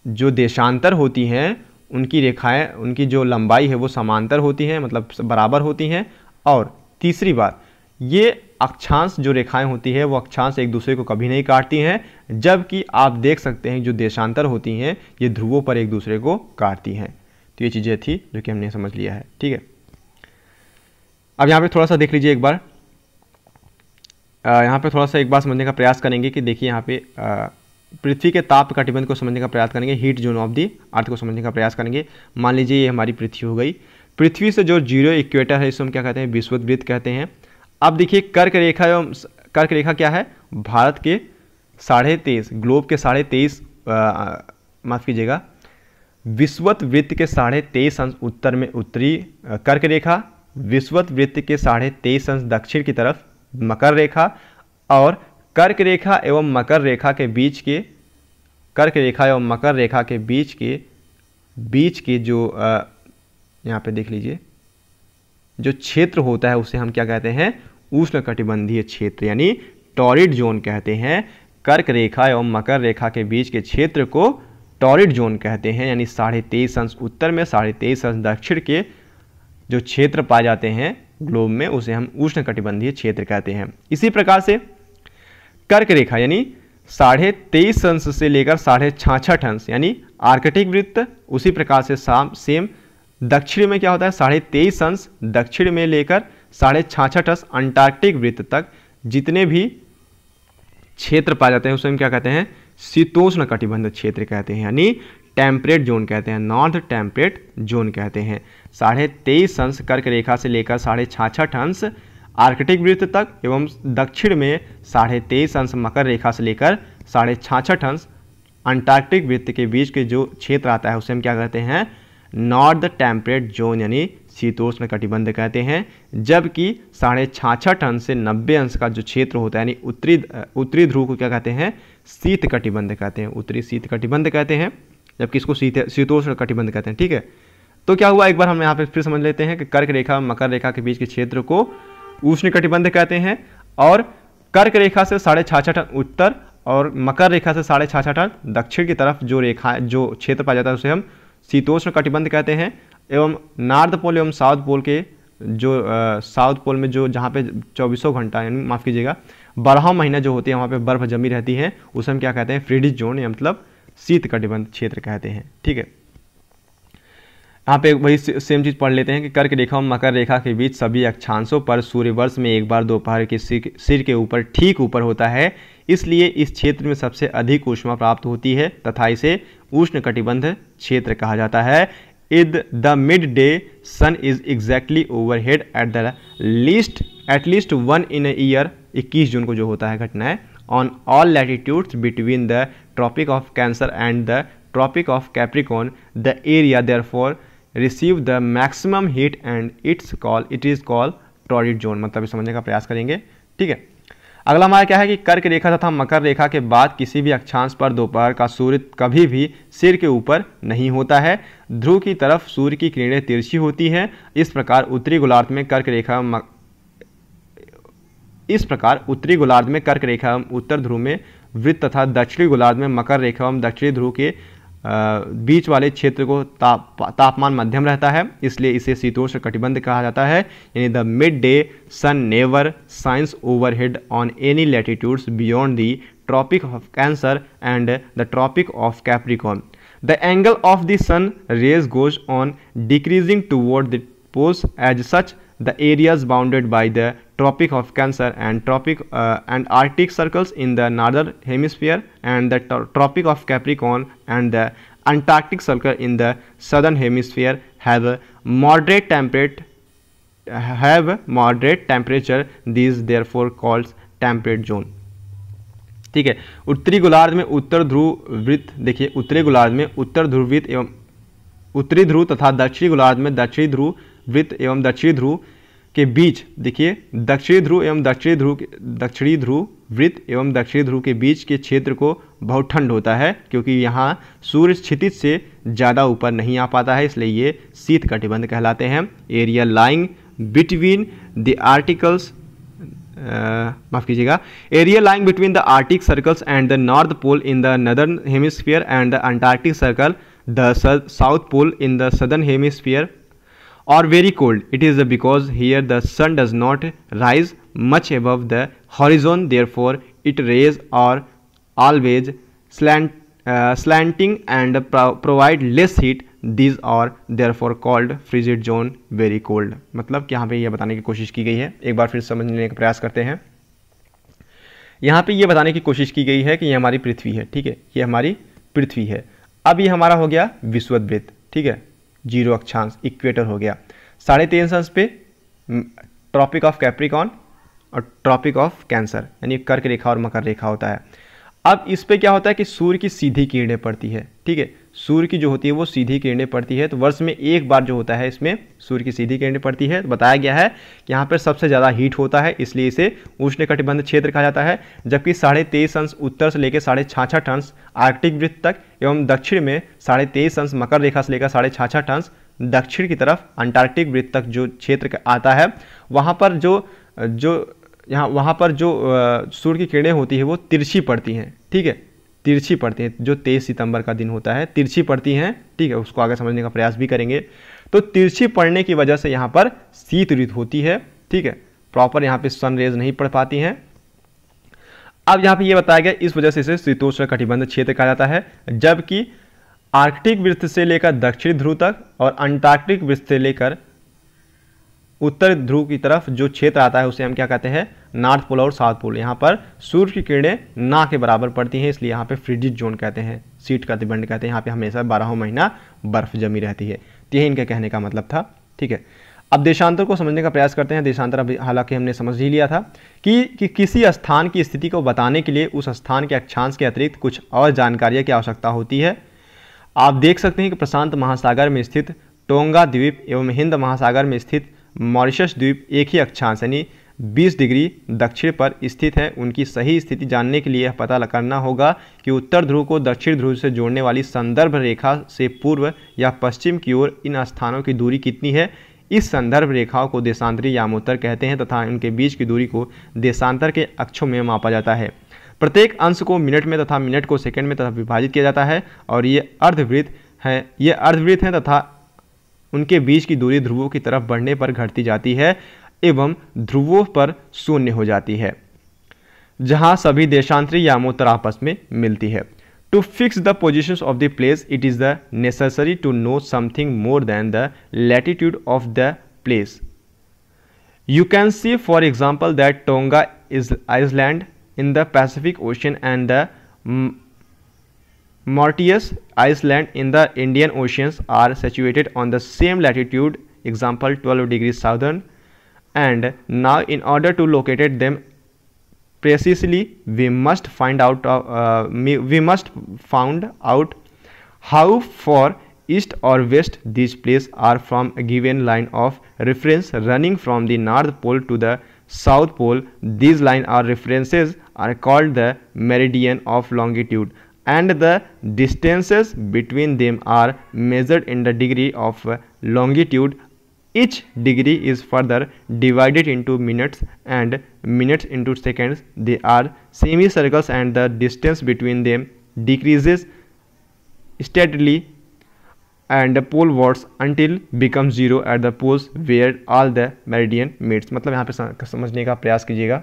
जो देशांतर होती हैं उनकी रेखाएं उनकी जो लंबाई है वो समांतर होती हैं मतलब बराबर होती हैं और तीसरी बात ये अक्षांश जो रेखाएं होती है वो अक्षांश एक दूसरे को कभी नहीं काटती हैं जबकि आप देख सकते हैं जो देशांतर होती हैं ये ध्रुवों पर एक दूसरे को काटती हैं तो ये चीज़ें थी जो कि हमने समझ लिया है ठीक है अब यहाँ पे थोड़ा सा देख लीजिए एक बार यहाँ पे थोड़ा सा एक बार समझने का प्रयास करेंगे कि देखिए यहाँ पे आ, पृथ्वी के ताप कटिबंध को समझने का प्रयास करेंगे heat zone of the earth को समझने का प्रयास करेंगे मान लीजिए ये हमारी पृथ्वी हो गई पृथ्वी से जो जीरो इक्वेटर है इसको हम क्या कहते हैं विश्व वृत्त कहते हैं अब देखिए कर्क रेखा एवं कर्क रेखा क्या है भारत के साढ़े तेईस ग्लोब के साढ़े तेईस माफ़ कीजिएगा विश्वत वृत्त के साढ़े तेईस अंश उत्तर में उत्तरी कर्क रेखा विश्वत वृत्त के साढ़े तेईस अंश दक्षिण की तरफ मकर रेखा और कर्क रेखा एवं मकर रेखा के बीच के कर्क रेखा एवं मकर रेखा के बीच के बीच के जो यहाँ पे देख लीजिए जो क्षेत्र होता है उसे हम क्या कहते हैं उष्ण कटिबंधीय क्षेत्र यानी टॉरिड जोन कहते हैं कर्क रेखा एवं मकर रेखा के बीच के क्षेत्र को टॉरिड जोन कहते हैं यानी साढ़े तेईस अंश उत्तर में साढ़े तेईस अंश दक्षिण के जो क्षेत्र पाए जाते हैं ग्लोब में उसे हम उष्ण कटिबंधीय क्षेत्र कहते हैं इसी प्रकार से कर्क रेखा यानी साढ़े तेईस अंश से लेकर साढ़े छाछठ अंश यानी आर्कटिक वृत्त उसी प्रकार से साम सेम दक्षिण में क्या होता है साढ़े तेईस अंश दक्षिण में लेकर साढ़े छाछठ अंश अंटार्कटिक वृत्त तक जितने भी क्षेत्र पाए जाते हैं उसमें क्या कहते हैं शीतोष्ण कटिबंध क्षेत्र कहते हैं यानी टेम्परेट जोन कहते हैं नॉर्थ टेम्परेट जोन कहते हैं साढ़े तेईस अंश कर्क रेखा से लेकर साढ़े छाछठ अंश आर्कटिक वृत्त तक एवं दक्षिण में साढ़े तेईस अंश मकर रेखा से लेकर साढ़े छाछठ अंश अंटार्कटिक वृत्त के बीच के जो क्षेत्र आता है उसे हम क्या कहते हैं नॉर्थ टेम्परेट जोन यानी शीतोष्ण कटिबंध कहते हैं जबकि साढ़े छाछठ अंश से नब्बे अंश का जो क्षेत्र होता है यानी उत्तरी उत्तरी ध्रुव को क्या कहते हैं शीत कटिबंध कहते हैं उत्तरी शीत कटिबंध कहते हैं जबकि इसको शीत शीतोष्ण कटिबंध कहते हैं ठीक है तो क्या हुआ एक बार हम यहाँ पे फिर समझ लेते हैं कि कर्क रेखा मकर रेखा के बीच के क्षेत्र को उष्ण कटिबंध कहते हैं और कर्क रेखा से साढ़े छाछठ टन उत्तर और मकर रेखा से साढ़े छाछठ टन दक्षिण की तरफ जो रेखा जो क्षेत्र पाया जाता है उसे हम शीतोष्ण कटिबंध कहते हैं एवं नार्थ पोल एवं साउथ पोल के जो साउथ पोल में जो जहाँ पे चौबीसों घंटा यानी माफ़ कीजिएगा बारह महीना जो होती है वहाँ पे बर्फ़ जमी रहती है उसे हम क्या कहते हैं फ्रीडिज जोन या मतलब शीत कटिबंध क्षेत्र कहते हैं ठीक है यहाँ पे वही सेम चीज़ पढ़ लेते हैं कि कर्क रेखा और मकर रेखा के बीच सभी अक्षांशों पर सूर्य वर्ष में एक बार दोपहर के सिर के ऊपर ठीक ऊपर होता है इसलिए इस क्षेत्र में सबसे अधिक ऊष्मा प्राप्त होती है तथा इसे उष्ण कटिबंध क्षेत्र कहा जाता है it the midday sun is exactly overhead at the least at least one in year 21 जून को जो होता है घटना है on all latitudes between the tropic of Cancer and the tropic of Capricorn the area therefore receive the maximum heat and it's call it is call torrid zone मतलब समझने का प्रयास करेंगे ठीक है अगला हमारा क्या है कि कर्क रेखा तथा मकर रेखा के बाद किसी भी अक्षांश पर दोपहर का सूर्य कभी भी सिर के ऊपर नहीं होता है ध्रुव की तरफ सूर्य की किरणें तिरछी होती हैं इस प्रकार उत्तरी गोलार्ध में कर्क रेखा मक... इस प्रकार उत्तरी गोलार्ध में कर्क रेखा एवं उत्तर ध्रुव में वृत्त तथा दक्षिणी गोलार्ध में मकर रेखा एवं दक्षिणी ध्रुव के बीच वाले क्षेत्र को ताप तापमान मध्यम रहता है इसलिए इसे शीतोष्ण कटिबंध कहा जाता है यानी the midday sun never shines overhead on any latitudes beyond the tropic of Cancer and the tropic of Capricorn the angle of the sun rays goes on decreasing toward the poles as such the areas bounded by the Tropic of Cancer and Tropic uh, and Arctic circles in the northern hemisphere and the Tropic of Capricorn and the Antarctic circle in the southern hemisphere have a moderate temperate have moderate temperature these therefore calls temperate zone ठीक है उत्तरी गोलार्ध में उत्तर ध्रुव वृत्त देखिए उत्तरी गोलार्ध में उत्तर ध्रुव वृत्त एवं उत्तरी ध्रुव तथा दक्षिणी गोलार्ध में दक्षिणी ध्रुव वृत्त एवं दक्षिणी ध्रुव के बीच देखिए दक्षिणी ध्रुव एवं दक्षिणी ध्रुव दक्षिणी ध्रुव वृत्त एवं दक्षिणी ध्रुव के बीच के क्षेत्र को बहुत ठंड होता है क्योंकि यहाँ सूर्य क्षितिज से ज़्यादा ऊपर नहीं आ पाता है इसलिए ये शीत कटिबंध कहलाते हैं area lying between the articles माफ़ कीजिएगा area lying between the Arctic circles and the north pole in the northern hemisphere and the Antarctic circle the south pole in the southern hemisphere or very cold. It is because here the sun does not rise much above the horizon therefore its rays are always slant, uh, slanting and pro provide less heat these are therefore called frigid zone very cold मतलब कि यहाँ पे यह बताने की कोशिश की गई है एक बार फिर समझने का प्रयास करते हैं यहाँ पे ये बताने की कोशिश की गई है कि ये हमारी पृथ्वी है ठीक है ये हमारी पृथ्वी है अब ये हमारा हो गया विश्ववृत्त ठीक है जीरो अक्षांश इक्वेटर हो गया साढ़े तीन सौ पे ट्रॉपिक ऑफ कैप्रिकॉन और ट्रॉपिक ऑफ कैंसर यानी कर्क रेखा और मकर रेखा होता है अब इस पर क्या होता है कि सूर्य की सीधी किरणें पड़ती है ठीक है सूर्य की जो होती है वो सीधी किरणें पड़ती है तो वर्ष में एक बार जो होता है इसमें सूर्य की सीधी किरणें पड़ती है तो बताया गया है कि यहाँ पर सबसे ज़्यादा हीट होता है इसलिए इसे उष्ण कटिबंध क्षेत्र कहा जाता है जबकि साढ़े तेईस अंश उत्तर से लेकर साढ़े छाछठ अंश आर्कटिक वृत्त तक एवं दक्षिण में साढ़े तेईस अंश मकर रेखा से लेकर साढ़े छाछठ अंश दक्षिण की तरफ अंटार्कटिक वृत्त तक जो क्षेत्र आता है वहाँ पर जो जो यहाँ वहाँ पर जो सूर्य की किरणें होती है वो तिरछी पड़ती हैं ठीक है तिरछी पड़ती है जो तेईस सितंबर का दिन होता है तिरछी पड़ती हैं ठीक है उसको आगे समझने का प्रयास भी करेंगे तो तिरछी पड़ने की वजह से यहाँ पर शीत ऋतु होती है ठीक है प्रॉपर यहाँ पे सन रेज नहीं पड़ पाती हैं अब यहाँ पे ये यह बताया गया इस वजह से इसे शीतोष्ण कटिबंध क्षेत्र कहा जाता है जबकि आर्कटिक वृत्त से लेकर दक्षिण ध्रुव तक और अंटार्कटिक वृत्त से लेकर उत्तर ध्रुव की तरफ जो क्षेत्र आता है उसे हम क्या कहते हैं नॉर्थ पोल और साउथ पोल यहाँ पर सूर्य की किरणें ना के बराबर पड़ती हैं इसलिए यहाँ पे फ्रिजिट जोन कहते हैं सीट कतिबंध कहते हैं यहाँ पे हमेशा बारह महीना बर्फ जमी रहती है तो यही इनके कहने का मतलब था ठीक है अब देशांतर को समझने का प्रयास करते हैं देशांतर अभी हालांकि हमने समझ ही लिया था कि, कि किसी स्थान की स्थिति को बताने के लिए उस स्थान के अक्षांश के अतिरिक्त कुछ और जानकारियाँ की आवश्यकता होती है आप देख सकते हैं कि प्रशांत महासागर में स्थित टोंगा द्वीप एवं हिंद महासागर में स्थित मॉरिशस द्वीप एक ही अक्षांश यानी 20 डिग्री दक्षिण पर स्थित है उनकी सही स्थिति जानने के लिए पता करना होगा कि उत्तर ध्रुव को दक्षिण ध्रुव से जोड़ने वाली संदर्भ रेखा से पूर्व या पश्चिम की ओर इन स्थानों की दूरी कितनी है इस संदर्भ रेखाओं को देशांतरी यामोत्तर कहते हैं तथा इनके बीच की दूरी को देशांतर के अक्षों में मापा जाता है प्रत्येक अंश को मिनट में तथा मिनट को सेकंड में तथा विभाजित किया जाता है और ये अर्धवृत्त हैं ये अर्धवृत्त हैं तथा उनके बीच की दूरी ध्रुवों की तरफ बढ़ने पर घटती जाती है एवं ध्रुवों पर शून्य हो जाती है जहां सभी देशांतरी यामोतर आपस में मिलती है to fix the position of the place it is the necessary to know something more than the latitude of the place you can see for example that Tonga is island in the Pacific Ocean and the Mauritius island in the Indian oceans are situated on the same latitude example twelve degree southern and now in order to locate them precisely we must find out uh, we must found out how far east or west these places are from a given line of reference running from the north pole to the south pole these line or references are called the meridian of longitude and the distances between them are measured in the degree of longitude each degree is further divided into minutes and minutes into seconds they are semicircles and the distance between them decreases steadily and the pole words until becomes zero at the poles where all the meridian meets मतलब यहाँ पे समझने का प्रयास कीजिएगा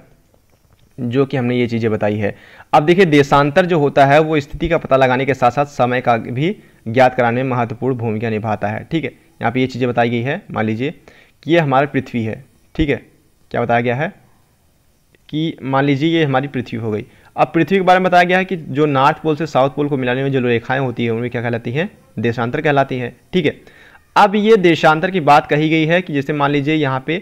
जो कि हमने ये चीज़ें बताई है अब देखिए देशांतर जो होता है वो स्थिति का पता लगाने के साथ साथ समय का भी ज्ञात कराने में महत्वपूर्ण भूमिका निभाता है ठीक है यहाँ पे ये चीज़ें बताई गई है मान लीजिए कि ये हमारी पृथ्वी है ठीक है क्या बताया गया है कि मान लीजिए ये हमारी पृथ्वी हो गई अब पृथ्वी के बारे में बताया गया है कि जो नॉर्थ पोल से साउथ पोल को मिलाने में जो रेखाएं होती हैं उनमें क्या कहलाती हैं देशांतर कहलाती हैं ठीक है अब ये देशांतर की बात कही गई है कि जैसे मान लीजिए यहाँ पर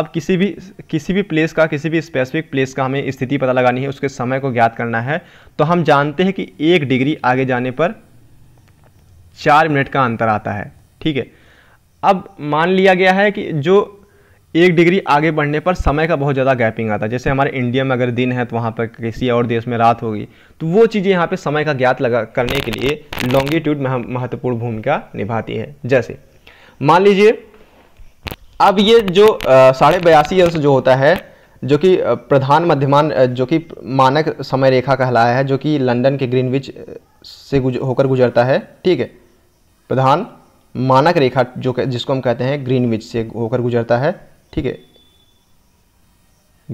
अब किसी भी किसी भी प्लेस का किसी भी स्पेसिफिक प्लेस का हमें स्थिति पता लगानी है उसके समय को ज्ञात करना है तो हम जानते हैं कि एक डिग्री आगे जाने पर चार मिनट का अंतर आता है ठीक है अब मान लिया गया है कि जो एक डिग्री आगे बढ़ने पर समय का बहुत ज़्यादा गैपिंग आता है जैसे हमारे इंडिया में अगर दिन है तो वहाँ पर किसी और देश में रात होगी तो वो चीज़ें यहाँ पे समय का ज्ञात लगा करने के लिए लॉन्गिट्यूड महत्वपूर्ण भूमिका निभाती है जैसे मान लीजिए अब ये जो साढ़े बयासी अंश जो होता है जो कि प्रधान मध्यमान जो कि मानक समय रेखा कहलाया है जो कि लंदन के ग्रीनविच से गुज, होकर गुजरता है ठीक है प्रधान मानक रेखा जो जिसको हम कहते हैं ग्रीन विच से होकर गुजरता है ठीक है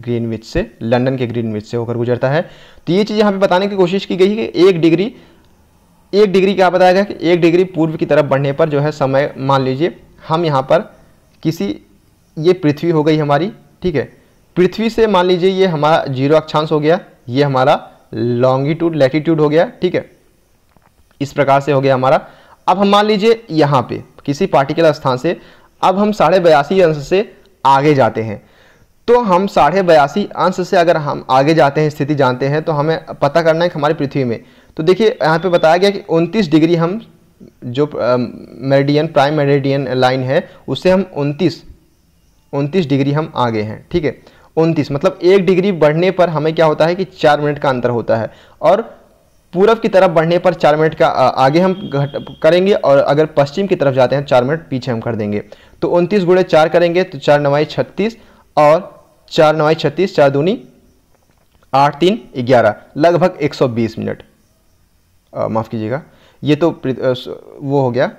ग्रीन विच से लंदन के ग्रीन विच से होकर गुजरता है तो ये चीज़ यहाँ पे बताने की कोशिश की गई है कि एक डिग्री एक डिग्री क्या बताया गया कि एक डिग्री पूर्व की तरफ बढ़ने पर जो है समय मान लीजिए हम यहाँ पर किसी ये पृथ्वी हो गई हमारी ठीक है पृथ्वी से मान लीजिए ये हमारा जीरो अक्षांश हो गया ये हमारा लॉन्गिट्यूड लैटिट्यूड हो गया ठीक है इस प्रकार से हो गया हमारा अब हम मान लीजिए यहाँ पे किसी पार्टिकुलर स्थान से अब हम साढ़े बयासी अंश से आगे जाते हैं तो हम साढ़े बयासी अंश से अगर हम आगे जाते हैं स्थिति जानते हैं तो हमें पता करना है कि हमारी पृथ्वी में तो देखिए यहाँ पे बताया गया कि 29 डिग्री हम जो मेरिडियन प्राइम मेरिडियन लाइन है उससे हम 29 29 डिग्री हम आगे हैं ठीक है 29 मतलब एक डिग्री बढ़ने पर हमें क्या होता है कि चार मिनट का अंतर होता है और पूर्व की तरफ बढ़ने पर चार मिनट का आगे हम घट करेंगे और अगर पश्चिम की तरफ जाते हैं चार मिनट पीछे हम कर देंगे तो उनतीस गुड़े चार करेंगे तो चार नवाई छत्तीस और चार नवाई छत्तीस चार दूनी आठ तीन ग्यारह लगभग 120 मिनट माफ़ कीजिएगा ये तो वो हो गया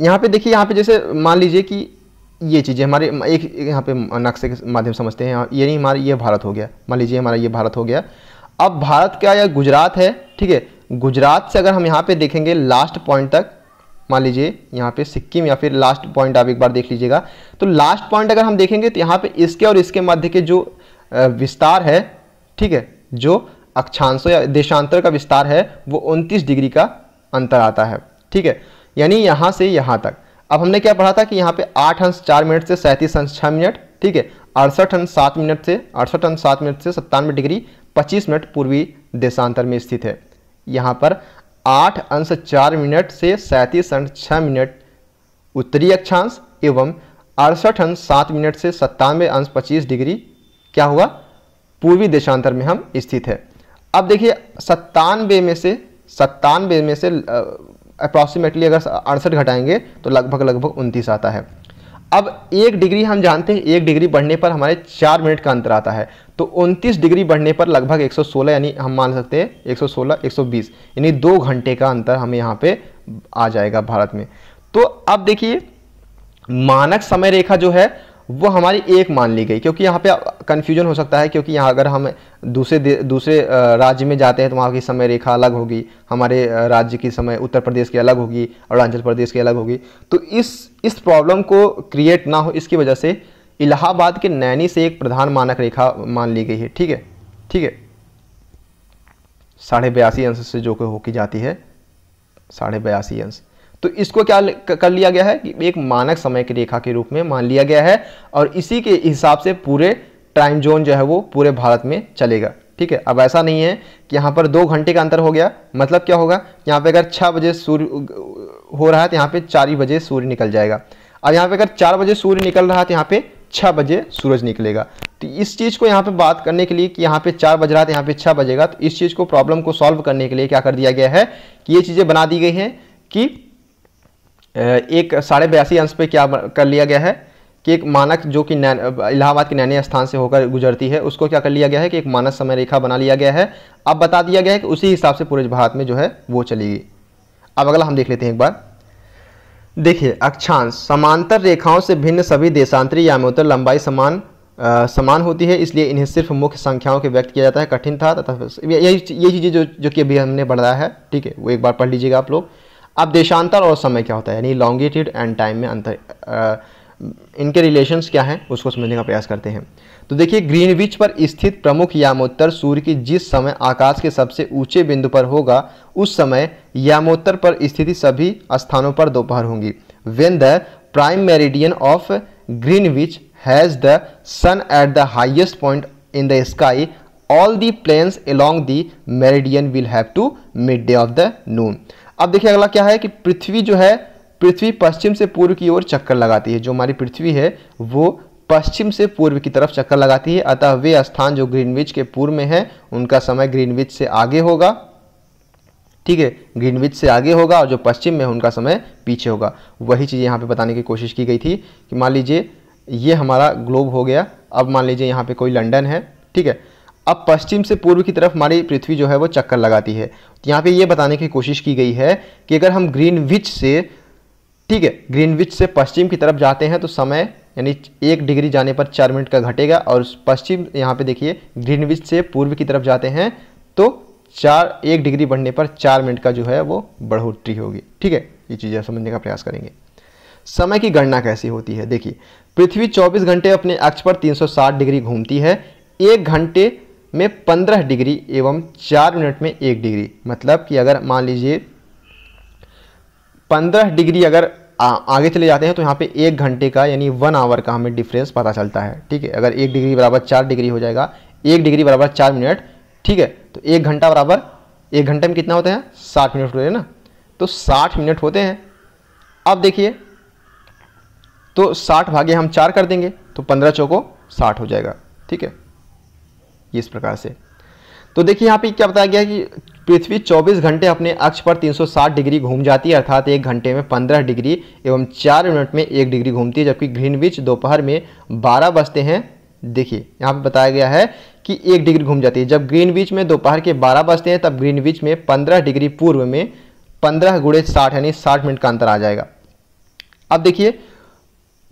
यहाँ पे देखिए यहाँ पे जैसे मान लीजिए कि ये चीज़ें हमारे एक यहाँ पे नक्शे के माध्यम समझते हैं ये नहीं हमारा ये भारत हो गया मान लीजिए हमारा ये भारत हो गया अब भारत क्या या गुजरात है ठीक है गुजरात से अगर हम यहाँ पे देखेंगे लास्ट पॉइंट तक मान लीजिए यहाँ पे सिक्किम या फिर लास्ट पॉइंट आप एक बार देख लीजिएगा तो लास्ट पॉइंट अगर हम देखेंगे तो यहाँ पे इसके और इसके मध्य के जो विस्तार है ठीक है जो अक्षांशों या देशांतर का विस्तार है वो उनतीस डिग्री का अंतर आता है ठीक है यानी यहाँ से यहाँ तक अब हमने क्या पढ़ा था कि यहाँ पे आठ अंश चार मिनट से सैंतीस अंश छः मिनट ठीक है अड़सठ अंश सात मिनट से अड़सठ अंश सात मिनट से सत्तानवे डिग्री 25 मिनट पूर्वी देशांतर में स्थित है यहाँ पर आठ अंश चार मिनट से सैंतीस अंश छः मिनट उत्तरी अक्षांश एवं अड़सठ अंश सात मिनट से सत्तानवे अंश पच्चीस डिग्री क्या हुआ पूर्वी देशांतर में हम स्थित है अब देखिए सत्तानवे में से सत्तानवे में से अप्रॉक्सीमेटली अगर अड़सठ घटाएंगे तो लगभग लगभग उनतीस आता है अब एक डिग्री हम जानते हैं एक डिग्री बढ़ने पर हमारे चार मिनट का अंतर आता है तो उनतीस डिग्री बढ़ने पर लगभग 116 यानी हम मान सकते हैं 116 120 यानी दो घंटे का अंतर हमें यहाँ पे आ जाएगा भारत में तो अब देखिए मानक समय रेखा जो है वो हमारी एक मान ली गई क्योंकि यहाँ पे कन्फ्यूजन हो सकता है क्योंकि यहाँ अगर हम दूसरे दूसरे राज्य में जाते हैं तो वहाँ की समय रेखा अलग होगी हमारे राज्य की समय उत्तर प्रदेश की अलग होगी अरुणाचल प्रदेश की अलग होगी तो इस इस प्रॉब्लम को क्रिएट ना हो इसकी वजह से इलाहाबाद के नैनी से एक प्रधान मानक रेखा मान ली गई है ठीक है ठीक है साढ़े बयासी अंश से जो होकर जाती है साढ़े बयासी अंश तो इसको क्या कर लिया गया है कि एक मानक समय की रेखा के रूप में मान लिया गया है और इसी के हिसाब से पूरे टाइम जोन जो है वो पूरे भारत में चलेगा ठीक है अब ऐसा नहीं है कि यहाँ पर दो घंटे का अंतर हो गया मतलब क्या होगा यहाँ पे अगर छः बजे सूर्य हो रहा है तो यहाँ पे चार ही बजे सूर्य निकल जाएगा और यहाँ पे अगर चार बजे सूर्य निकल रहा है तो यहाँ पे छः बजे सूरज निकलेगा तो इस चीज़ को यहाँ पे बात करने के लिए कि यहाँ पे चार बज रहा है तो यहाँ पे छः बजेगा तो इस चीज़ को प्रॉब्लम को सॉल्व करने के लिए क्या कर दिया गया है कि ये चीज़ें बना दी गई हैं कि एक साढ़े बयासी अंश पे क्या कर लिया गया है कि एक मानक जो कि इलाहाबाद के नैनी स्थान से होकर गुजरती है उसको क्या कर लिया गया है कि एक मानक समय रेखा बना लिया गया है अब बता दिया गया है कि उसी हिसाब से पूरे भारत में जो है वो चलेगी अब अगला हम देख लेते हैं एक बार देखिए अक्षांश समांतर रेखाओं से भिन्न सभी देशांतरी यामोत्तर लंबाई समान आ, समान होती है इसलिए इन्हें सिर्फ मुख्य संख्याओं के व्यक्त किया जाता है कठिन था तथा यही यही चीज़ें जो जो कि अभी हमने बढ़ाया है ठीक है वो एक बार पढ़ लीजिएगा आप लोग अब देशांतर और समय क्या होता है यानी लॉन्गिट्यूड एंड टाइम में अंतर आ, इनके रिलेशंस क्या हैं उसको समझने का प्रयास करते हैं तो देखिए ग्रीनविच पर स्थित प्रमुख यामोत्तर सूर्य की जिस समय आकाश के सबसे ऊंचे बिंदु पर होगा उस समय यामोत्तर पर स्थित सभी स्थानों पर दोपहर होंगी when the prime meridian of Greenwich has the sun at the highest point in the sky all the plains the meridian will have to midday of the noon अब देखिए अगला क्या है कि पृथ्वी जो है पृथ्वी पश्चिम से पूर्व की ओर चक्कर लगाती है जो हमारी पृथ्वी है वो पश्चिम से पूर्व की तरफ चक्कर लगाती है अतः वे स्थान जो ग्रीनविच के पूर्व में है उनका समय ग्रीनविच से आगे होगा ठीक है ग्रीनविच से आगे होगा और जो पश्चिम में उनका समय पीछे होगा वही चीज़ यहाँ पे बताने की कोशिश की गई थी कि मान लीजिए ये हमारा ग्लोब हो गया अब मान लीजिए यहाँ पे कोई लंडन है ठीक है अब पश्चिम से पूर्व की तरफ हमारी पृथ्वी जो है वो चक्कर लगाती है तो यहाँ पे ये बताने की कोशिश की गई है कि अगर हम ग्रीनविच से ठीक है ग्रीनविच से पश्चिम की तरफ जाते हैं तो समय यानी एक डिग्री जाने पर चार मिनट का घटेगा और पश्चिम यहाँ पे देखिए ग्रीनविच से पूर्व की तरफ जाते हैं तो चार एक डिग्री बढ़ने पर चार मिनट का जो है वो बढ़ोतरी होगी ठीक है ये चीज़ें समझने का प्रयास करेंगे समय की गणना कैसी होती है देखिए पृथ्वी 24 घंटे अपने अक्ष पर 360 डिग्री घूमती है एक घंटे में पंद्रह डिग्री एवं चार मिनट में एक डिग्री मतलब कि अगर मान लीजिए पंद्रह डिग्री अगर आ, आगे चले जाते हैं तो यहाँ पे एक घंटे का यानी वन आवर का हमें डिफरेंस पता चलता है ठीक है अगर एक डिग्री बराबर चार डिग्री हो जाएगा एक डिग्री बराबर चार मिनट ठीक है तो एक घंटा बराबर एक घंटे में कितना होते हैं साठ मिनट होते हैं ना तो साठ मिनट होते हैं अब देखिए तो साठ भागे हम चार कर देंगे तो पंद्रह चौको साठ हो जाएगा ठीक है इस प्रकार से तो देखिए यहाँ पे क्या बताया गया कि पृथ्वी 24 घंटे अपने अक्ष पर 360 डिग्री घूम जाती है अर्थात एक घंटे में 15 डिग्री एवं चार मिनट में एक डिग्री घूमती है जबकि ग्रीनविच दोपहर में 12 बजते हैं देखिए यहाँ पे बताया गया है कि एक डिग्री घूम जाती है जब ग्रीनविच में दोपहर के 12 बजते हैं तब ग्रीनविच में पंद्रह डिग्री पूर्व में पंद्रह गुड़े यानी साठ मिनट का अंतर आ जाएगा अब देखिए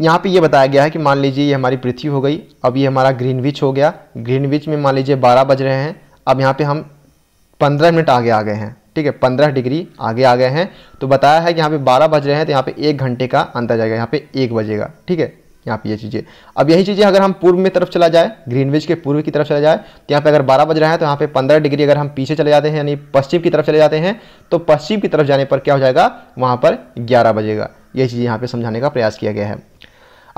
यहाँ पे ये बताया गया है कि मान लीजिए ये हमारी पृथ्वी हो गई अब ये हमारा ग्रीनविच हो गया ग्रीनविच में मान लीजिए बारह बज रहे हैं अब यहाँ पे हम पंद्रह मिनट आगे आ गए हैं ठीक है पंद्रह डिग्री आगे आ गए हैं तो बताया है कि यहाँ पे बारह बज रहे हैं तो यहाँ पे एक घंटे का अंतर जाएगा यहाँ पे एक बजेगा ठीक है यहाँ पे ये चीज़ें अब यही चीज़ें अगर हम पूर्व में तरफ चला जाए ग्रीनविच के पूर्व की तरफ चला जाए तो यहाँ पे अगर 12 बज रहा है तो यहाँ पे 15 डिग्री अगर हम पीछे चले जाते हैं यानी पश्चिम की तरफ चले जाते हैं तो पश्चिम की तरफ जाने पर क्या हो जाएगा वहाँ पर 11 बजेगा ये चीज़ यहाँ पे समझाने का प्रयास किया गया है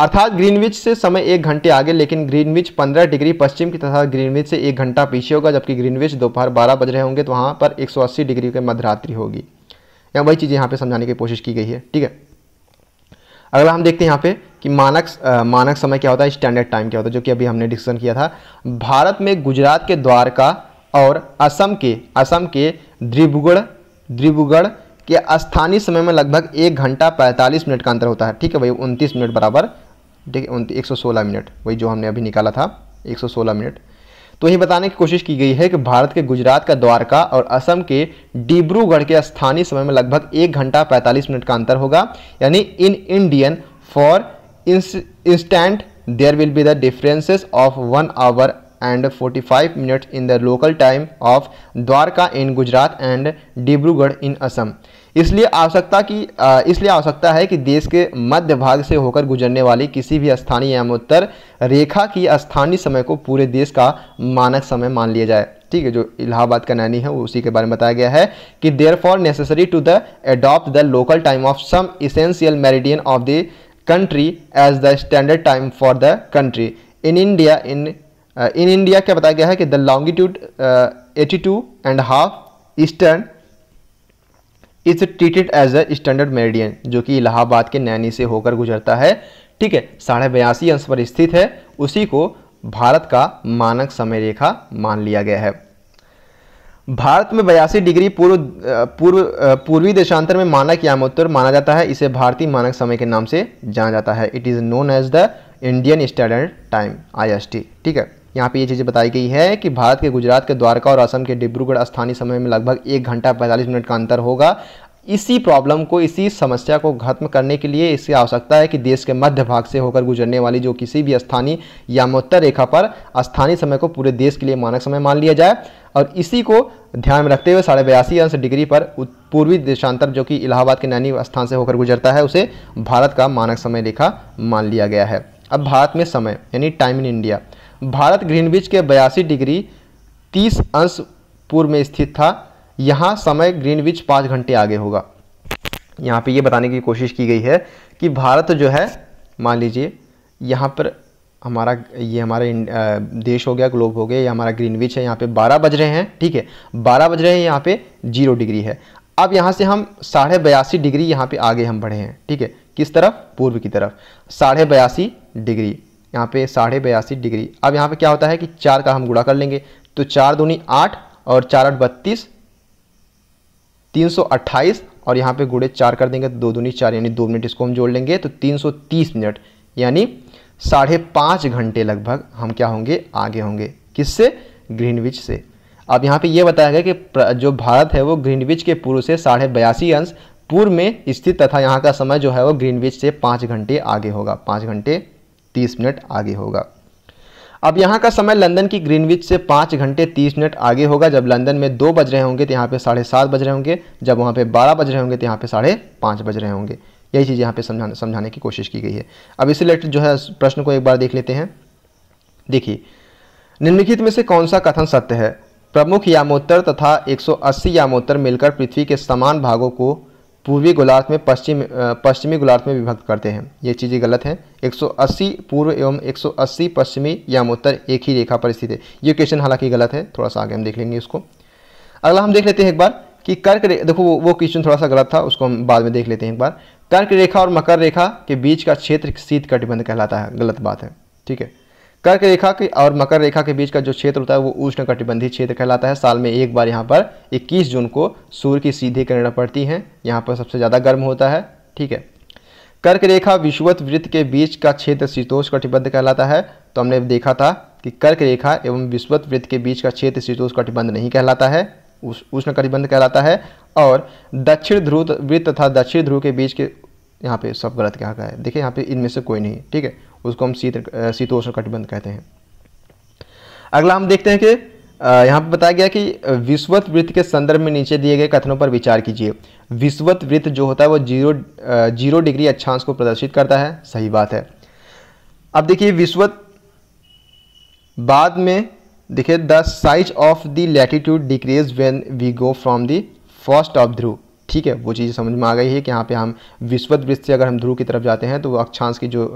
अर्थात ग्रीनविच से समय एक घंटे आगे लेकिन ग्रीनविच 15 डिग्री पश्चिम की तथा ग्रीनविच से एक घंटा पीछे होगा जबकि ग्रीनविच दोपहर 12 बज रहे होंगे तो वहाँ पर 180 डिग्री के मध्यरात्रि होगी या वही चीज़ यहाँ पे समझाने की कोशिश की गई है ठीक है अगला हम देखते हैं यहाँ पे कि मानक मानक समय क्या होता है स्टैंडर्ड टाइम क्या होता है जो कि अभी हमने डिस्कशन किया था भारत में गुजरात के द्वारका और असम के असम के द्रिभुगढ़ द्रिभुगढ़ कि स्थानीय समय में लगभग एक घंटा पैंतालीस मिनट का अंतर होता है ठीक है भाई उनतीस मिनट बराबर ठीक है एक सौ सोलह मिनट वही जो हमने अभी निकाला था एक सौ सोलह मिनट तो यही बताने की कोशिश की गई है कि भारत के गुजरात का द्वारका और असम के डिब्रूगढ़ के स्थानीय समय में लगभग एक घंटा पैंतालीस मिनट का अंतर होगा यानी in Indian for instance there will be the differences of one hour forty 45 minute in the local time of Dwarka in Gujarat and Dibrugarh in Assam इसलिए आवश्यकता की इसलिए आवश्यकता है कि देश के मध्य भाग से होकर गुजरने वाली किसी भी स्थानीय उत्तर रेखा की स्थानीय समय को पूरे देश का मानक समय मान लिया जाए ठीक है जो इलाहाबाद का नैनी है उसी के बारे में बताया गया है कि therefore necessary to the adopt the local time of some essential meridian of the country as the standard time for the country in India in in uh, India क्या बताया गया है कि the longitude eighty two and half eastern is treated as a standard meridian जो कि इलाहाबाद के नैनी से होकर गुजरता है ठीक है साढ़े बयासी अंश पर स्थित है उसी को भारत का मानक समय रेखा मान लिया गया है भारत में बयासी डिग्री पूर्व uh, पूर्व uh, पूर्वी देशांतर में मानक यामोत्तर माना जाता है इसे भारतीय मानक समय के नाम से जाना जाता है it is known as the Indian standard time IST ठीक है यहाँ पे ये चीज़ें बताई गई है कि भारत के गुजरात के द्वारका और असम के डिब्रूगढ़ स्थानीय समय में लगभग एक घंटा पैंतालीस मिनट का अंतर होगा इसी प्रॉब्लम को इसी समस्या को खत्म करने के लिए इसकी आवश्यकता है कि देश के मध्य भाग से होकर गुजरने वाली जो किसी भी स्थानीय यामोत्तर रेखा पर स्थानीय समय को पूरे देश के लिए मानक समय मान लिया जाए और इसी को ध्यान में रखते हुए साढ़े बयासी अंश डिग्री पर पूर्वी देशांतर जो कि इलाहाबाद के नैनी स्थान से होकर गुजरता है उसे भारत का मानक समय रेखा मान लिया गया है अब भारत में समय यानी time in India Bharat Greenwich के बयासी डिग्री तीस अंश पूर्व में स्थित था यहाँ समय ग्रीनविच पाँच घंटे आगे होगा यहाँ पे ये बताने की कोशिश की गई है कि भारत जो है मान लीजिए यहाँ पर हमारा ये हमारा देश हो गया ग्लोब हो गया ये हमारा ग्रीनविच है यहाँ पे बारह बज रहे हैं ठीक है बारह बज रहे हैं यहाँ पे जीरो डिग्री है अब यहाँ से हम साढ़े बयासी डिग्री यहाँ पे आगे हम बढ़े हैं ठीक है किस तरफ पूर्व की तरफ साढ़े बयासी डिग्री यहाँ पे साढ़े बयासी डिग्री अब यहाँ पे क्या होता है कि चार का हम गुड़ा कर लेंगे तो चार दूनी आठ और चार आठ बत्तीस तीन सौ अट्ठाईस और यहाँ पे गुड़े चार कर देंगे तो दो दूनी चार यानी दो मिनट इसको हम जोड़ लेंगे तो तीन सौ तीस मिनट यानी साढ़े पाँच घंटे लगभग हम क्या होंगे आगे होंगे किससे ग्रीनविच से अब यहाँ पे ये बताया गया कि जो भारत है वो ग्रीनविच के पूर्व से साढ़े बयासी अंश पूर्व में स्थित तथा यहाँ का समय जो है वो ग्रीनविच से पाँच घंटे आगे होगा पाँच घंटे तीस मिनट आगे होगा अब यहाँ का समय लंदन की ग्रीनविच से पाँच घंटे तीस मिनट आगे होगा जब लंदन में दो बज रहे होंगे तो यहाँ पे साढ़े सात बज रहे होंगे जब वहाँ पे बारह बज रहे होंगे तो यहाँ पे साढ़े पाँच बज रहे होंगे यही चीज़ यहाँ पे समझाने समझाने की कोशिश की गई है अब इस रिलेटेड जो है प्रश्न को एक बार देख लेते हैं देखिए निम्नलिखित में से कौन सा कथन सत्य है प्रमुख यामोत्तर तथा एक यामोत्तर मिलकर पृथ्वी के समान भागों को पूर्वी गोलार्थ में पश्चिम पश्चिमी गोलार्थ में विभक्त करते हैं ये चीज़ें गलत हैं 180 पूर्व एवं 180 पश्चिमी या उत्तर एक ही रेखा पर स्थित है ये क्वेश्चन हालांकि गलत है थोड़ा सा आगे हम देख लेंगे इसको अगला हम देख लेते हैं एक बार कि कर्क देखो वो, वो क्वेश्चन थोड़ा सा गलत था उसको हम बाद में देख लेते हैं एक बार कर्क रेखा और मकर रेखा के बीच का क्षेत्र शीत कटिबंध कहलाता है गलत बात है ठीक है कर्क रेखा के और मकर रेखा के बीच का जो क्षेत्र होता है वो उष्ण कटिबंधीय क्षेत्र कहलाता है साल में एक बार यहाँ पर 21 जून को सूर्य की सीधी किरण पड़ती हैं यहाँ पर सबसे ज़्यादा गर्म होता है ठीक है कर्क रेखा विश्वत वृत्त के बीच का क्षेत्र शीतोष कटिबंध कहलाता है तो हमने देखा था कि कर्क रेखा एवं विश्वत वृत्त के बीच का क्षेत्र शीतोष कटिबंध नहीं कहलाता है उष्ण कटिबंध कहलाता है और दक्षिण ध्रुव वृत्त तथा दक्षिण ध्रुव के बीच के यहाँ पे सब गलत कहा गया है देखिए यहाँ पे इनमें से कोई नहीं ठीक है उसको हम शीत शीतोष्ण कटिबंध कहते हैं अगला हम देखते हैं कि यहाँ पर बताया गया कि विश्वत वृत्त के संदर्भ में नीचे दिए गए कथनों पर विचार कीजिए विश्वत वृत्त जो होता है वो जीरो जीरो डिग्री अक्षांश को प्रदर्शित करता है सही बात है अब देखिए विश्वत बाद में देखिए the size of the latitude decrease when we go from the first of ध्रुव ठीक है वो चीज़ समझ में आ गई है कि यहाँ पे हम विश्वत वृत्त से अगर हम ध्रुव की तरफ जाते हैं तो वो अक्षांश की जो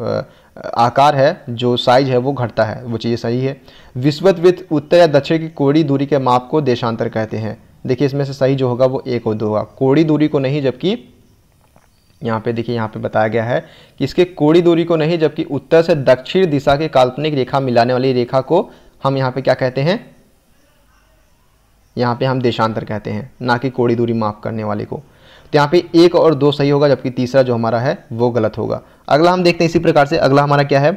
आकार है जो साइज है वो घटता है वो चीज़ सही है विश्वत वृत्त उत्तर या दक्षिण की कोड़ी दूरी के माप को देशांतर कहते हैं देखिए इसमें से सही जो होगा वो एक और दो होगा कोड़ी दूरी को नहीं जबकि यहाँ पे देखिए यहाँ पे बताया गया है कि इसके कोड़ी दूरी को नहीं जबकि उत्तर से दक्षिण दिशा के काल्पनिक रेखा मिलाने वाली रेखा को हम यहाँ पे क्या कहते हैं यहाँ पे हम देशांतर कहते हैं ना कि कोड़ी दूरी माफ करने वाले को तो यहाँ पे एक और दो सही होगा जबकि तीसरा जो हमारा है वो गलत होगा अगला हम देखते हैं इसी प्रकार से अगला हमारा क्या है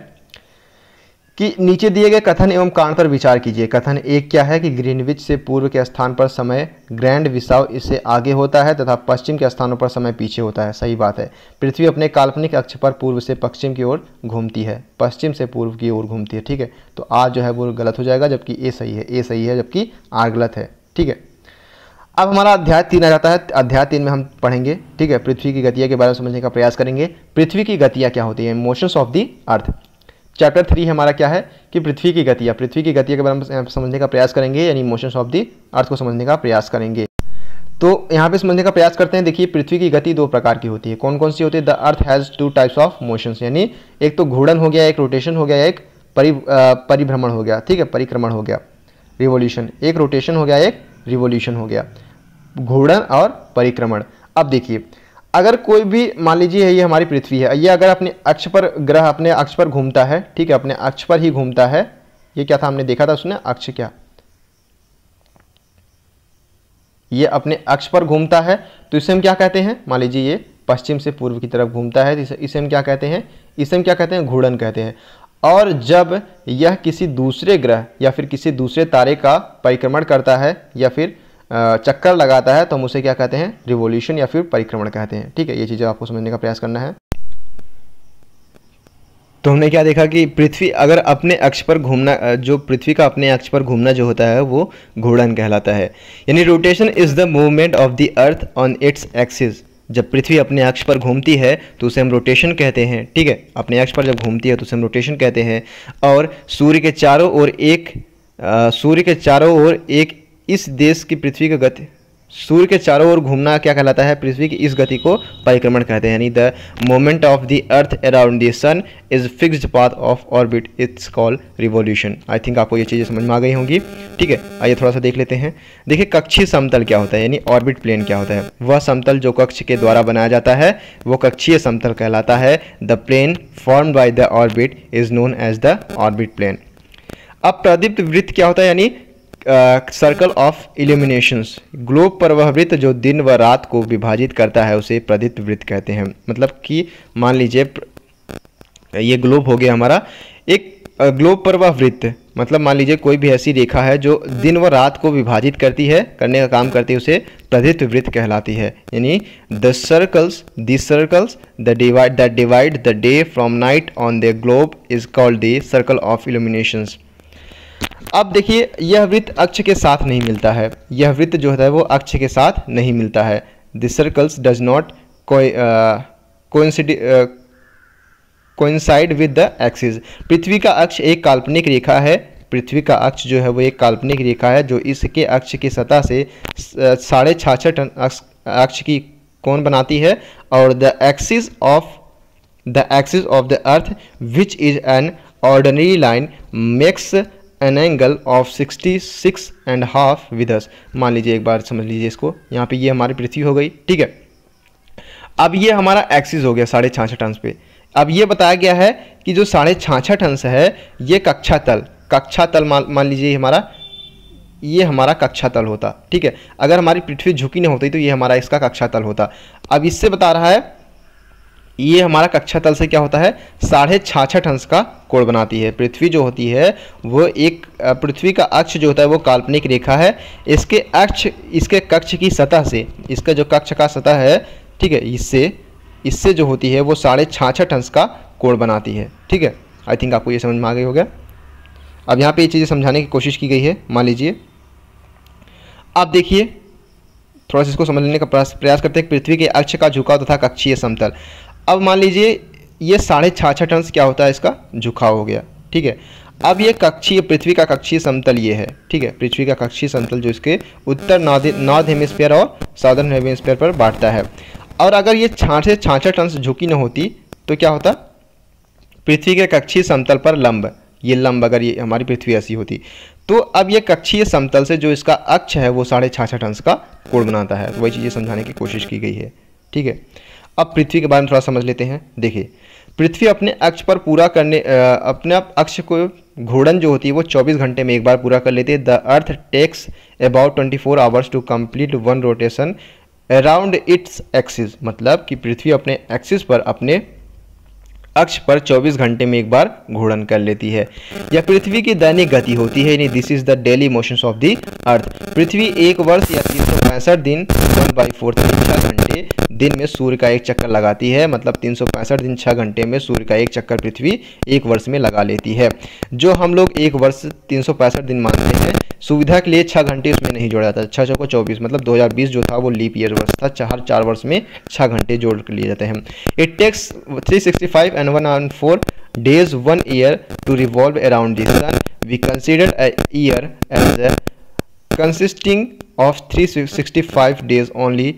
कि नीचे दिए गए कथन एवं कारण पर विचार कीजिए कथन एक क्या है कि ग्रीनविच से पूर्व के स्थान पर समय ग्रैंड विसाव इससे आगे होता है तथा पश्चिम के स्थानों पर समय पीछे होता है सही बात है पृथ्वी अपने काल्पनिक अक्ष पर पूर्व से पश्चिम की ओर घूमती है पश्चिम से पूर्व की ओर घूमती है ठीक है तो आज जो है वो गलत हो जाएगा जबकि ए सही है ए सही है जबकि आर गलत है ठीक है अब हमारा अध्याय तीन आ जाता है अध्याय तीन में हम पढ़ेंगे ठीक है पृथ्वी की गतिया के बारे में समझने का प्रयास करेंगे पृथ्वी की गतियाँ क्या होती है motions of the earth chapter three हमारा क्या है कि पृथ्वी की गतिया पृथ्वी की गतियाँ के बारे में समझने का प्रयास करेंगे यानी मोशंस ऑफ दी अर्थ को समझने का प्रयास करेंगे तो यहाँ पे समझने का प्रयास करते हैं देखिए पृथ्वी की गति दो प्रकार की होती है कौन कौन सी होती है the earth has two types of motions यानी एक तो घूर्णन हो गया एक रोटेशन हो गया एक परि परिभ्रमण हो गया ठीक है परिक्रमण हो गया रिवोल्यूशन एक रोटेशन हो गया एक रिवोल्यूशन हो गया घूर्णन और परिक्रमण अब देखिए अगर कोई भी मान लीजिए ये हमारी पृथ्वी है ये अगर अपने अक्ष पर ग्रह अपने अक्ष पर घूमता है ठीक है अपने अक्ष पर ही घूमता है ये क्या था हमने देखा था उसने अक्ष क्या ये अपने अक्ष पर घूमता है तो इसे हम क्या कहते हैं मान लीजिए ये पश्चिम से पूर्व की तरफ घूमता है इसे हम क्या कहते हैं इसे हम क्या कहते हैं घूर्णन कहते हैं और जब यह किसी दूसरे ग्रह या फिर किसी दूसरे तारे का परिक्रमण करता है या फिर चक्कर लगाता है तो हम उसे क्या कहते हैं रिवोल्यूशन या फिर परिक्रमण कहते हैं ठीक है ये चीज़ें आपको समझने का प्रयास करना है तो हमने क्या देखा कि पृथ्वी अगर अपने अक्ष पर घूमना जो पृथ्वी का अपने अक्ष पर घूमना जो होता है वो घूर्णन कहलाता है यानी rotation is the movement of the earth on its axis जब पृथ्वी अपने अक्ष पर घूमती है तो उसे हम रोटेशन कहते हैं ठीक है अपने अक्ष पर जब घूमती है तो उसे हम रोटेशन कहते हैं और सूर्य के चारों ओर एक सूर्य के चारों ओर एक इस देश की पृथ्वी का गति सूर्य के चारों ओर घूमना क्या कहलाता है पृथ्वी की इस गति को परिक्रमण कहते हैं यानी the moment of the earth around the sun is fixed path of orbit it's call revolution I think आपको ये चीज़ें समझ में आ गई होंगी ठीक है आइए थोड़ा सा देख लेते हैं देखिए कक्षी समतल क्या होता है यानी ऑर्बिट प्लेन क्या होता है वह समतल जो कक्ष के द्वारा बनाया जाता है वो कक्षीय समतल कहलाता है the plane form by the orbit is known as the orbit plane अब प्रदीप्त वृत्त क्या होता है यानी सर्कल ऑफ इल्यूमिनेशंस ग्लोब पर वह वृत्त जो दिन व रात को विभाजित करता है उसे प्रदित वृत्त कहते हैं मतलब कि मान लीजिए ये ग्लोब हो गया हमारा एक ग्लोब पर वह वृत्त मतलब मान लीजिए कोई भी ऐसी रेखा है जो दिन व रात को विभाजित करती है करने का काम करती है उसे प्रदित वृत्त कहलाती है यानी the circles the circles the divide the divide the day from night on the globe is called the circle of illuminations अब देखिए यह वृत्त अक्ष के साथ नहीं मिलता है यह वृत्त जो है वो अक्ष के साथ नहीं मिलता है the circles does not coincide with the axis पृथ्वी का अक्ष एक काल्पनिक रेखा है पृथ्वी का अक्ष जो है वो एक काल्पनिक रेखा है जो इसके अक्ष की सतह से uh, साढ़े छाछठ अक्ष की कौन बनाती है और the axis of the axis of the earth which is an ordinary line makes an angle of sixty six and half with मान लीजिए एक बार समझ लीजिए इसको यहाँ पे ये हमारी पृथ्वी हो गई ठीक है अब ये हमारा एक्सिस हो गया साढ़े छाछठ अंश पे अब ये बताया गया है कि जो साढ़े छाछठ अंश है ये कक्षा तल कक्षा तल मान लीजिए हमारा ये हमारा कक्षा तल होता ठीक है अगर हमारी पृथ्वी झुकी नहीं होती तो ये हमारा इसका कक्षा तल होता अब इससे बता रहा है ये हमारा कक्षा तल से क्या होता है साढ़े छाछठ अंश का कोण बनाती है पृथ्वी जो होती है वो एक पृथ्वी का अक्ष जो होता है वो काल्पनिक रेखा है इसके अक्ष इसके कक्ष की सतह से इसका जो कक्ष का सतह है ठीक है इससे इससे जो होती है वो साढ़े छाछठ अंश का कोण बनाती है ठीक है आई थिंक आपको ये समझ में आ गई हो गया अब यहाँ पे ये चीज़ें समझाने की कोशिश की गई है मान लीजिए आप देखिए थोड़ा सा इसको समझ लेने का प्रयास करते हैं पृथ्वी के अक्ष का झुकाव तथा कक्षीय समतल अब मान लीजिए ये साढ़े छाछठ अंश क्या होता है इसका झुकाव हो गया ठीक है अब ये कक्षीय पृथ्वी का कक्षीय समतल ये है ठीक है पृथ्वी का कक्षीय समतल जो इसके उत्तर नॉर्थ हेमिस्फेयर और साउदर्न हेमिस्फेयर पर बांटता है और अगर ये छाठ से छाछ अंश झुकी न होती तो क्या होता पृथ्वी के कक्षीय समतल पर लंब ये लंब अगर ये हमारी पृथ्वी ऐसी होती तो अब ये कक्षीय समतल से जो इसका अक्ष है वो साढ़े छाछठ अंश का कोण बनाता है तो वही चीज़ें समझाने की कोशिश की गई है ठीक है अब पृथ्वी के बारे में थोड़ा समझ लेते हैं देखिए पृथ्वी अपने अक्ष पर पूरा करने अपने अक्ष को घूर्णन जो होती है वो 24 घंटे में एक बार पूरा कर लेती है the earth takes about 24 hours to complete one rotation around its axis मतलब कि पृथ्वी अपने एक्सिस पर अपने अक्ष पर 24 घंटे में एक बार घूर्णन कर लेती है यह पृथ्वी की दैनिक गति होती है यानी this is the daily motion of the earth पृथ्वी एक वर्ष या तीन सौ पैंसठ दिन वन बाई फोर्थ घंटे दिन में सूर्य का एक चक्कर लगाती है मतलब तीन सौ पैंसठ दिन छः घंटे में सूर्य का एक चक्कर पृथ्वी एक वर्ष में लगा लेती है जो हम लोग एक वर्ष तीन सौ पैंसठ दिन मानते हैं सुविधा के लिए छः घंटे उसमें नहीं जोड़ा जाता छः चौको चौबीस मतलब 2020 जो था वो लीप ईयर वर्ष था चार चार वर्ष में छः घंटे जोड़ लिए जाते हैं it takes three sixty five and 104 days one year to revolve around the sun we consider a year as a consisting of 365 days only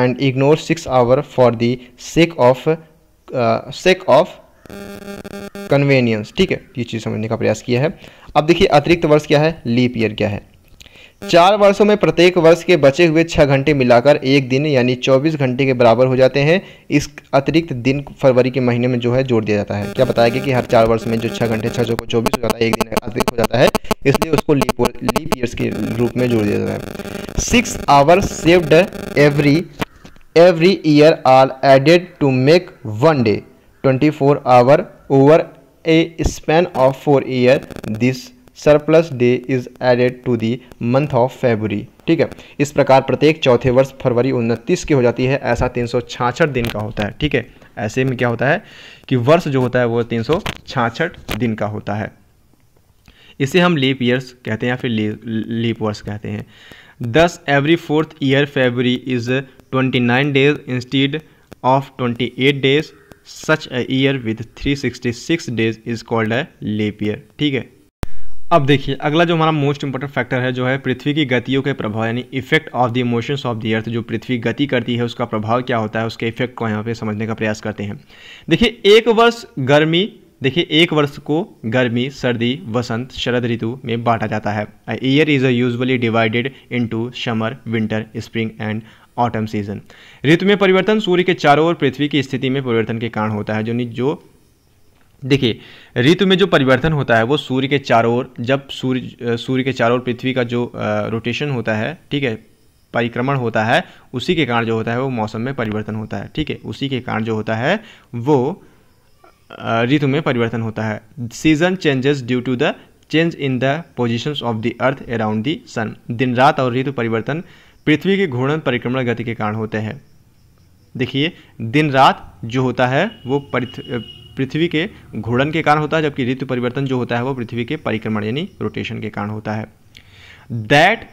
and ignore 6 hours for the sake of uh, sake of convenience ठीक है ये चीज़ समझने का प्रयास किया है अब देखिए अतिरिक्त वर्ष क्या है लीप ईयर क्या है चार वर्षों में प्रत्येक वर्ष के बचे हुए छः घंटे मिलाकर एक दिन यानी चौबीस घंटे के बराबर हो जाते हैं इस अतिरिक्त दिन फरवरी के महीने में जो है जोड़ दिया जाता है क्या बताया गया कि हर चार वर्ष में जो छः घंटे छः जो को चौबीस हो जाता है एक दिन अतिरिक्त हो जाता है इसलिए उसको लीप लीप ईयर्स के रूप में जोड़ दिया जाता है six hour saved every every year are added to make one day twenty four hour over a span of four year this surplus day is added to the month of February ठीक है इस प्रकार प्रत्येक चौथे वर्ष फरवरी उनतीस की हो जाती है ऐसा तीन दिन का होता है ठीक है ऐसे में क्या होता है कि वर्ष जो होता है वो तीन दिन का होता है इसे हम लीप ईयर्स कहते हैं या फिर लीप वर्ष कहते हैं thus every fourth year February is twenty nine days instead of twenty eight days such a year with three sixty six days is called a leap year ठीक है अब देखिए अगला जो हमारा मोस्ट इंपॉर्टेंट फैक्टर है जो है पृथ्वी की गतियों के प्रभाव यानी effect of the emotions of the earth जो पृथ्वी गति करती है उसका प्रभाव क्या होता है उसके इफेक्ट को यहाँ पे समझने का प्रयास करते हैं देखिए एक वर्ष गर्मी देखिए एक वर्ष को गर्मी सर्दी वसंत शरद ऋतु में बांटा जाता है year is usually divided into summer winter spring and autumn season ऋतु में परिवर्तन सूर्य के चारों ओर पृथ्वी की स्थिति में परिवर्तन के कारण होता है जो जो देखिए ऋतु में जो परिवर्तन होता है वो सूर्य के चारों ओर जब सूर्य सूर्य के चारों ओर पृथ्वी का जो रोटेशन होता है ठीक है परिक्रमण होता है उसी के कारण जो होता है वो मौसम में परिवर्तन होता है ठीक है उसी के कारण जो होता है वो ऋतु में परिवर्तन होता है season changes due to the change in the position of the earth around the sun दिन रात और ऋतु परिवर्तन पृथ्वी के घूर्णन परिक्रमण गति के कारण होते हैं देखिए दिन रात जो होता है वो पृथ्वी के घूर्णन के कारण होता है जबकि ऋतु परिवर्तन जो होता है वो पृथ्वी के परिक्रमण यानी रोटेशन के कारण होता है that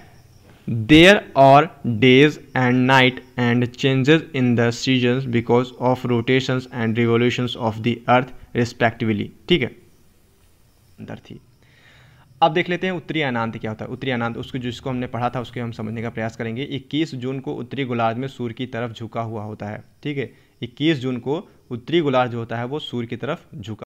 there are days and night and changes in the seasons because of rotations and revolutions of the earth respectively ठीक है धरती अब देख लेते हैं उत्तरी अनांत क्या होता है उत्तरी अनांत उसको जिसको हमने पढ़ा था उसको हम समझने का प्रयास करेंगे 21 जून को उत्तरी गोलार्ध में सूर्य की तरफ झुका हुआ होता है ठीक है इक्कीस जून को उत्तरी गोलार्ध जो होता है वो सूर्य की तरफ झुका